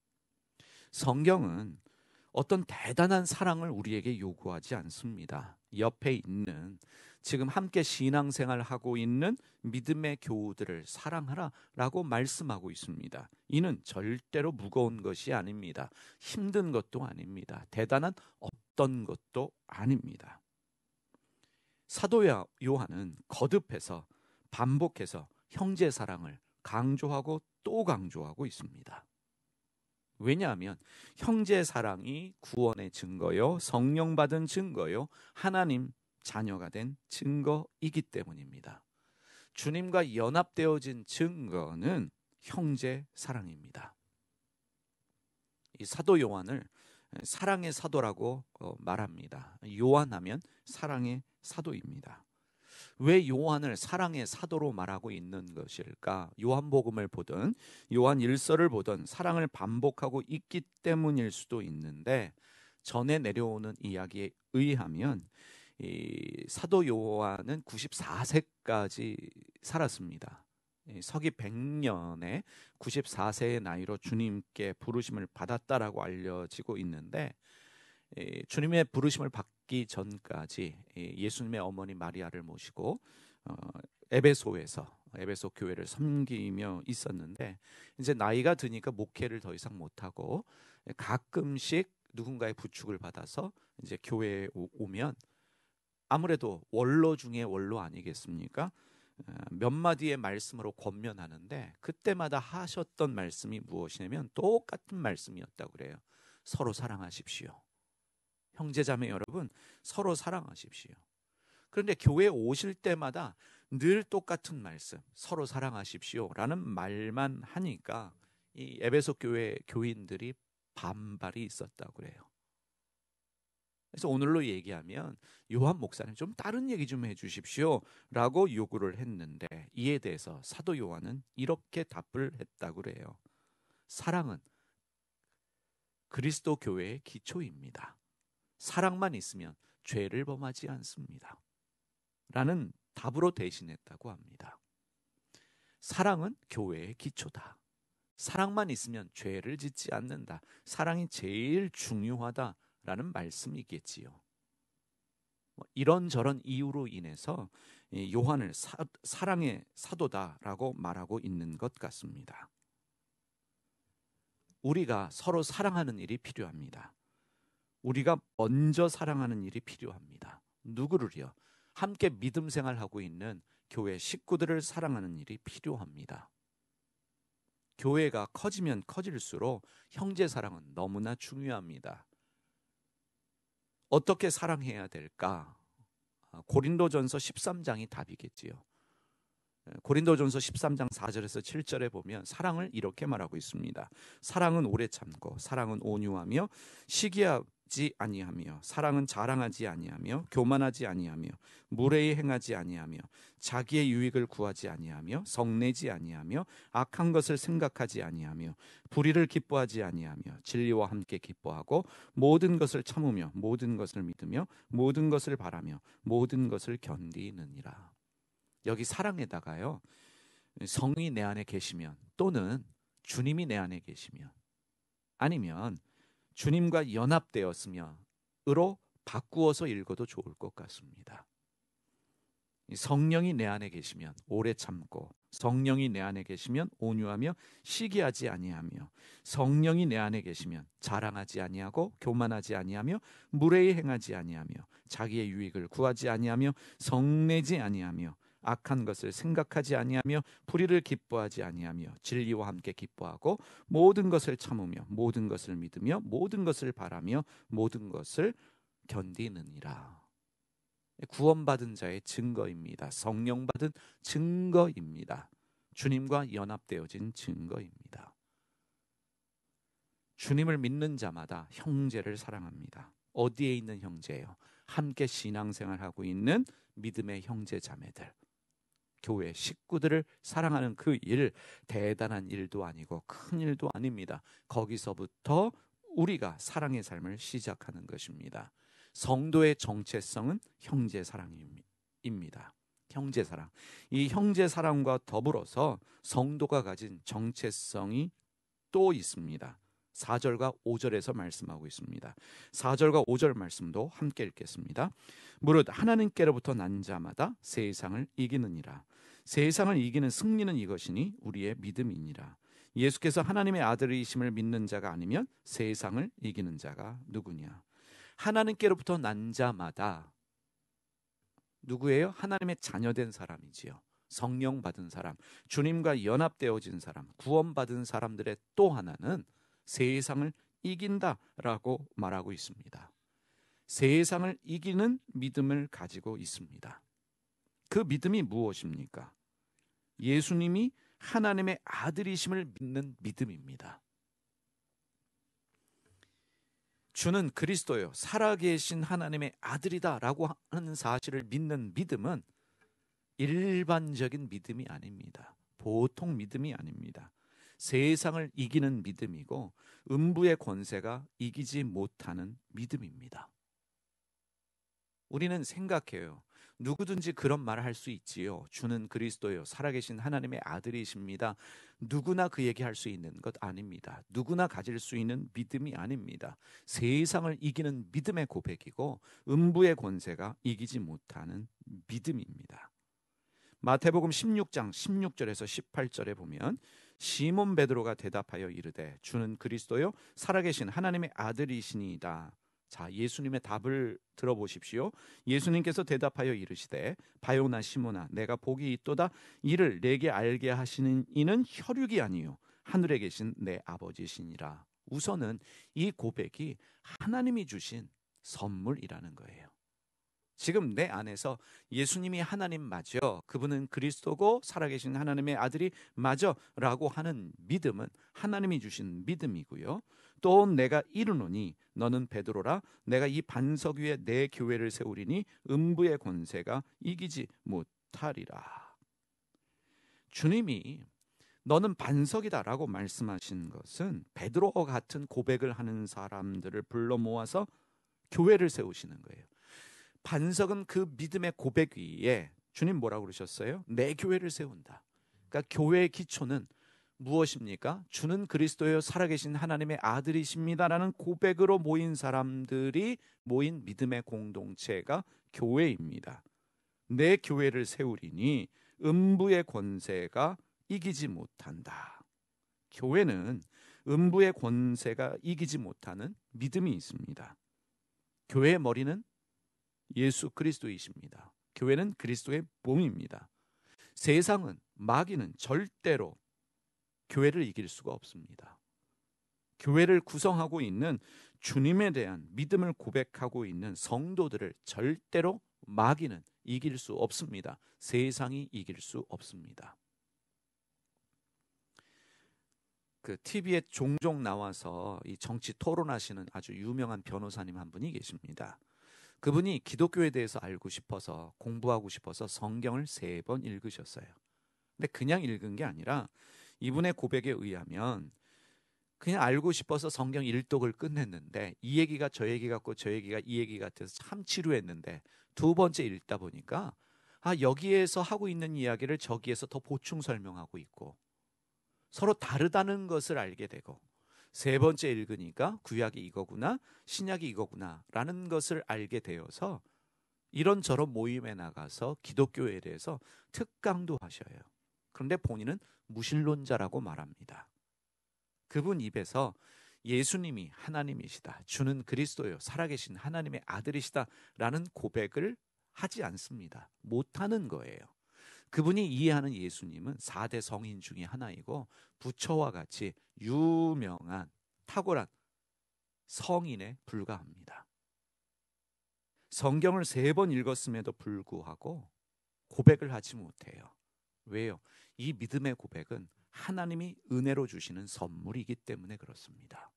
S1: 성경은 어떤 대단한 사랑을 우리에게 요구하지 않습니다. 옆에 있는 지금 함께 신앙생활 하고 있는 믿음의 교우들을 사랑하라라고 말씀하고 있습니다. 이는 절대로 무거운 것이 아닙니다. 힘든 것도 아닙니다. 대단한 어떤 것도 아닙니다. 사도 야 요한은 거듭해서 반복해서 형제 사랑을 강조하고 또 강조하고 있습니다. 왜냐하면 형제 사랑이 구원의 증거요, 성령 받은 증거요, 하나님 자녀가 된 증거이기 때문입니다. 주님과 연합되어진 증거는 형제 사랑입니다. 이 사도 요한을 사랑의 사도라고 어, 말합니다. 요한하면 사랑의 사도입니다. 왜 요한을 사랑의 사도로 말하고 있는 것일까? 요한복음을 보든 요한 일서를 보든 사랑을 반복하고 있기 때문일 수도 있는데 전에 내려오는 이야기에 의하면 이 사도 요한은 94세까지 살았습니다. 서기 100년에 94세의 나이로 주님께 부르심을 받았다라고 알려지고 있는데 예, 주님의 부르심을 받기 전까지 예, 예수님의 어머니 마리아를 모시고 어, 에베소에서 에베소 교회를 섬기며 있었는데 이제 나이가 드니까 목회를 더 이상 못하고 예, 가끔씩 누군가의 부축을 받아서 이제 교회에 오면 아무래도 원로 중에 원로 아니겠습니까? 어, 몇 마디의 말씀으로 권면하는데 그때마다 하셨던 말씀이 무엇이냐면 똑같은 말씀이었다고 그래요. 서로 사랑하십시오. 형제자매 여러분 서로 사랑하십시오. 그런데 교회 오실 때마다 늘 똑같은 말씀 서로 사랑하십시오라는 말만 하니까 이 에베소 교회 교인들이 반발이 있었다고 그래요. 그래서 오늘로 얘기하면 요한 목사님 좀 다른 얘기 좀 해주십시오라고 요구를 했는데 이에 대해서 사도 요한은 이렇게 답을 했다고 그래요. 사랑은 그리스도 교회의 기초입니다. 사랑만 있으면 죄를 범하지 않습니다. 라는 답으로 대신했다고 합니다. 사랑은 교회의 기초다. 사랑만 있으면 죄를 짓지 않는다. 사랑이 제일 중요하다라는 말씀이겠지요. 뭐 이런저런 이유로 인해서 요한을 사, 사랑의 사도다라고 말하고 있는 것 같습니다. 우리가 서로 사랑하는 일이 필요합니다. 우리가 먼저 사랑하는 일이 필요합니다. 누구를요? 함께 믿음 생활하고 있는 교회 식구들을 사랑하는 일이 필요합니다. 교회가 커지면 커질수록 형제 사랑은 너무나 중요합니다. 어떻게 사랑해야 될까? 아, 고린도전서 13장이 답이겠지요. 예, 고린도전서 13장 4절에서 7절에 보면 사랑을 이렇게 말하고 있습니다. 사랑은 오래 참고 사랑은 온유하며 시기와 지 아니하며 사랑은 자랑하지 아니하며 교만하지 아니하며 무례히 행하지 아니하며 자기의 유익을 구하지 아니하며 성내지 아니하며 악한 것을 생각하지 아니하며 불의를 기뻐하지 아니하며 진리와 함께 기뻐하고 모든 것을 참으며 모든 것을 믿으며 모든 것을 바라며 모든 것을 견디느니라. 여기 사랑에다가요. 성이 내 안에 계시면 또는 주님이 내 안에 계시면 아니면 주님과 연합되었으며 으로 바꾸어서 읽어도 좋을 것 같습니다. 성령이 내 안에 계시면 오래 참고 성령이 내 안에 계시면 온유하며 시기하지 아니하며 성령이 내 안에 계시면 자랑하지 아니하고 교만하지 아니하며 무례히 행하지 아니하며 자기의 유익을 구하지 아니하며 성내지 아니하며 악한 것을 생각하지 아니하며 불의를 기뻐하지 아니하며 진리와 함께 기뻐하고 모든 것을 참으며 모든 것을 믿으며 모든 것을 바라며 모든 것을 견디느니라. 구원받은 자의 증거입니다. 성령 받은 증거입니다. 주님과 연합되어진 증거입니다. 주님을 믿는 자마다 형제를 사랑합니다. 어디에 있는 형제예요? 함께 신앙생활하고 있는 믿음의 형제 자매들. 교회 식구들을 사랑하는 그 일 대단한 일도 아니고 큰 일도 아닙니다. 거기서부터 우리가 사랑의 삶을 시작하는 것입니다. 성도의 정체성은 형제 사랑입니다. 형제 사랑. 이 형제 사랑과 더불어서 성도가 가진 정체성이 또 있습니다. 4절과 5절에서 말씀하고 있습니다. 4절과 5절 말씀도 함께 읽겠습니다. 무릇 하나님께로부터 난 자마다 세상을 이기느니라. 세상을 이기는 승리는 이것이니 우리의 믿음이니라. 예수께서 하나님의 아들이심을 믿는 자가 아니면 세상을 이기는 자가 누구냐? 하나님께로부터 난 자마다 누구예요? 하나님의 자녀된 사람이지요. 성령 받은 사람, 주님과 연합되어진 사람, 구원받은 사람들의 또 하나는 세상을 이긴다라고 말하고 있습니다. 세상을 이기는 믿음을 가지고 있습니다. 그 믿음이 무엇입니까? 예수님이 하나님의 아들이심을 믿는 믿음입니다. 주는 그리스도요 살아계신 하나님의 아들이다라고 하는 사실을 믿는 믿음은 일반적인 믿음이 아닙니다. 보통 믿음이 아닙니다. 세상을 이기는 믿음이고 음부의 권세가 이기지 못하는 믿음입니다. 우리는 생각해요. 누구든지 그런 말을 할 수 있지요. 주는 그리스도요. 살아계신 하나님의 아들이십니다. 누구나 그 얘기할 수 있는 것 아닙니다. 누구나 가질 수 있는 믿음이 아닙니다. 세상을 이기는 믿음의 고백이고 음부의 권세가 이기지 못하는 믿음입니다. 마태복음 16장 16절에서 18절에 보면 시몬 베드로가 대답하여 이르되 주는 그리스도요 살아계신 하나님의 아들이시니이다 자, 예수님의 답을 들어보십시오. 예수님께서 대답하여 이르시되 바요나 시모나 내가 복이 있도다 이를 내게 알게 하시는 이는 혈육이 아니요 하늘에 계신 내 아버지시니라. 우선은 이 고백이 하나님이 주신 선물이라는 거예요. 지금 내 안에서 예수님이 하나님 맞죠. 그분은 그리스도고 살아계신 하나님의 아들이 맞아라고 하는 믿음은 하나님이 주신 믿음이고요. 또 내가 이르노니 너는 베드로라 내가 이 반석 위에 내 교회를 세우리니 음부의 권세가 이기지 못하리라. 주님이 너는 반석이다라고 말씀하신 것은 베드로 같은 고백을 하는 사람들을 불러 모아서 교회를 세우시는 거예요. 반석은 그 믿음의 고백 위에 주님 뭐라고 그러셨어요? 내 교회를 세운다. 그러니까 교회의 기초는 무엇입니까? 주는 그리스도여 살아계신 하나님의 아들이십니다라는 고백으로 모인 사람들이 모인 믿음의 공동체가 교회입니다. 내 교회를 세우리니 음부의 권세가 이기지 못한다. 교회는 음부의 권세가 이기지 못하는 믿음이 있습니다. 교회의 머리는 예수 그리스도이십니다. 교회는 그리스도의 몸입니다. 세상은 마귀는 절대로 교회를 이길 수가 없습니다. 교회를 구성하고 있는 주님에 대한 믿음을 고백하고 있는 성도들을 절대로 마귀는 이길 수 없습니다. 세상이 이길 수 없습니다. 그 TV에 종종 나와서 이 정치 토론하시는 아주 유명한 변호사님 한 분이 계십니다. 그분이 기독교에 대해서 알고 싶어서 공부하고 싶어서 성경을 세 번 읽으셨어요. 근데 그냥 읽은 게 아니라 이분의 고백에 의하면 그냥 알고 싶어서 성경 일독을 끝냈는데 이 얘기가 저 얘기 같고 저 얘기가 이 얘기 같아서 참 지루했는데 두 번째 읽다 보니까 아 여기에서 하고 있는 이야기를 저기에서 더 보충 설명하고 있고 서로 다르다는 것을 알게 되고 세 번째 읽으니까 구약이 이거구나, 신약이 이거구나라는 것을 알게 되어서 이런저런 모임에 나가서 기독교에 대해서 특강도 하셔요. 그런데 본인은 무신론자라고 말합니다. 그분 입에서 예수님이 하나님이시다. 주는 그리스도요. 살아계신 하나님의 아들이시다라는 고백을 하지 않습니다. 못하는 거예요. 그분이 이해하는 예수님은 4대 성인 중의 하나이고 부처와 같이 유명한 탁월한 성인에 불과합니다. 성경을 세 번 읽었음에도 불구하고 고백을 하지 못해요. 왜요? 이 믿음의 고백은 하나님이 은혜로 주시는 선물이기 때문에 그렇습니다.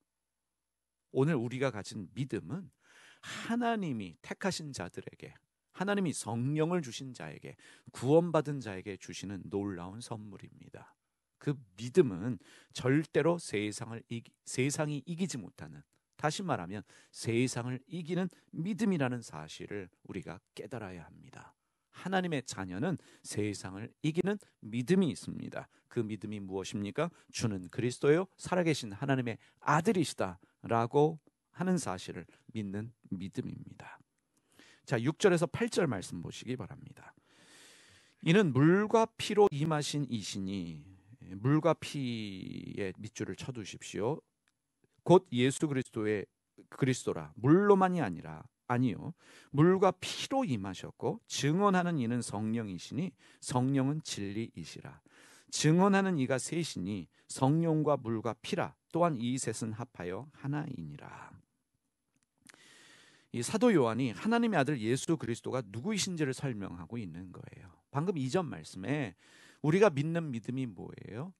S1: 오늘 우리가 가진 믿음은 하나님이 택하신 자들에게 하나님이 성령을 주신 자에게 구원받은 자에게 주시는 놀라운 선물입니다. 그 믿음은 절대로 세상을 이기, 세상이 이기지 못하는 다시 말하면 세상을 이기는 믿음이라는 사실을 우리가 깨달아야 합니다. 하나님의 자녀는 세상을 이기는 믿음이 있습니다. 그 믿음이 무엇입니까? 주는 그리스도요 살아계신 하나님의 아들이시다라고 하는 사실을 믿는 믿음입니다. 자, 6절에서 8절 말씀 보시기 바랍니다. 이는 물과 피로 임하신 이신이 물과 피의 밑줄을 쳐두십시오. 곧 예수 그리스도의 그리스도라 물로만이 아니라 아니요 물과 피로 임하셨고 증언하는 이는 성령이시니 성령은 진리이시라 증언하는 이가 셋이니 성령과 물과 피라 또한 이 셋은 합하여 하나이니라 이 사도 요한이 하나님의 아들 예수 그리스도가 누구이신지를 설명하고 있는 거예요. 방금 이전 말씀에 우리가 믿는 믿음이 뭐예요?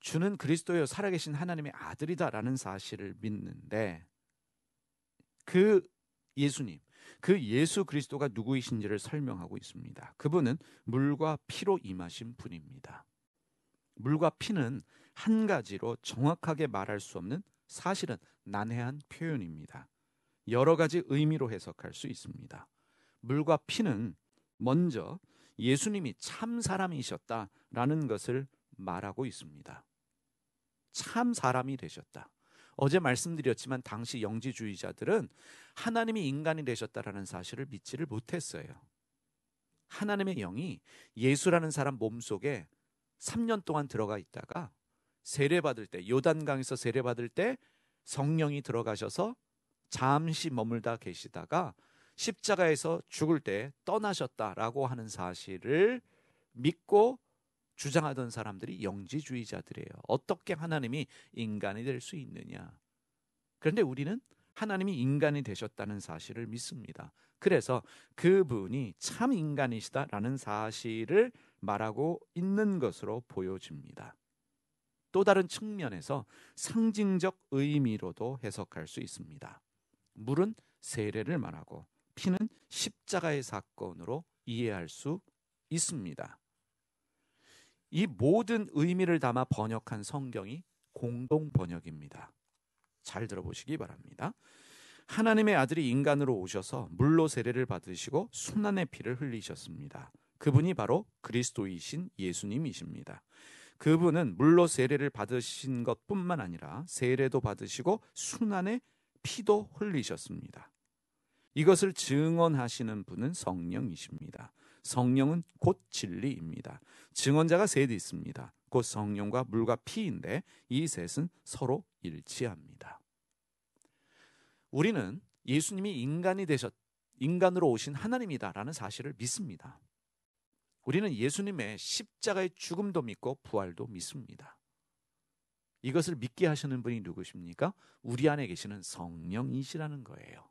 S1: 주는 그리스도여 살아계신 하나님의 아들이다라는 사실을 믿는데 그 예수님, 그 예수 그리스도가 누구이신지를 설명하고 있습니다. 그분은 물과 피로 임하신 분입니다. 물과 피는 한 가지로 정확하게 말할 수 없는 사실은 난해한 표현입니다. 여러 가지 의미로 해석할 수 있습니다. 물과 피는 먼저 예수님이 참 사람이셨다라는 것을 말하고 있습니다. 참 사람이 되셨다. 어제 말씀드렸지만 당시 영지주의자들은 하나님이 인간이 되셨다라는 사실을 믿지를 못했어요. 하나님의 영이 예수라는 사람 몸속에 3년 동안 들어가 있다가 세례 받을 때 요단강에서 세례 받을 때 성령이 들어가셔서 잠시 머물다 계시다가 십자가에서 죽을 때 떠나셨다라고 하는 사실을 믿고 주장하던 사람들이 영지주의자들이에요. 어떻게 하나님이 인간이 될 수 있느냐. 그런데 우리는 하나님이 인간이 되셨다는 사실을 믿습니다. 그래서 그분이 참 인간이시다라는 사실을 말하고 있는 것으로 보여집니다. 또 다른 측면에서 상징적 의미로도 해석할 수 있습니다. 물은 세례를 말하고 피는 십자가의 사건으로 이해할 수 있습니다. 이 모든 의미를 담아 번역한 성경이 공동 번역입니다. 잘 들어보시기 바랍니다. 하나님의 아들이 인간으로 오셔서 물로 세례를 받으시고 순환의 피를 흘리셨습니다. 그분이 바로 그리스도이신 예수님이십니다. 그분은 물로 세례를 받으신 것뿐만 아니라 세례도 받으시고 순환의 피도 흘리셨습니다. 이것을 증언하시는 분은 성령이십니다. 성령은 곧 진리입니다. 증언자가 셋이 있습니다. 곧 성령과 물과 피인데 이 셋은 서로 일치합니다. 우리는 예수님이 인간이 되셨 인간으로 오신 하나님이다라는 사실을 믿습니다. 우리는 예수님의 십자가의 죽음도 믿고 부활도 믿습니다. 이것을 믿게 하시는 분이 누구십니까? 우리 안에 계시는 성령이시라는 거예요.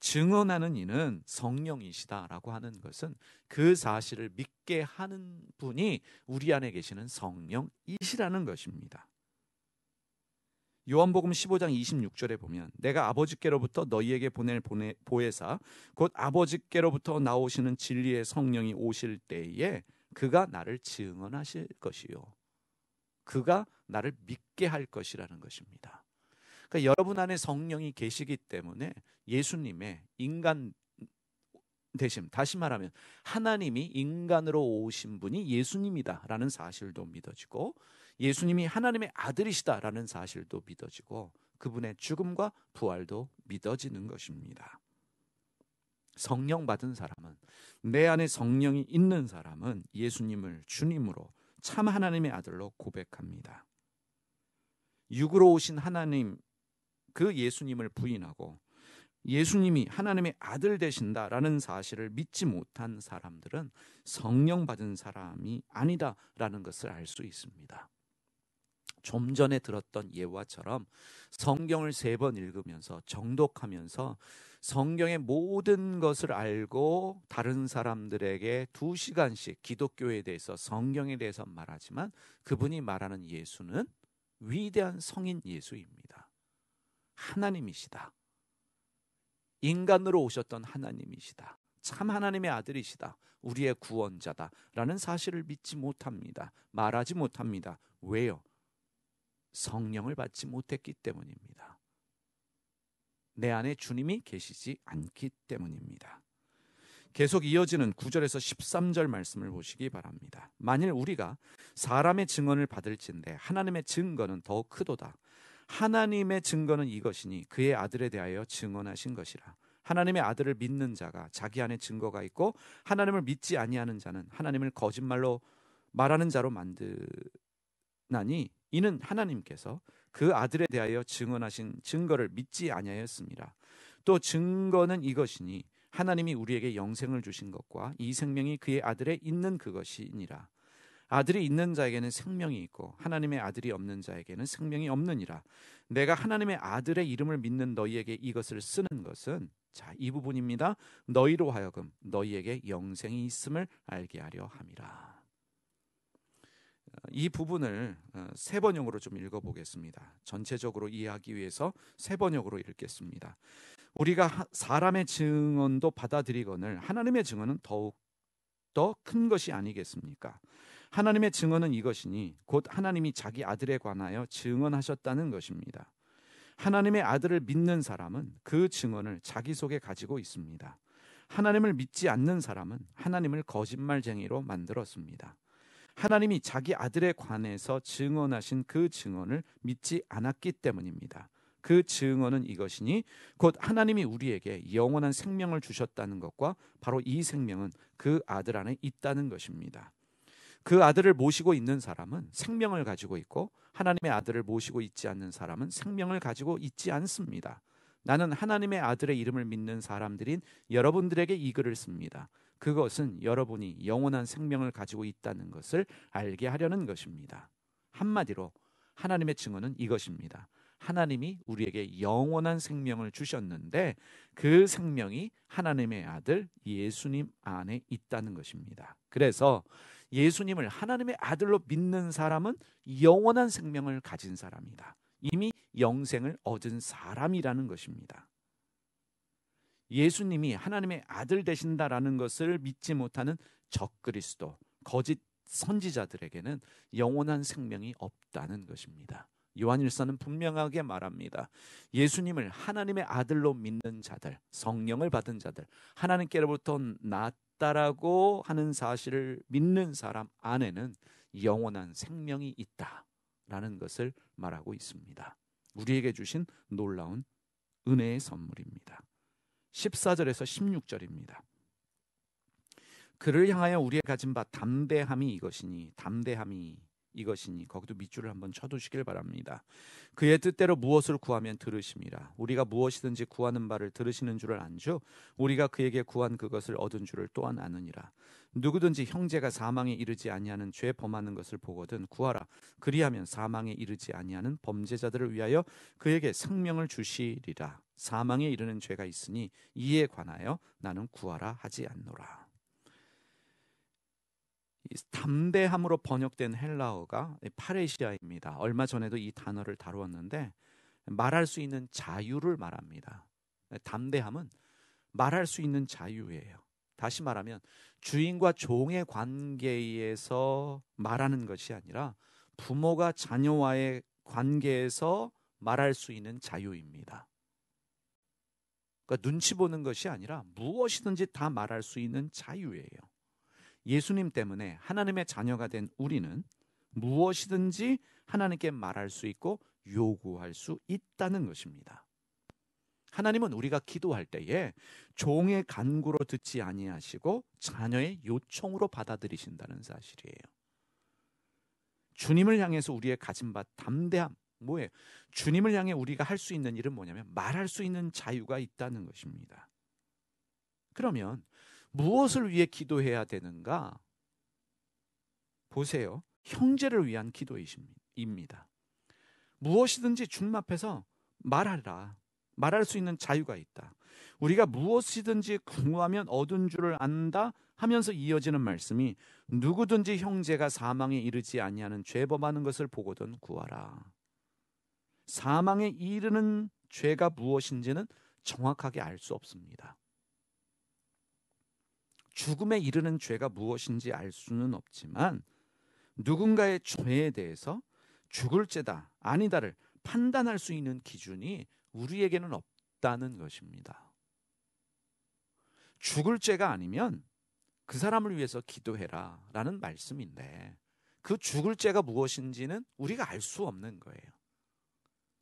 S1: 증언하는 이는 성령이시다라고 하는 것은 그 사실을 믿게 하는 분이 우리 안에 계시는 성령이시라는 것입니다. 요한복음 15장 26절에 보면 내가 아버지께로부터 너희에게 보낼 보내, 보혜사 곧 아버지께로부터 나오시는 진리의 성령이 오실 때에 그가 나를 증언하실 것이요 그가 나를 믿게 할 것이라는 것입니다. 그러니까 여러분 안에 성령이 계시기 때문에 예수님의 인간 대신 다시 말하면 하나님이 인간으로 오신 분이 예수님이다라는 사실도 믿어지고 예수님이 하나님의 아들이시다라는 사실도 믿어지고 그분의 죽음과 부활도 믿어지는 것입니다. 성령 받은 사람은 내 안에 성령이 있는 사람은 예수님을 주님으로 참 하나님의 아들로 고백합니다. 육으로 오신 하나님 그 예수님을 부인하고 예수님이 하나님의 아들 되신다라는 사실을 믿지 못한 사람들은 성령 받은 사람이 아니다라는 것을 알 수 있습니다. 좀 전에 들었던 예화처럼 성경을 세 번 읽으면서 정독하면서 성경의 모든 것을 알고 다른 사람들에게 두 시간씩 기독교에 대해서 성경에 대해서 말하지만 그분이 말하는 예수는 위대한 성인 예수입니다. 하나님이시다. 인간으로 오셨던 하나님이시다. 참 하나님의 아들이시다. 우리의 구원자다. 라는 사실을 믿지 못합니다. 말하지 못합니다. 왜요? 성령을 받지 못했기 때문입니다. 내 안에 주님이 계시지 않기 때문입니다. 계속 이어지는 9절에서 13절 말씀을 보시기 바랍니다. 만일 우리가 사람의 증언을 받을진데 하나님의 증거는 더 크도다. 하나님의 증거는 이것이니 그의 아들에 대하여 증언하신 것이라. 하나님의 아들을 믿는 자가 자기 안에 증거가 있고 하나님을 믿지 아니하는 자는 하나님을 거짓말로 말하는 자로 만드나니 이는 하나님께서 그 아들에 대하여 증언하신 증거를 믿지 아니하였습니다. 또 증거는 이것이니 하나님이 우리에게 영생을 주신 것과 이 생명이 그의 아들에 있는 그것이니라. 아들이 있는 자에게는 생명이 있고 하나님의 아들이 없는 자에게는 생명이 없느니라. 내가 하나님의 아들의 이름을 믿는 너희에게 이것을 쓰는 것은 자, 이 부분입니다. 너희로 하여금 너희에게 영생이 있음을 알게 하려 함이라. 이 부분을 어, 세 번역으로 좀 읽어보겠습니다. 전체적으로 이해하기 위해서 세 번역으로 읽겠습니다. 우리가 사람의 증언도 받아들이거늘 하나님의 증언은 더욱 더 큰 것이 아니겠습니까? 하나님의 증언은 이것이니 곧 하나님이 자기 아들에 관하여 증언하셨다는 것입니다. 하나님의 아들을 믿는 사람은 그 증언을 자기 속에 가지고 있습니다. 하나님을 믿지 않는 사람은 하나님을 거짓말쟁이로 만들었습니다. 하나님이 자기 아들에 관해서 증언하신 그 증언을 믿지 않았기 때문입니다. 그 증언은 이것이니 곧 하나님이 우리에게 영원한 생명을 주셨다는 것과 바로 이 생명은 그 아들 안에 있다는 것입니다. 그 아들을 모시고 있는 사람은 생명을 가지고 있고 하나님의 아들을 모시고 있지 않는 사람은 생명을 가지고 있지 않습니다. 나는 하나님의 아들의 이름을 믿는 사람들인 여러분들에게 이 글을 씁니다. 그것은 여러분이 영원한 생명을 가지고 있다는 것을 알게 하려는 것입니다. 한마디로 하나님의 증언은 이것입니다. 하나님이 우리에게 영원한 생명을 주셨는데 그 생명이 하나님의 아들 예수님 안에 있다는 것입니다. 그래서 예수님을 하나님의 아들로 믿는 사람은 영원한 생명을 가진 사람이다. 이미 영생을 얻은 사람이라는 것입니다. 예수님이 하나님의 아들 되신다라는 것을 믿지 못하는 적그리스도, 거짓 선지자들에게는 영원한 생명이 없다는 것입니다. 요한일서는 분명하게 말합니다. 예수님을 하나님의 아들로 믿는 자들, 성령을 받은 자들, 하나님께로부터 낳다라고 하는 사실을 믿는 사람 안에는 영원한 생명이 있다라는 것을 말하고 있습니다. 우리에게 주신 놀라운 은혜의 선물입니다. 14절에서 16절입니다. 그를 향하여 우리의 가진 바 담대함이 이것이니 담대함이 이것이니 거기도 밑줄을 한번 쳐두시길 바랍니다. 그의 뜻대로 무엇을 구하면 들으심이라 우리가 무엇이든지 구하는 바를 들으시는 줄을 안주 우리가 그에게 구한 그것을 얻은 줄을 또한 아느니라 누구든지 형제가 사망에 이르지 아니하는 죄 범하는 것을 보거든 구하라 그리하면 사망에 이르지 아니하는 범죄자들을 위하여 그에게 생명을 주시리라 사망에 이르는 죄가 있으니 이에 관하여 나는 구하라 하지 않노라. 담대함으로 번역된 헬라어가 파레시아입니다. 얼마 전에도 이 단어를 다루었는데 말할 수 있는 자유를 말합니다. 담대함은 말할 수 있는 자유예요. 다시 말하면 주인과 종의 관계에서 말하는 것이 아니라 부모가 자녀와의 관계에서 말할 수 있는 자유입니다. 그러니까 눈치 보는 것이 아니라 무엇이든지 다 말할 수 있는 자유예요. 예수님 때문에 하나님의 자녀가 된 우리는 무엇이든지 하나님께 말할 수 있고 요구할 수 있다는 것입니다. 하나님은 우리가 기도할 때에 종의 간구로 듣지 아니하시고 자녀의 요청으로 받아들이신다는 사실이에요. 주님을 향해서 우리의 가진 바 담대함, 뭐예요? 주님을 향해 우리가 할 수 있는 일은 뭐냐면 말할 수 있는 자유가 있다는 것입니다. 그러면 무엇을 위해 기도해야 되는가? 보세요. 형제를 위한 기도이십니다 무엇이든지 주님 앞에서 말하라. 말할 수 있는 자유가 있다. 우리가 무엇이든지 궁하면 얻은 줄을 안다 하면서 이어지는 말씀이 누구든지 형제가 사망에 이르지 아니하는 죄 범하는 것을 보거든 구하라. 사망에 이르는 죄가 무엇인지는 정확하게 알 수 없습니다. 죽음에 이르는 죄가 무엇인지 알 수는 없지만 누군가의 죄에 대해서 죽을 죄다 아니다를 판단할 수 있는 기준이 우리에게는 없다는 것입니다. 죽을 죄가 아니면 그 사람을 위해서 기도해라 라는 말씀인데 그 죽을 죄가 무엇인지는 우리가 알 수 없는 거예요.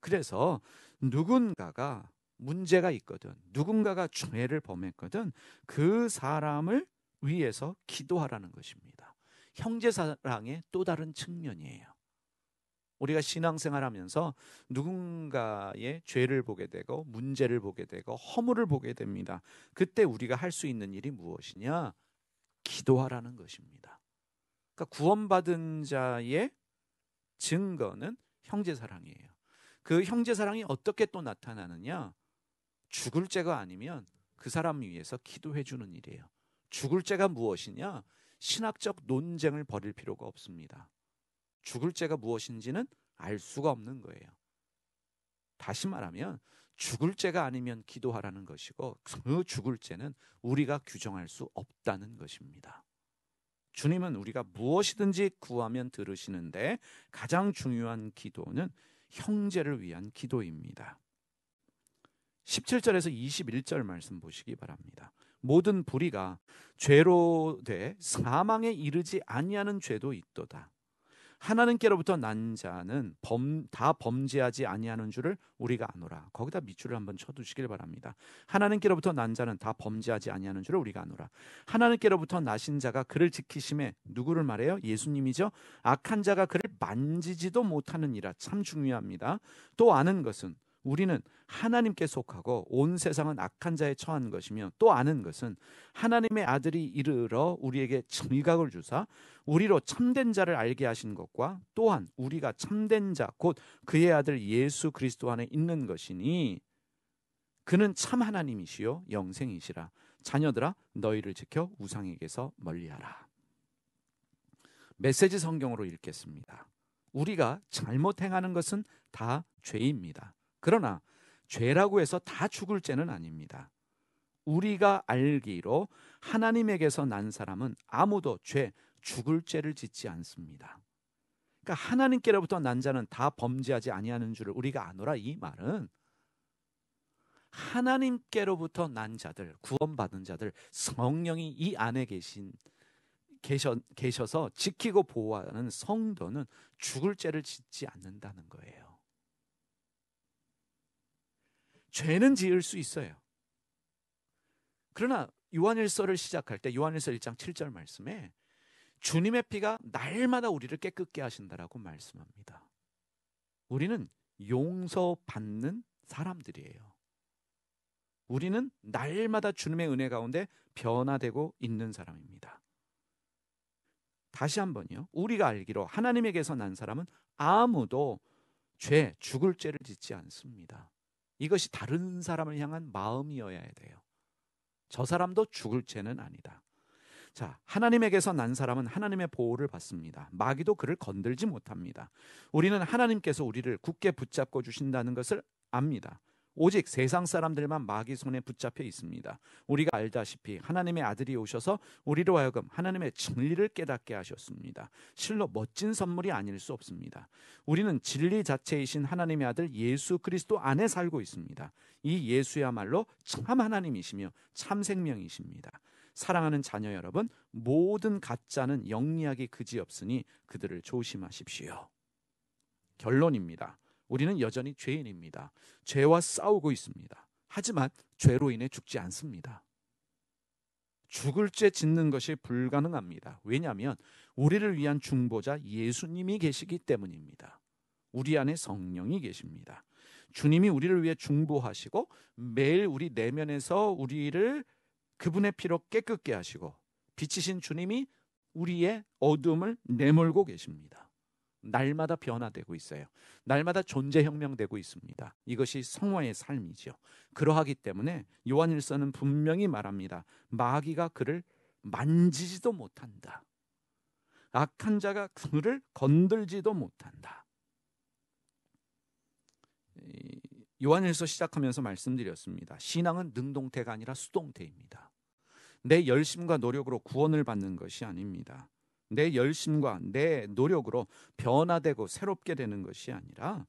S1: 그래서 누군가가 문제가 있거든. 누군가가 죄를 범했거든. 그 사람을 위해서 기도하라는 것입니다. 형제 사랑의 또 다른 측면이에요. 우리가 신앙생활하면서 누군가의 죄를 보게 되고 문제를 보게 되고 허물을 보게 됩니다. 그때 우리가 할 수 있는 일이 무엇이냐? 기도하라는 것입니다. 그러니까 구원받은 자의 증거는 형제 사랑이에요. 그 형제 사랑이 어떻게 또 나타나느냐? 죽을 죄가 아니면 그 사람 위해서 기도해 주는 일이에요. 죽을 죄가 무엇이냐? 신학적 논쟁을 벌일 필요가 없습니다. 죽을 죄가 무엇인지는 알 수가 없는 거예요. 다시 말하면 죽을 죄가 아니면 기도하라는 것이고 그 죽을 죄는 우리가 규정할 수 없다는 것입니다. 주님은 우리가 무엇이든지 구하면 들으시는데 가장 중요한 기도는 형제를 위한 기도입니다. 17절에서 21절 말씀 보시기 바랍니다. 모든 불의가 죄로 돼 사망에 이르지 아니하는 죄도 있도다. 하나님께로부터 난 자는 범, 다 범죄하지 아니하는 줄을 우리가 아노라. 거기다 밑줄을 한번 쳐두시길 바랍니다. 하나님께로부터 난 자는 다 범죄하지 아니하는 줄을 우리가 아노라. 하나님께로부터 나신 자가 그를 지키심에 누구를 말해요? 예수님이죠. 악한 자가 그를 만지지도 못하느니라. 참 중요합니다. 또 아는 것은 우리는 하나님께 속하고 온 세상은 악한 자에 처한 것이며 또 아는 것은 하나님의 아들이 이르러 우리에게 정의각을 주사 우리로 참된 자를 알게 하신 것과 또한 우리가 참된 자 곧 그의 아들 예수 그리스도 안에 있는 것이니 그는 참 하나님이시요 영생이시라 자녀들아 너희를 지켜 우상에게서 멀리하라 메시지 성경으로 읽겠습니다. 우리가 잘못 행하는 것은 다 죄입니다. 그러나 죄라고 해서 다 죽을 죄는 아닙니다. 우리가 알기로 하나님에게서 난 사람은 아무도 죄, 죽을 죄를 짓지 않습니다. 그러니까 하나님께로부터 난 자는 다 범죄하지 아니하는 줄을 우리가 아노라 이 말은 하나님께로부터 난 자들, 구원받은 자들, 성령이 이 안에 계신 계셔, 계셔서 지키고 보호하는 성도는 죽을 죄를 짓지 않는다는 거예요. 죄는 지을 수 있어요. 그러나 요한일서를 시작할 때 요한일서 1장 7절 말씀에 주님의 피가 날마다 우리를 깨끗게 하신다라고 말씀합니다. 우리는 용서받는 사람들이에요. 우리는 날마다 주님의 은혜 가운데 변화되고 있는 사람입니다. 다시 한번요. 우리가 알기로 하나님에게서 난 사람은 아무도 죄, 죽을 죄를 짓지 않습니다. 이것이 다른 사람을 향한 마음이어야 돼요. 저 사람도 죽을 죄는 아니다. 자, 하나님에게서 난 사람은 하나님의 보호를 받습니다. 마귀도 그를 건들지 못합니다. 우리는 하나님께서 우리를 굳게 붙잡고 주신다는 것을 압니다. 오직 세상 사람들만 마귀 손에 붙잡혀 있습니다. 우리가 알다시피 하나님의 아들이 오셔서 우리로 하여금 하나님의 진리를 깨닫게 하셨습니다. 실로 멋진 선물이 아닐 수 없습니다. 우리는 진리 자체이신 하나님의 아들 예수 그리스도 안에 살고 있습니다. 이 예수야말로 참 하나님이시며 참 생명이십니다. 사랑하는 자녀 여러분, 모든 가짜는 영리하기 그지없으니 그들을 조심하십시오. 결론입니다. 우리는 여전히 죄인입니다. 죄와 싸우고 있습니다. 하지만 죄로 인해 죽지 않습니다. 죽을 죄 짓는 것이 불가능합니다. 왜냐하면 우리를 위한 중보자 예수님이 계시기 때문입니다. 우리 안에 성령이 계십니다. 주님이 우리를 위해 중보하시고 매일 우리 내면에서 우리를 그분의 피로 깨끗게 하시고 비치신 주님이 우리의 어둠을 내몰고 계십니다. 날마다 변화되고 있어요. 날마다 존재 혁명되고 있습니다. 이것이 성화의 삶이죠. 그러하기 때문에 요한일서는 분명히 말합니다. 마귀가 그를 만지지도 못한다. 악한 자가 그를 건들지도 못한다. 요한일서 시작하면서 말씀드렸습니다. 신앙은 능동태가 아니라 수동태입니다. 내 열심과 노력으로 구원을 받는 것이 아닙니다. 내 열심과 내 노력으로 변화되고 새롭게 되는 것이 아니라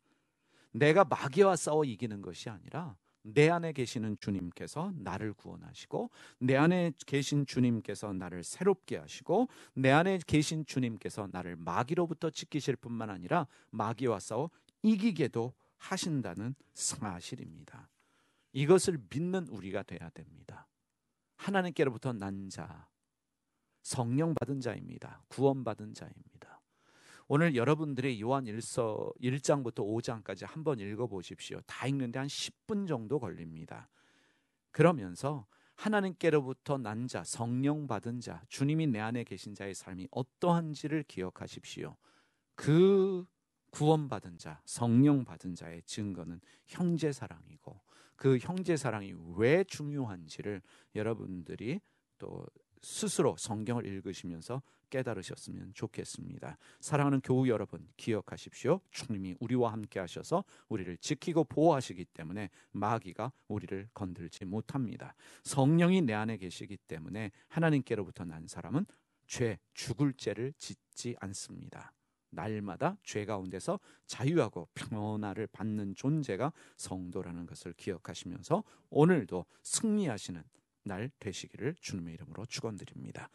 S1: 내가 마귀와 싸워 이기는 것이 아니라 내 안에 계시는 주님께서 나를 구원하시고 내 안에 계신 주님께서 나를 새롭게 하시고 내 안에 계신 주님께서 나를 마귀로부터 지키실 뿐만 아니라 마귀와 싸워 이기게도 하신다는 사실입니다. 이것을 믿는 우리가 돼야 됩니다. 하나님께로부터 난 자, 성령 받은 자입니다. 구원 받은 자입니다. 오늘 여러분들의 요한 1서 1장부터 5장까지 한번 읽어 보십시오. 다 읽는데 한 10분 정도 걸립니다. 그러면서 하나님께로부터 난 자, 성령 받은 자, 주님이 내 안에 계신 자의 삶이 어떠한지를 기억하십시오. 그 구원받은 자, 성령 받은 자의 증거는 형제 사랑이고 그 형제 사랑이 왜 중요한지를 여러분들이 또 스스로 성경을 읽으시면서 깨달으셨으면 좋겠습니다. 사랑하는 교우 여러분, 기억하십시오. 주님이 우리와 함께 하셔서 우리를 지키고 보호하시기 때문에 마귀가 우리를 건들지 못합니다. 성령이 내 안에 계시기 때문에 하나님께로부터 난 사람은 죄, 죽을 죄를 짓지 않습니다. 날마다 죄 가운데서 자유하고 평화를 받는 존재가 성도라는 것을 기억하시면서 오늘도 승리하시는 날 되시기를 주님의 이름으로 축원드립니다.